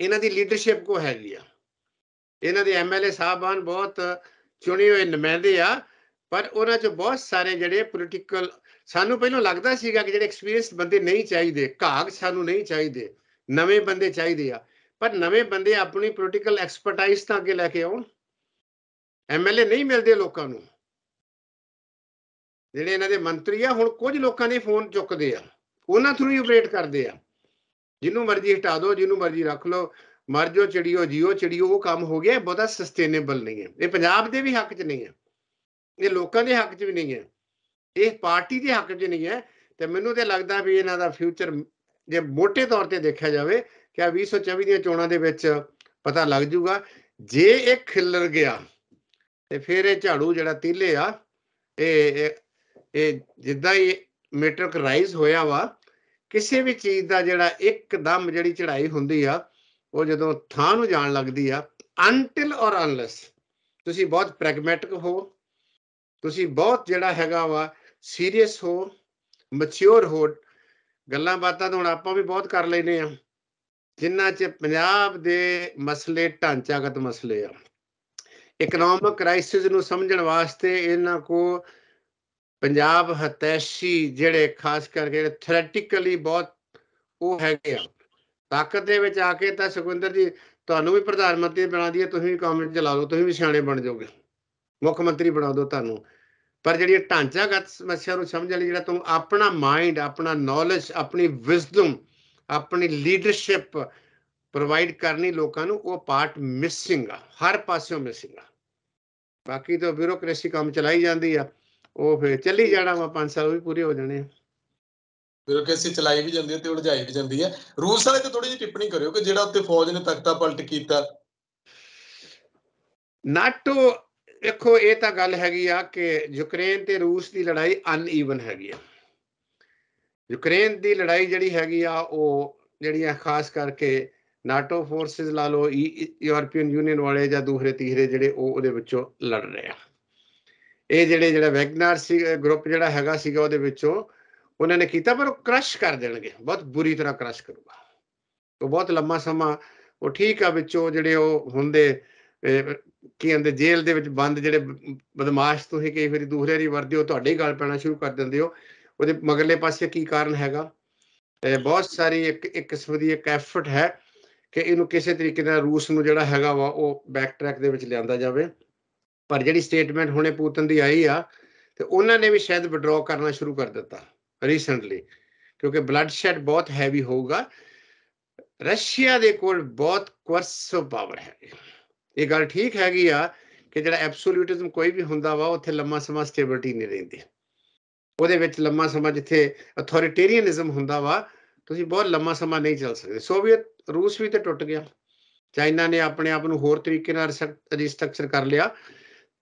ਇਹਨਾਂ ਦੀ ਲੀਡਰਸ਼ਿਪ ਕੋ ਹੈਗੀ ਆ ਇਹਨਾਂ ਦੇ ਐਮਐਲਏ ਸਾਹਿਬਾਨ ਬਹੁਤ ਚੁਣੇ ਹੋਏ ਨੁਮਾਇੰਦੇ ਆ ਪਰ ਉਹਨਾਂ 'ਚ ਬਹੁਤ ਸਾਰੇ ਜਿਹੜੇ ਪੋਲੀਟੀਕਲ ਸਾਨੂੰ ਪਹਿਲਾਂ ਲੱਗਦਾ ਸੀਗਾ ਕਿ ਜਿਹੜੇ ਐਕਸਪੀਰੀਅੰਸਡ ਬੰਦੇ ਨਹੀਂ ਚਾਹੀਦੇ ਘਾਗ ਸਾਨੂੰ ਨਹੀਂ ਚਾਹੀਦੇ ਨਵੇਂ ਬੰਦੇ ਚਾਹੀਦੇ ਆ ਪਰ ਨਵੇਂ ਬੰਦੇ ਆਪਣੀ ਪੋਲੀਟੀਕਲ ਐਕਸਪਰਟਾਈਜ਼ ਤਾਂ ਅੱਗੇ ਲੈ ਕੇ ਆਉਣ ਐਮਐਲਏ ਨਹੀਂ ਮਿਲਦੇ ਲੋਕਾਂ ਨੂੰ ਜਿਹੜੇ ਇਹਨਾਂ ਦੇ ਮੰਤਰੀ ਆ ਹੁਣ ਕੁਝ ਲੋਕਾਂ ਦੇ ਫੋਨ ਚੁੱਕਦੇ ਆ ਉਹਨਾਂ ਥਰੂ ਹੀ ਆਪਰੇਟ ਕਰਦੇ ਆ ਜਿਹਨੂੰ ਮਰਜ਼ੀ ਹਟਾ ਦਿਓ ਜਿਹਨੂੰ ਮਰਜ਼ੀ ਰੱਖ ਲਓ ਮਰ ਚੜਿਓ ਜਿਓ ਚੜਿਓ ਉਹ ਕੰਮ ਹੋ ਗਿਆ ਬਹੁਤਾ ਸਸਟੇਨੇਬਲ ਨਹੀਂ ਹੈ ਇਹ ਪੰਜਾਬ ਦੇ ਵੀ ਹੱਕ 'ਚ ਨਹੀਂ ਹੈ ਇਹ ਲੋਕਾਂ ਦੇ ਹੱਕ 'ਚ ਵੀ ਨਹੀਂ ਹੈ ਇਹ ਪਾਰਟੀ ਦੇ ਹੱਕ 'ਚ ਨਹੀਂ ਹੈ ਤੇ ਮੈਨੂੰ ਤੇ ਲੱਗਦਾ ਵੀ ਇਹਨਾਂ ਦਾ ਫਿਊਚਰ ਜੇ ਮੋٹے ਤੌਰ ਤੇ ਦੇਖਿਆ ਜਾਵੇ ਕਿ ਆ 2024 ਦੀਆਂ ਚੋਣਾਂ ਦੇ ਵਿੱਚ ਪਤਾ ਲੱਗ ਜੂਗਾ ਜੇ ਇਹ ਖਿਲਰ ਗਿਆ ਤੇ ਫਿਰ ਇਹ ਝਾੜੂ ਜਿਹੜਾ ਤੀਲੇ ਆ ਇਹ ਇਹ ਜਿੱਦਾਂ ਹੀ ਮੈਟ੍ਰਿਕ ਰਾਈਜ਼ ਹੋਇਆ ਵਾ ਕਿਸੇ ਵੀ ਚੀਜ਼ ਦਾ ਜਿਹੜਾ ਇੱਕਦਮ ਜਿਹੜੀ ਚੜ੍ਹਾਈ ਹੁੰਦੀ ਆ ਉਹ ਜਦੋਂ ਥਾਂ ਨੂੰ ਜਾਣ ਲੱਗਦੀ ਆ ਅੰਟਿਲ অর ਅਨਲੈਸ ਤੁਸੀਂ ਬਹੁਤ ਪ੍ਰੈਗਮੈਟਿਕ ਹੋ ਤੁਸੀਂ ਬਹੁਤ ਜਿਹੜਾ ਹੈਗਾ ਵਾ ਸੀਰੀਅਸ ਹੋ ਮੈਚੁਰ ਹੋ ਗੱਲਾਂ ਬਾਤਾਂ ਤਾਂ ਹੁਣ ਆਪਾਂ ਵੀ ਬਹੁਤ ਕਰ ਲੈਨੇ ਆ ਜਿੰਨਾ ਚ ਪੰਜਾਬ ਦੇ ਮਸਲੇ ਢਾਂਚਾਗਤ ਮਸਲੇ ਆ ਇਕਨੋਮਿਕ ਕ੍ਰਾਈਸਿਸ ਨੂੰ ਸਮਝਣ ਵਾਸਤੇ ਇਹਨਾਂ ਕੋ ਪੰਜਾਬ ਹਤੈਸ਼ੀ ਜਿਹੜੇ ਖਾਸ ਕਰਕੇ ਥਰੈਟਿਕਲੀ ਬਹੁਤ ਉਹ ਹੈਗੇ ਆ ਤਾਕਤ ਦੇ ਵਿੱਚ ਆ ਕੇ ਤਾਂ ਸੁਖਵਿੰਦਰ ਜੀ ਤੁਹਾਨੂੰ ਵੀ ਪ੍ਰਧਾਨ ਮੰਤਰੀ ਬਣਾ ਦਈਏ ਤੁਸੀਂ ਵੀ ਕਮੈਂਟ ਲਾ ਲਓ ਤੁਸੀਂ ਵੀ ਸਿਆਣੇ ਬਣ ਜਾਓਗੇ ਮੁੱਖ ਮੰਤਰੀ ਬਣਾ ਦੋ ਤੁਹਾਨੂੰ ਪਰ ਜਿਹੜੀ ਢਾਂਚਾਗਤ ਸਮੱਸਿਆ ਨੂੰ ਸਮਝਣ ਲਈ ਜਿਹੜਾ ਤੂੰ ਆਪਣਾ ਮਾਈਂਡ ਆਪਣਾ ਨੌਲੇਜ ਆਪਣੀ ਵਿਜ਼ਡਮ ਆਪਣੀ ਲੀਡਰਸ਼ਿਪ ਪ੍ਰੋਵਾਈਡ ਕਰਨੀ ਲੋਕਾਂ ਨੂੰ ਉਹ ਪਾਰਟ ਮਿਸਿੰਗ ਆ ਹਰ ਪਾਸਿਓਂ ਮਿਸਿੰਗ ਆ ਬਾਕੀ ਤਾਂ ਬਿਊਰੋਕ੍ਰੇਸੀ ਕੰਮ ਚਲਾਈ ਜਾਂਦੀ ਆ ਉਹ ਫੇਰ ਚੱਲੀ ਜਾਣਾ ਵਾ 5 ਸਾਲ ਵੀ ਪੂਰੇ ਹੋ ਜਾਣੇ ਆ ਬਿਊਰੋਕ੍ਰੇਸੀ ਚਲਾਈ ਵੀ ਜਾਂਦੀ ਹੈ ਤੇ ਉਲਝਾਈ ਵੀ ਜਾਂਦੀ ਹੈ ਰੂਸ ਵਾਲੇ ਤੇ ਥੋੜੀ ਜਿਹੀ ਟਿੱਪਣੀ ਕਰਿਓ ਕਿ ਜਿਹੜਾ ਉੱਤੇ ਫੌਜ ਨੇ ਤਖਤਾ ਪਲਟ ਕੀਤਾ ਨਾਟੋ ਦੇਖੋ ਇਹ ਤਾਂ ਗੱਲ ਹੈਗੀ ਆ ਕਿ ਯੂਕਰੇਨ ਤੇ ਰੂਸ ਦੀ ਲੜਾਈ ਅਨਈਵਨ ਹੈਗੀ ਆ ਯੂਕਰੇਨ ਦੀ ਲੜਾਈ ਜਿਹੜੀ ਹੈਗੀ ਆ ਉਹ ਜਿਹੜੀਆਂ ਖਾਸ ਕਰਕੇ ਨਾਟੋ ਫੋਰਸਸ ਲਾ ਲਓ ਯੂਰਪੀਅਨ ਯੂਨੀਅਨ ਵਾਲੇ ਜਾਂ ਦੂਹਰੇ ਤੀਹਰੇ ਜਿਹੜੇ ਉਹ ਉਹਦੇ ਵਿੱਚੋਂ ਲੜ ਰਹੇ ਆ ਇਹ ਜਿਹੜੇ ਜਿਹੜਾ ਵੈਗਨਰ ਸੀ ਗਰੁੱਪ ਜਿਹੜਾ ਹੈਗਾ ਸੀਗਾ ਉਹਦੇ ਵਿੱਚੋਂ ਉਹਨਾਂ ਨੇ ਕੀਤਾ ਪਰ ਉਹ ਕ੍ਰਸ਼ ਕਰ ਦੇਣਗੇ ਬਹੁਤ ਬੁਰੀ ਤਰ੍ਹਾਂ ਕ੍ਰਸ਼ ਕਰੂਗਾ ਉਹ ਬਹੁਤ ਲੰਮਾ ਸਮਾਂ ਉਹ ਠੀਕ ਆ ਵਿੱਚੋਂ ਜਿਹੜੇ ਉਹ ਹੁੰਦੇ ਕੀ ਅੰਦਰ ਜੇਲ੍ਹ ਦੇ ਵਿੱਚ ਬੰਦ ਜਿਹੜੇ ਬਦਮਾਸ਼ ਤੁਸੀਂ ਕਈ ਵਾਰੀ ਦੂਹਰੇ ਰੀ ਵਰਦੇ ਹੋ ਤੁਹਾਡੇ ਗੱਲ ਪੈਣਾ ਸ਼ੁਰੂ ਕਰ ਦਿੰਦੇ ਹੋ ਉਹਦੇ ਮਗਰਲੇ ਪਾਸੇ ਕੀ ਕਾਰਨ ਹੈਗਾ ਬਹੁਤ ਸਾਰੀ ਇੱਕ ਇੱਕ ਕਿਸਮ ਦੀ ਇੱਕ ਐਫਰਟ ਹੈ ਕਿ ਇਹਨੂੰ ਕਿਸੇ ਤਰੀਕੇ ਨਾਲ ਰੂਸ ਨੂੰ ਜਿਹੜਾ ਹੈਗਾ ਵਾ ਉਹ ਬੈਕ ਟਰੈਕ ਦੇ ਵਿੱਚ ਲਿਆਂਦਾ ਜਾਵੇ ਪਰ ਜਿਹੜੀ ਸਟੇਟਮੈਂਟ ਹੁਣੇ ਪੂਤਨ ਦੀ ਆਈ ਆ ਤੇ ਉਹਨਾਂ ਨੇ ਵੀ ਸ਼ਾਇਦ ਵਿਡਰਾਅ ਕਰਨਾ ਸ਼ੁਰੂ ਕਰ ਦਿੱਤਾ ਰੀਸੈਂਟਲੀ ਕਿਉਂਕਿ ਬਲੱਡ ਸ਼ੈਡ ਬਹੁਤ ਹੈਵੀ ਹੋਊਗਾ ਰਸ਼ੀਆ ਦੇ ਕੋਲ ਬਹੁਤ ਕੁਰਸੋ ਪਾਵਰ ਹੈ ਇਹ ਗੱਲ ਠੀਕ ਹੈਗੀ ਆ ਕਿ ਜਿਹੜਾ ਐਬਸੋਲੂਟਿਜ਼ਮ ਕੋਈ ਵੀ ਹੁੰਦਾ ਵਾ ਉੱਥੇ ਲੰਮਾ ਸਮਾਂ ਸਟੇਬਿਲਟੀ ਨਹੀਂ ਰਹਿੰਦੀ ਉਹਦੇ ਵਿੱਚ ਲੰਮਾ ਸਮਾਂ ਜਿੱਥੇ ਅਥਾਰਟੇਰੀਅਨਿਜ਼ਮ ਹੁੰਦਾ ਵਾ ਤੁਸੀਂ ਬਹੁਤ ਲੰਮਾ ਸਮਾਂ ਨਹੀਂ ਚੱਲ ਸਕਦੇ ਸੋਵੀਅਤ ਰੂਸ ਵੀ ਤੇ ਟੁੱਟ ਗਿਆ ਚਾਈਨਾ ਨੇ ਆਪਣੇ ਆਪ ਨੂੰ ਹੋਰ ਤਰੀਕੇ ਨਾਲ ਰੀਸਟਰਕਚਰ ਕਰ ਲਿਆ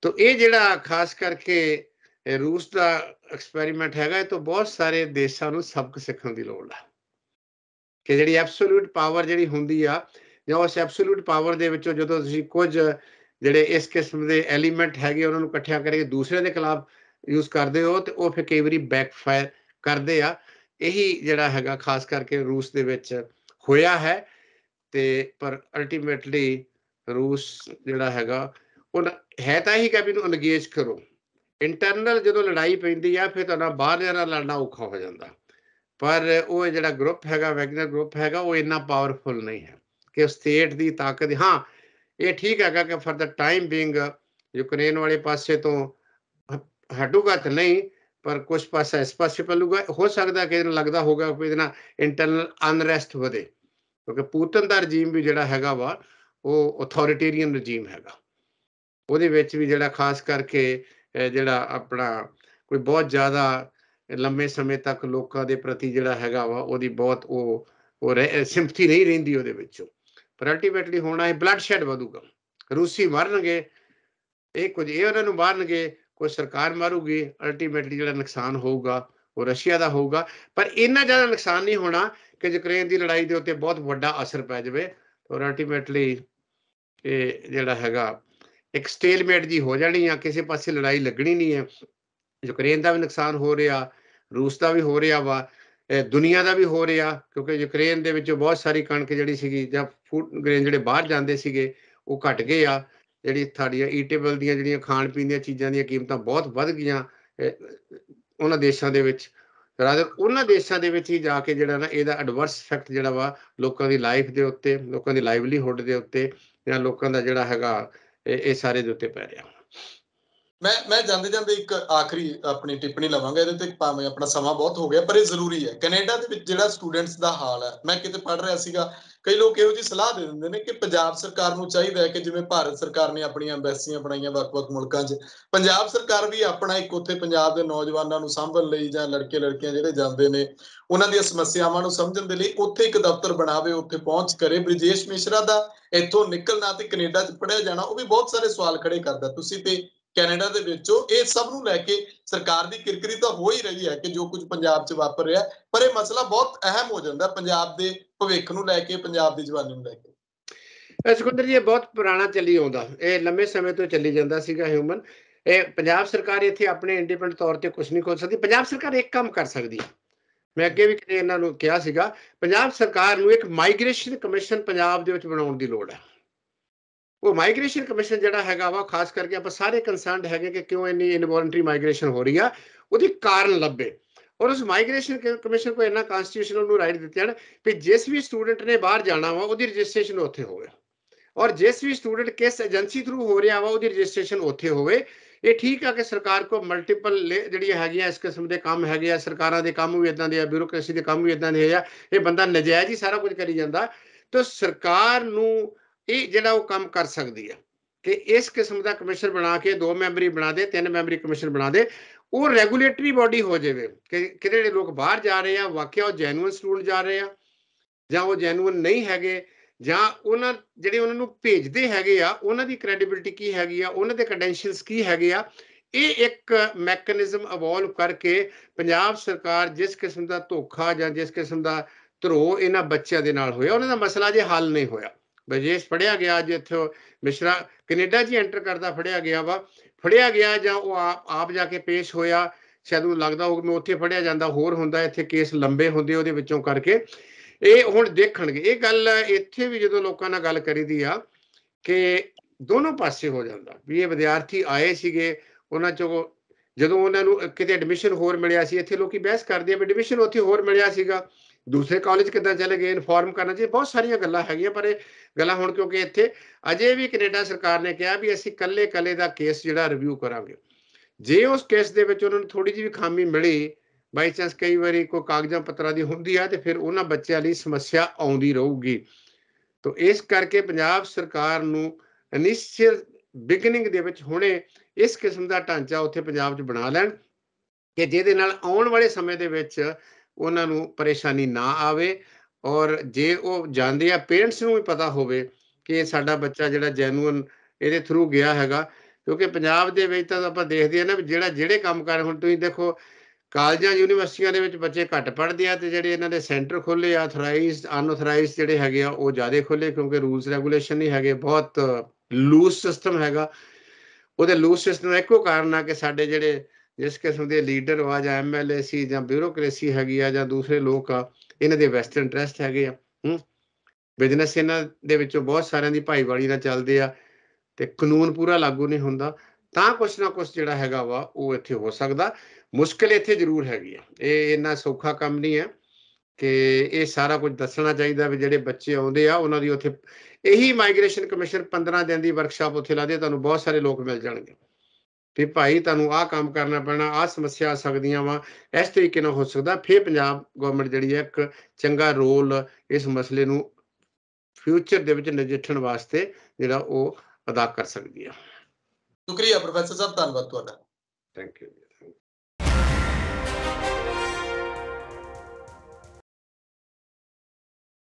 ਤਾਂ ਇਹ ਜਿਹੜਾ ਖਾਸ ਕਰਕੇ ਰੂਸ ਦਾ ਐਕਸਪੈਰੀਮੈਂਟ ਹੈਗਾ ਇਹ ਤੋਂ ਬਹੁਤ ਸਾਰੇ ਦੇਸ਼ਾਂ ਨੂੰ ਸਬਕ ਸਿੱਖਣ ਦੀ ਲੋੜ ਹੈ ਕਿ ਜਿਹੜੀ ਐਬਸੋਲੂਟ ਪਾਵਰ ਜਿਹੜੀ ਹੁੰਦੀ ਆ ਜਾਂ ਉਸ ਐਬਸੋਲੂਟ ਪਾਵਰ ਦੇ ਵਿੱਚੋਂ ਜਦੋਂ ਤੁਸੀਂ ਕੁਝ ਜਿਹੜੇ ਇਸ ਕਿਸਮ ਦੇ ਐਲੀਮੈਂਟ ਹੈਗੇ ਉਹਨਾਂ ਨੂੰ ਇਕੱਠਿਆਂ ਕਰਕੇ ਦੂਸਰੇ ਦੇ ਖਿਲਾਫ ਯੂਜ਼ ਕਰਦੇ ਹੋ ਤੇ ਉਹ ਫਿਰ ਕਈ ਵਾਰੀ ਬੈਕਫਾਇਰ ਕਰਦੇ ਆ ਇਹੀ ਜਿਹੜਾ ਹੈਗਾ ਖਾਸ ਕਰਕੇ ਰੂਸ ਦੇ ਵਿੱਚ ਹੋਇਆ ਹੈ ਤੇ ਪਰ ਅਲਟੀਮੇਟਲੀ ਰੂਸ ਜਿਹੜਾ ਹੈਗਾ ਉਹ ਹੈ ਤਾਂ ਹੀ ਕਿ ਵੀ ਨੂੰ ਅਨਗੇਜ ਕਰੋ ਇੰਟਰਨਲ ਜਦੋਂ ਲੜਾਈ ਪੈਂਦੀ ਆ ਫਿਰ ਤੁਹਾਡਾ ਬਾਹਰ ਨਾਲ ਲੜਨਾ ਔਖਾ ਹੋ ਜਾਂਦਾ ਪਰ ਉਹ ਜਿਹੜਾ ਗਰੁੱਪ ਹੈਗਾ ਵੈਗਨਰ ਗਰੁੱਪ ਹੈਗਾ ਉਹ ਇੰਨਾ ਪਾਵਰਫੁਲ ਨਹੀਂ ਹੈ ਕਿ ਸਟੇਟ ਦੀ ਤਾਕਤ ਹਾਂ ਇਹ ਠੀਕ ਹੈਗਾ ਕਿ for the time being Ukraine ਵਾਲੇ ਪਾਸੇ ਤੋਂ ਹਟੂਗਾ ਤਾਂ ਨਹੀਂ ਪਰ ਕੁਝ ਪਾਸਾ ਇਸ ਪਾਸੇ ਪਲੂਗਾ ਹੋ ਸਕਦਾ ਕਿ ਇਹਨੂੰ ਲੱਗਦਾ ਹੋਗਾ ਕਿ ਇਹਦੇ ਨਾਲ ਇੰਟਰਨਲ ਅਨਰੈਸਟ ਵਧੇ ਕਿਉਂਕਿ ਪੂਤਨ ਦਾ ਰਜੀਮ ਵੀ ਜਿਹੜਾ ਹੈਗਾ ਵਾ ਉਹ ਅਥਾਰਟੇਰੀਅਨ ਰਜੀਮ ਹੈਗਾ ਉਹਦੇ ਵਿੱਚ ਵੀ ਜਿਹੜਾ ਖਾਸ ਕਰਕੇ ਜਿਹੜਾ ਆਪਣਾ ਕੋਈ ਬਹੁਤ ਜ਼ਿਆਦਾ ਲੰਮੇ ਸਮੇਂ ਤੱਕ ਲੋਕਾਂ ਦੇ ਪ੍ਰਤੀ ਜਿਹੜਾ ਹੈਗਾ ਵਾ ਉਹਦੀ ਬਹੁਤ ਉਹ ਉਹ ਸਿੰਪਥੀ ਨਹੀਂ ਰਹਿੰਦੀ ਉਹਦੇ ਵਿੱਚੋਂ ਪਰ ਅਲਟੀਮੇਟਲੀ ਹੋਣਾ ਹੈ ਬਲੱਡ ਸ਼ੈਡ ਵਧੂਗਾ ਰੂਸੀ ਮਰਨਗੇ ਇਹ ਕੁਝ ਇਹ ਉਹਨਾਂ ਨੂੰ ਮਾਰਨਗੇ ਕੋਈ ਸਰਕਾਰ ਮਾਰੂਗੀ ਅਲਟੀਮੇਟਲੀ ਜਿਹੜਾ ਨੁਕਸਾਨ ਹੋਊਗਾ ਉਹ ਰਸ਼ੀਆ ਦਾ ਹੋਊਗਾ ਪਰ ਇੰਨਾ ਜ਼ਿਆਦਾ ਨੁਕਸਾਨ ਨਹੀਂ ਹੋਣਾ ਕਿ ਯੂਕਰੇਨ ਦੀ ਲੜਾਈ ਦੇ ਉੱਤੇ ਬਹੁਤ ਵੱਡਾ ਅਸਰ ਪੈ ਜਾਵੇ ਔਰ ਅਲਟੀਮੇਟਲੀ ਇਹ ਜਿਹੜਾ ਹੈਗਾ ਇੱਕ ਸਟੇਲਮੇਟ ਜੀ ਹੋ ਜਾਣੀ ਆ ਕਿਸੇ ਪਾਸੇ ਲੜਾਈ ਲੱਗਣੀ ਨਹੀਂ ਹੈ ਯੂਕਰੇਨ ਦਾ ਵੀ ਨੁਕਸਾਨ ਹੋ ਰਿਹਾ ਰੂਸ ਦਾ ਵੀ ਹੋ ਰਿਹਾ ਵਾ ਦੁਨੀਆ ਦਾ ਵੀ ਹੋ ਰਿਹਾ ਕਿਉਂਕਿ ਯੂਕਰੇਨ ਦੇ ਵਿੱਚੋਂ ਬਹੁਤ ਸਾਰੀ ਕਣਕ ਜਿਹੜੀ ਸੀਗੀ ਜਾਂ ਫੂਡ ਗ੍ਰੇਨ ਜਿਹੜੇ ਬਾਹਰ ਜਾਂਦੇ ਸੀਗੇ ਉਹ ਘਟ ਗਏ ਆ ਜਿਹੜੀ ਥਾੜੀਆਂ ਈਟੇਬਲ ਦੀਆਂ ਜਿਹੜੀਆਂ ਖਾਣ ਪੀਣ ਦੀਆਂ ਚੀਜ਼ਾਂ ਦੀਆਂ ਕੀਮਤਾਂ ਬਹੁਤ ਵੱਧ ਗਈਆਂ ਉਹਨਾਂ ਦੇਸ਼ਾਂ ਦੇ ਵਿੱਚ ਰਾਦਰ ਉਹਨਾਂ ਦੇਸ਼ਾਂ ਦੇ ਵਿੱਚ ਹੀ ਜਾ ਕੇ ਜਿਹੜਾ ਨਾ ਇਹਦਾ ਐਡਵਰਸ ਇਫੈਕਟ ਜਿਹੜਾ ਵਾ ਲੋਕਾਂ ਦੀ ਲਾਈਫ ਦੇ ਉੱਤੇ ਲੋਕਾਂ ਦੀ ਲਾਈਵਲੀਹੁੱਡ ਦੇ ਉੱਤੇ ਜਾਂ ਲੋਕਾਂ ਦਾ ਜਿਹੜਾ ਹੈਗਾ ਇਹ ਸਾਰੇ ਦੇ ਉੱਤੇ ਪੈ ਰਿਹਾ ਮੈਂ ਮੈਂ ਜਾਂਦੇ ਜਾਂਦੇ ਇੱਕ ਆਖਰੀ ਆਪਣੀ ਟਿੱਪਣੀ ਲਵਾਂਗਾ ਇਹਦੇ ਤੇ ਭਾਵੇਂ ਆਪਣਾ ਸਮਾਂ ਬਹੁਤ ਹੋ ਗਿਆ ਪਰ ਇਹ ਜ਼ਰੂਰੀ ਹੈ ਕੈਨੇਡਾ ਦੇ ਵਿੱਚ ਜਿਹੜਾ ਸਟੂਡੈਂਟਸ ਦਾ ਹਾਲ ਹੈ ਮੈਂ ਕਿਤੇ ਪੜ ਰਿਹਾ ਸੀਗਾ ਕਈ ਲੋਕ ਇਹੋ ਜੀ ਸਲਾਹ ਦੇ ਦਿੰਦੇ ਨੇ ਕਿ ਪੰਜਾਬ ਸਰਕਾਰ ਨੂੰ ਚਾਹੀਦਾ ਹੈ ਕਿ ਜਿਵੇਂ ਭਾਰਤ ਸਰਕਾਰ ਨੇ ਆਪਣੀਆਂ ਐਮਬੈਸੀਆਂ ਬਣਾਈਆਂ ਵੱਖ-ਵੱਖ ਮੁਲਕਾਂ 'ਚ ਪੰਜਾਬ ਸਰਕਾਰ ਵੀ ਆਪਣਾ ਇੱਕ ਉੱਥੇ ਪੰਜਾਬ ਦੇ ਨੌਜਵਾਨਾਂ ਨੂੰ ਸੰਭਲ ਲਈ ਜਾਂ ਲੜਕੇ ਲੜਕੀਆਂ ਜਿਹੜੇ ਜਾਂਦੇ ਨੇ ਉਹਨਾਂ ਦੀਆਂ ਸਮੱਸਿਆਵਾਂ ਨੂੰ ਸਮਝਣ ਦੇ ਲਈ ਉੱਥੇ ਇੱਕ ਦਫ਼ਤਰ ਬਣਾਵੇ ਉੱਥੇ ਪਹੁੰਚ ਕਰੇ ਬ੍ਰਿਜੇਸ਼ ਮਿਸ਼ਰਾ ਦਾ ਇੱਥੋਂ ਨਿਕਲਣਾ ਤੇ ਕੈਨੇਡਾ 'ਚ ਪੜਿਆ ਜਾਣਾ ਉਹ ਵੀ ਬਹੁਤ ਸਾਰੇ ਸਵਾਲ ਖੜੇ ਕਰਦਾ ਤੁਸੀਂ ਤੇ ਕੈਨੇਡਾ ਦੇ ਵਿੱਚੋਂ ਇਹ ਸਭ ਨੂੰ ਲੈ ਕੇ ਸਰਕਾਰ ਦੀ ਕਿਰਕਰੀ ਤਾਂ ਹੋ ਹੀ ਰਹੀ ਹੈ ਕਿ ਜੋ ਕੁਝ ਪੰਜਾਬ 'ਚ ਵਾਪਰ ਰਿਹਾ ਪਰ ਇਹ ਮਸਲਾ ਬਹੁਤ ਅਹਿਮ ਹੋ ਜਾਂਦਾ ਪੰਜਾਬ ਦੇ ਭਵਿੱਖ ਨੂੰ ਲੈ ਕੇ ਪੰਜਾਬ ਦੀ ਜਵਾਨੀ ਨੂੰ ਲੈ ਕੇ ਸੁਖਿੰਦਰ ਜੀ ਇਹ ਬਹੁਤ ਪੁਰਾਣਾ ਚੱਲੀ ਆਉਂਦਾ ਇਹ ਲੰਮੇ ਸਮੇਂ ਤੋਂ ਚੱਲੀ ਜਾਂਦਾ ਸੀਗਾ ਹਿਊਮਨ ਇਹ ਪੰਜਾਬ ਸਰਕਾਰ ਇੱਥੇ ਆਪਣੇ ਇੰਡੀਪੈਂਡੈਂਟ ਤੌਰ ਤੇ ਕੁਝ ਨਹੀਂ ਕਰ ਸਕਦੀ ਪੰਜਾਬ ਸਰਕਾਰ ਇੱਕ ਕੰਮ ਕਰ ਸਕਦੀ ਹੈ ਮੈਂ ਅੱਗੇ ਵੀ ਕਿਤੇ ਇਹਨਾਂ ਨੂੰ ਕਿਹਾ ਸੀਗਾ ਪੰਜਾਬ ਸਰਕਾਰ ਨੂੰ ਇੱਕ ਮਾਈਗ੍ਰੇਸ਼ਨ ਕਮਿਸ਼ਨ ਪੰਜਾਬ ਦੇ ਵਿੱਚ ਬਣਾਉਣ ਦੀ ਲੋੜ ਹੈ ਉਹ ਮਾਈਗ੍ਰੇਸ਼ਨ ਕਮਿਸ਼ਨ ਜਿਹੜਾ ਹੈਗਾ ਵਾ ਖਾਸ ਕਰਕੇ ਆਪਾਂ ਸਾਰੇ ਕਨਸਰਨਡ ਹੈਗੇ ਕਿ ਕਿਉਂ ਇੰਨੀ ਇਨਵੋਲੰਟਰੀ ਮਾਈਗ੍ਰੇਸ਼ਨ ਹੋ ਰਹੀ ਆ ਉਹਦੀ ਕਾਰਨ ਲੱਭੇ ਔਰ ਉਸ ਮਾਈਗ੍ਰੇਸ਼ਨ ਕਮਿਸ਼ਨ ਕੋ ਇਹਨਾਂ ਕਨਸਟੀਟਿਊਸ਼ਨਲ ਨੂੰ ਰਾਈਟ ਦਿੱਤੇ ਹਨ ਕਿ ਜਿਸ ਵੀ ਸਟੂਡੈਂਟ ਨੇ ਬਾਹਰ ਜਾਣਾ ਵਾ ਉਹਦੀ ਰਜਿਸਟ੍ਰੇਸ਼ਨ ਉੱਥੇ ਹੋਵੇ ਔਰ ਜਿਸ ਵੀ ਸਟੂਡੈਂਟ ਕਿਸ ਏਜੰਸੀ ਥਰੂ ਹੋ ਰਿਹਾ ਵਾ ਉਹਦੀ ਰਜਿਸਟ੍ਰੇਸ਼ਨ ਉੱਥੇ ਹੋਵੇ ਇਹ ਠੀਕ ਆ ਕਿ ਸਰਕਾਰ ਕੋ ਮਲਟੀਪਲ ਜਿਹੜੀਆਂ ਹੈਗੀਆਂ ਇਸ ਕਿਸਮ ਦੇ ਕੰਮ ਹੈਗੇ ਆ ਸਰਕਾਰਾਂ ਦੇ ਕੰਮ ਵੀ ਇਦਾਂ ਦੇ ਆ ਬਿਊਰੋਕ੍ਰੇਸੀ ਦੇ ਕੰਮ ਵੀ ਇਦਾਂ ਦੇ ਆ ਇਹ ਬੰਦਾ ਨਜਾਇਜ਼ ਹੀ ਸਾਰਾ ਕੁਝ ਕਰੀ ਜਾਂਦਾ ਤਾਂ ਸਰਕਾਰ ਨੂੰ ਇਹ ਜਿਹੜਾ ਉਹ ਕੰਮ ਕਰ ਸਕਦੀ ਹੈ ਕਿ ਇਸ ਕਿਸਮ ਦਾ ਕਮਿਸ਼ਨ ਬਣਾ ਕੇ ਦੋ ਮੈਂਬਰੀ ਬਣਾ ਦੇ ਤਿੰਨ ਮੈਂਬਰੀ ਕਮਿਸ਼ਨ ਬਣਾ ਦੇ ਉਹ ਰੈਗੂਲੇਟਰੀ ਬਾਡੀ ਹੋ ਜਾਵੇ ਕਿ ਕਿਹੜੇ ਲੋਕ ਬਾਹਰ ਜਾ ਰਹੇ ਆ ਵਾਕਿਆ ਉਹ ਜੈਨੂਇਨ ਸਟੂਡੈਂਟ ਜਾ ਰਹੇ ਆ ਜਾਂ ਉਹ ਜੈਨੂਇਨ ਨਹੀਂ ਹੈਗੇ ਜਾਂ ਉਹਨਾਂ ਜਿਹੜੇ ਉਹਨਾਂ ਨੂੰ ਭੇਜਦੇ ਹੈਗੇ ਆ ਉਹਨਾਂ ਦੀ ਕ੍ਰੈਡੀਬਿਲਟੀ ਕੀ ਹੈਗੀ ਆ ਉਹਨਾਂ ਦੇ ਕ੍ਰੈਡੈਂਸ਼ੀਅਲਸ ਕੀ ਹੈਗੇ ਆ ਇਹ ਇੱਕ ਮੈਕੈਨਿਜ਼ਮ ਇਵੋਲਵ ਕਰਕੇ ਪੰਜਾਬ ਸਰਕਾਰ ਜਿਸ ਕਿਸਮ ਦਾ ਧੋਖਾ ਜਾਂ ਜਿਸ ਕਿਸਮ ਦਾ ਧਰੋ ਇਹਨਾਂ ਬੱਚਿਆਂ ਦੇ ਨਾਲ ਹੋਇਆ ਉਹਨਾਂ ਦਾ ਮਸਲਾ ਜੇ ਹੱਲ ਨਹੀਂ ਹੋਇਆ ਬਜੇਸ਼ ਫੜਿਆ ਗਿਆ ਅੱਜ ਇੱਥੇ ਮਿਸ਼ਰਾ ਕੈਨੇਡਾ ਜੀ ਐਂਟਰ ਕਰਦਾ ਫੜਿਆ ਗਿਆ ਵਾ ਫੜਿਆ ਗਿਆ ਜਾਂ ਉਹ ਆਪ ਜਾ ਕੇ ਪੇਸ਼ ਹੋਇਆ ਸ਼ਾਇਦ ਉਹ ਲੱਗਦਾ ਉਹ ਮੈਂ ਉੱਥੇ ਫੜਿਆ ਜਾਂਦਾ ਹੋਰ ਹੁੰਦਾ ਇੱਥੇ ਕੇਸ ਲੰਬੇ ਹੁੰਦੇ ਉਹਦੇ ਵਿੱਚੋਂ ਕਰਕੇ ਇਹ ਹੁਣ ਦੇਖਣਗੇ ਇਹ ਗੱਲ ਇੱਥੇ ਵੀ ਜਦੋਂ ਲੋਕਾਂ ਨਾਲ ਗੱਲ ਕਰੀਦੀ ਆ ਕਿ ਦੋਨੋਂ ਪਾਸੇ ਹੋ ਜਾਂਦਾ ਵੀ ਇਹ ਵਿਦਿਆਰਥੀ ਆਏ ਸੀਗੇ ਉਹਨਾਂ ਚੋਂ ਜਦੋਂ ਉਹਨਾਂ ਨੂੰ ਕਿਤੇ ਐਡਮਿਸ਼ਨ ਹੋਰ ਮਿਲਿਆ ਸੀ ਇੱਥੇ ਲੋਕੀ ਬਹਿਸ ਕਰਦੇ ਆ ਵੀ ਐਡਮਿਸ਼ਨ ਉੱਥੇ ਹੋਰ ਮਿਲਿਆ ਸੀਗਾ ਦੂਸਰੇ ਕਾਲਜ ਕਿੱਦਾਂ ਚਲੇ ਗਏ ਇਨਫੋਰਮ ਕਰਨਾ ਜੀ ਬਹੁਤ ਸਾਰੀਆਂ ਗੱਲਾਂ ਹੈਗੀਆਂ ਪਰ ਇਹ ਗੱਲਾਂ ਹੁਣ ਕਿਉਂਕਿ ਇੱਥੇ ਅਜੇ ਵੀ ਕੈਨੇਡਾ ਸਰਕਾਰ ਨੇ ਕਿਹਾ ਵੀ ਅਸੀਂ ਕੱਲੇ-ਕੱਲੇ ਦਾ ਕੇਸ ਜਿਹੜਾ ਰਿਵਿਊ ਕਰਾਂਗੇ ਜੇ ਉਸ ਕੇਸ ਦੇ ਵਿੱਚ ਉਹਨਾਂ ਨੂੰ ਥੋੜੀ ਜਿਹੀ ਵੀ ਖਾਮੀ ਮਿਲੀ ਬਾਈ ਚਾਂਸ ਕਈ ਵਾਰੀ ਕੋਈ ਕਾਗਜ਼ਾਂ ਪੱਤਰਾਂ ਦੀ ਹੁੰਦੀ ਆ ਤੇ ਫਿਰ ਉਹਨਾਂ ਬੱਚਿਆਂ ਲਈ ਸਮੱਸਿਆ ਆਉਂਦੀ ਰਹੂਗੀ ਤਾਂ ਇਸ ਕਰਕੇ ਪੰਜਾਬ ਸਰਕਾਰ ਨੂੰ ਅਨਿਸ਼ਚਿਤ ਬਿਗਨਿੰਗ ਦੇ ਵਿੱਚ ਹੁਣੇ ਇਸ ਕਿਸਮ ਦਾ ਢਾਂਚਾ ਉੱਥੇ ਪੰਜਾਬ 'ਚ ਬਣਾ ਲੈਣ ਕਿ ਜਿਹਦੇ ਨਾਲ ਆਉਣ ਵਾਲੇ ਸਮੇਂ ਦੇ ਵਿੱਚ ਉਹਨਾਂ ਨੂੰ ਪਰੇਸ਼ਾਨੀ ਨਾ ਆਵੇ ਔਰ ਜੇ ਉਹ ਜਾਂਦੇ ਆ ਪੇਰੈਂਟਸ ਨੂੰ ਵੀ ਪਤਾ ਹੋਵੇ ਕਿ ਸਾਡਾ ਬੱਚਾ ਜਿਹੜਾ ਜੈਨੂਅਨ ਇਹਦੇ ਥਰੂ ਗਿਆ ਹੈਗਾ ਕਿਉਂਕਿ ਪੰਜਾਬ ਦੇ ਵਿੱਚ ਤਾਂ ਆਪਾਂ ਦੇਖਦੇ ਆ ਨਾ ਜਿਹੜਾ ਜਿਹੜੇ ਕੰਮ ਕਰ ਹੁਣ ਤੁਸੀਂ ਦੇਖੋ ਕਾਲਜਾਂ ਯੂਨੀਵਰਸਿਟੀਆਂ ਦੇ ਵਿੱਚ ਬੱਚੇ ਘੱਟ ਪੜਦੇ ਆ ਤੇ ਜਿਹੜੇ ਇਹਨਾਂ ਦੇ ਸੈਂਟਰ ਖੁੱਲੇ ਆ ਅਥੋਰਾਈਜ਼ਡ ਅਨਅਥੋਰਾਈਜ਼ਡ ਜਿਹੜੇ ਹੈਗੇ ਆ ਉਹ ਜ਼ਿਆਦਾ ਖੁੱਲੇ ਕਿਉਂਕਿ ਰੂਲਸ ਰੈਗੂਲੇਸ਼ਨ ਨਹੀਂ ਹੈਗੇ ਬਹੁਤ ਲੂਸ ਸਿਸਟਮ ਹੈਗਾ ਉਹਦੇ ਲੂਸ ਸਿਸਟਮ ਦਾ ਇੱਕੋ ਕਾਰਨ ਆ ਕਿ ਸਾਡੇ ਜਿਹੜੇ ਜਿਸ ਕਿਸਮ ਦੇ ਲੀਡਰ ਵਾ ਜਾਂ ਐਮਐਲਏ ਸੀ ਜਾਂ ਬਿਊਰੋਕ੍ਰੇਸੀ ਹੈਗੀ ਆ ਜਾਂ ਦੂਸਰੇ ਲੋਕ ਆ ਇਹਨਾਂ ਦੇ ਵੈਸਟਰਨ ਇੰਟਰਸਟ ਹੈਗੇ ਆ ਹੂੰ ਬਿਜ਼ਨਸ ਇਹਨਾਂ ਦੇ ਵਿੱਚੋਂ ਬਹੁਤ ਸਾਰਿਆਂ ਦੀ ਭਾਈਵਾਲੀ ਨਾਲ ਚੱਲਦੇ ਆ ਤੇ ਕਾਨੂੰਨ ਪੂਰਾ ਲਾਗੂ ਨਹੀਂ ਹੁੰਦਾ ਤਾਂ ਕੁਛ ਨਾ ਕੁਛ ਜਿਹੜਾ ਹੈਗਾ ਵਾ ਉਹ ਇੱਥੇ ਹੋ ਸਕਦਾ ਮੁਸ਼ਕਲ ਇੱਥੇ ਜ਼ਰੂਰ ਹੈਗੀ ਆ ਇਹ ਇੰਨਾ ਸੌਖਾ ਕੰਮ ਨਹੀਂ ਹੈ ਕਿ ਇਹ ਸਾਰਾ ਕੁਝ ਦੱਸਣਾ ਚਾਹੀਦਾ ਵੀ ਜਿਹੜੇ ਬੱਚੇ ਆਉਂਦੇ ਆ ਉਹਨਾਂ ਦੀ ਉੱਥੇ ਇਹੀ ਮਾਈਗ੍ਰੇਸ਼ਨ ਕਮਿਸ਼ਨ 15 ਦਿਨ ਦੀ ਵਰਕਸ਼ਾਪ ਉੱਥੇ ਲਾਦੇ ਤੁਹਾਨੂੰ ਬਹੁਤ ਸਾਰੇ ਲੋਕ ਮਿਲ ਜਾਣਗੇ ਵੀ ਭਾਈ ਤੁਹਾਨੂੰ ਆਹ ਕੰਮ ਕਰਨਾ ਪੈਣਾ ਆਹ ਸਮੱਸਿਆ ਆ ਸਕਦੀਆਂ ਵਾ ਇਸ ਤਰੀਕੇ ਨਾਲ ਹੋ ਸਕਦਾ ਫੇਰ ਪੰਜਾਬ ਗਵਰਨਮੈਂਟ ਜਿਹੜੀ ਹੈ ਇੱਕ ਚੰਗਾ ਰੋਲ ਇਸ ਮਸਲੇ ਨੂੰ ਫਿਊਚਰ ਦੇ ਵਿੱਚ ਨਜਿੱਠਣ ਵਾਸਤੇ ਜਿਹੜਾ ਉਹ ਅਦਾ ਕਰ ਸਕਦੀ ਆ ਸ਼ੁਕਰੀਆ ਪ੍ਰੋਫੈਸਰ ਸਾਹਿਬ ਧੰਨਵਾਦ ਤੁਹਾਡਾ ਥੈਂਕ ਯੂ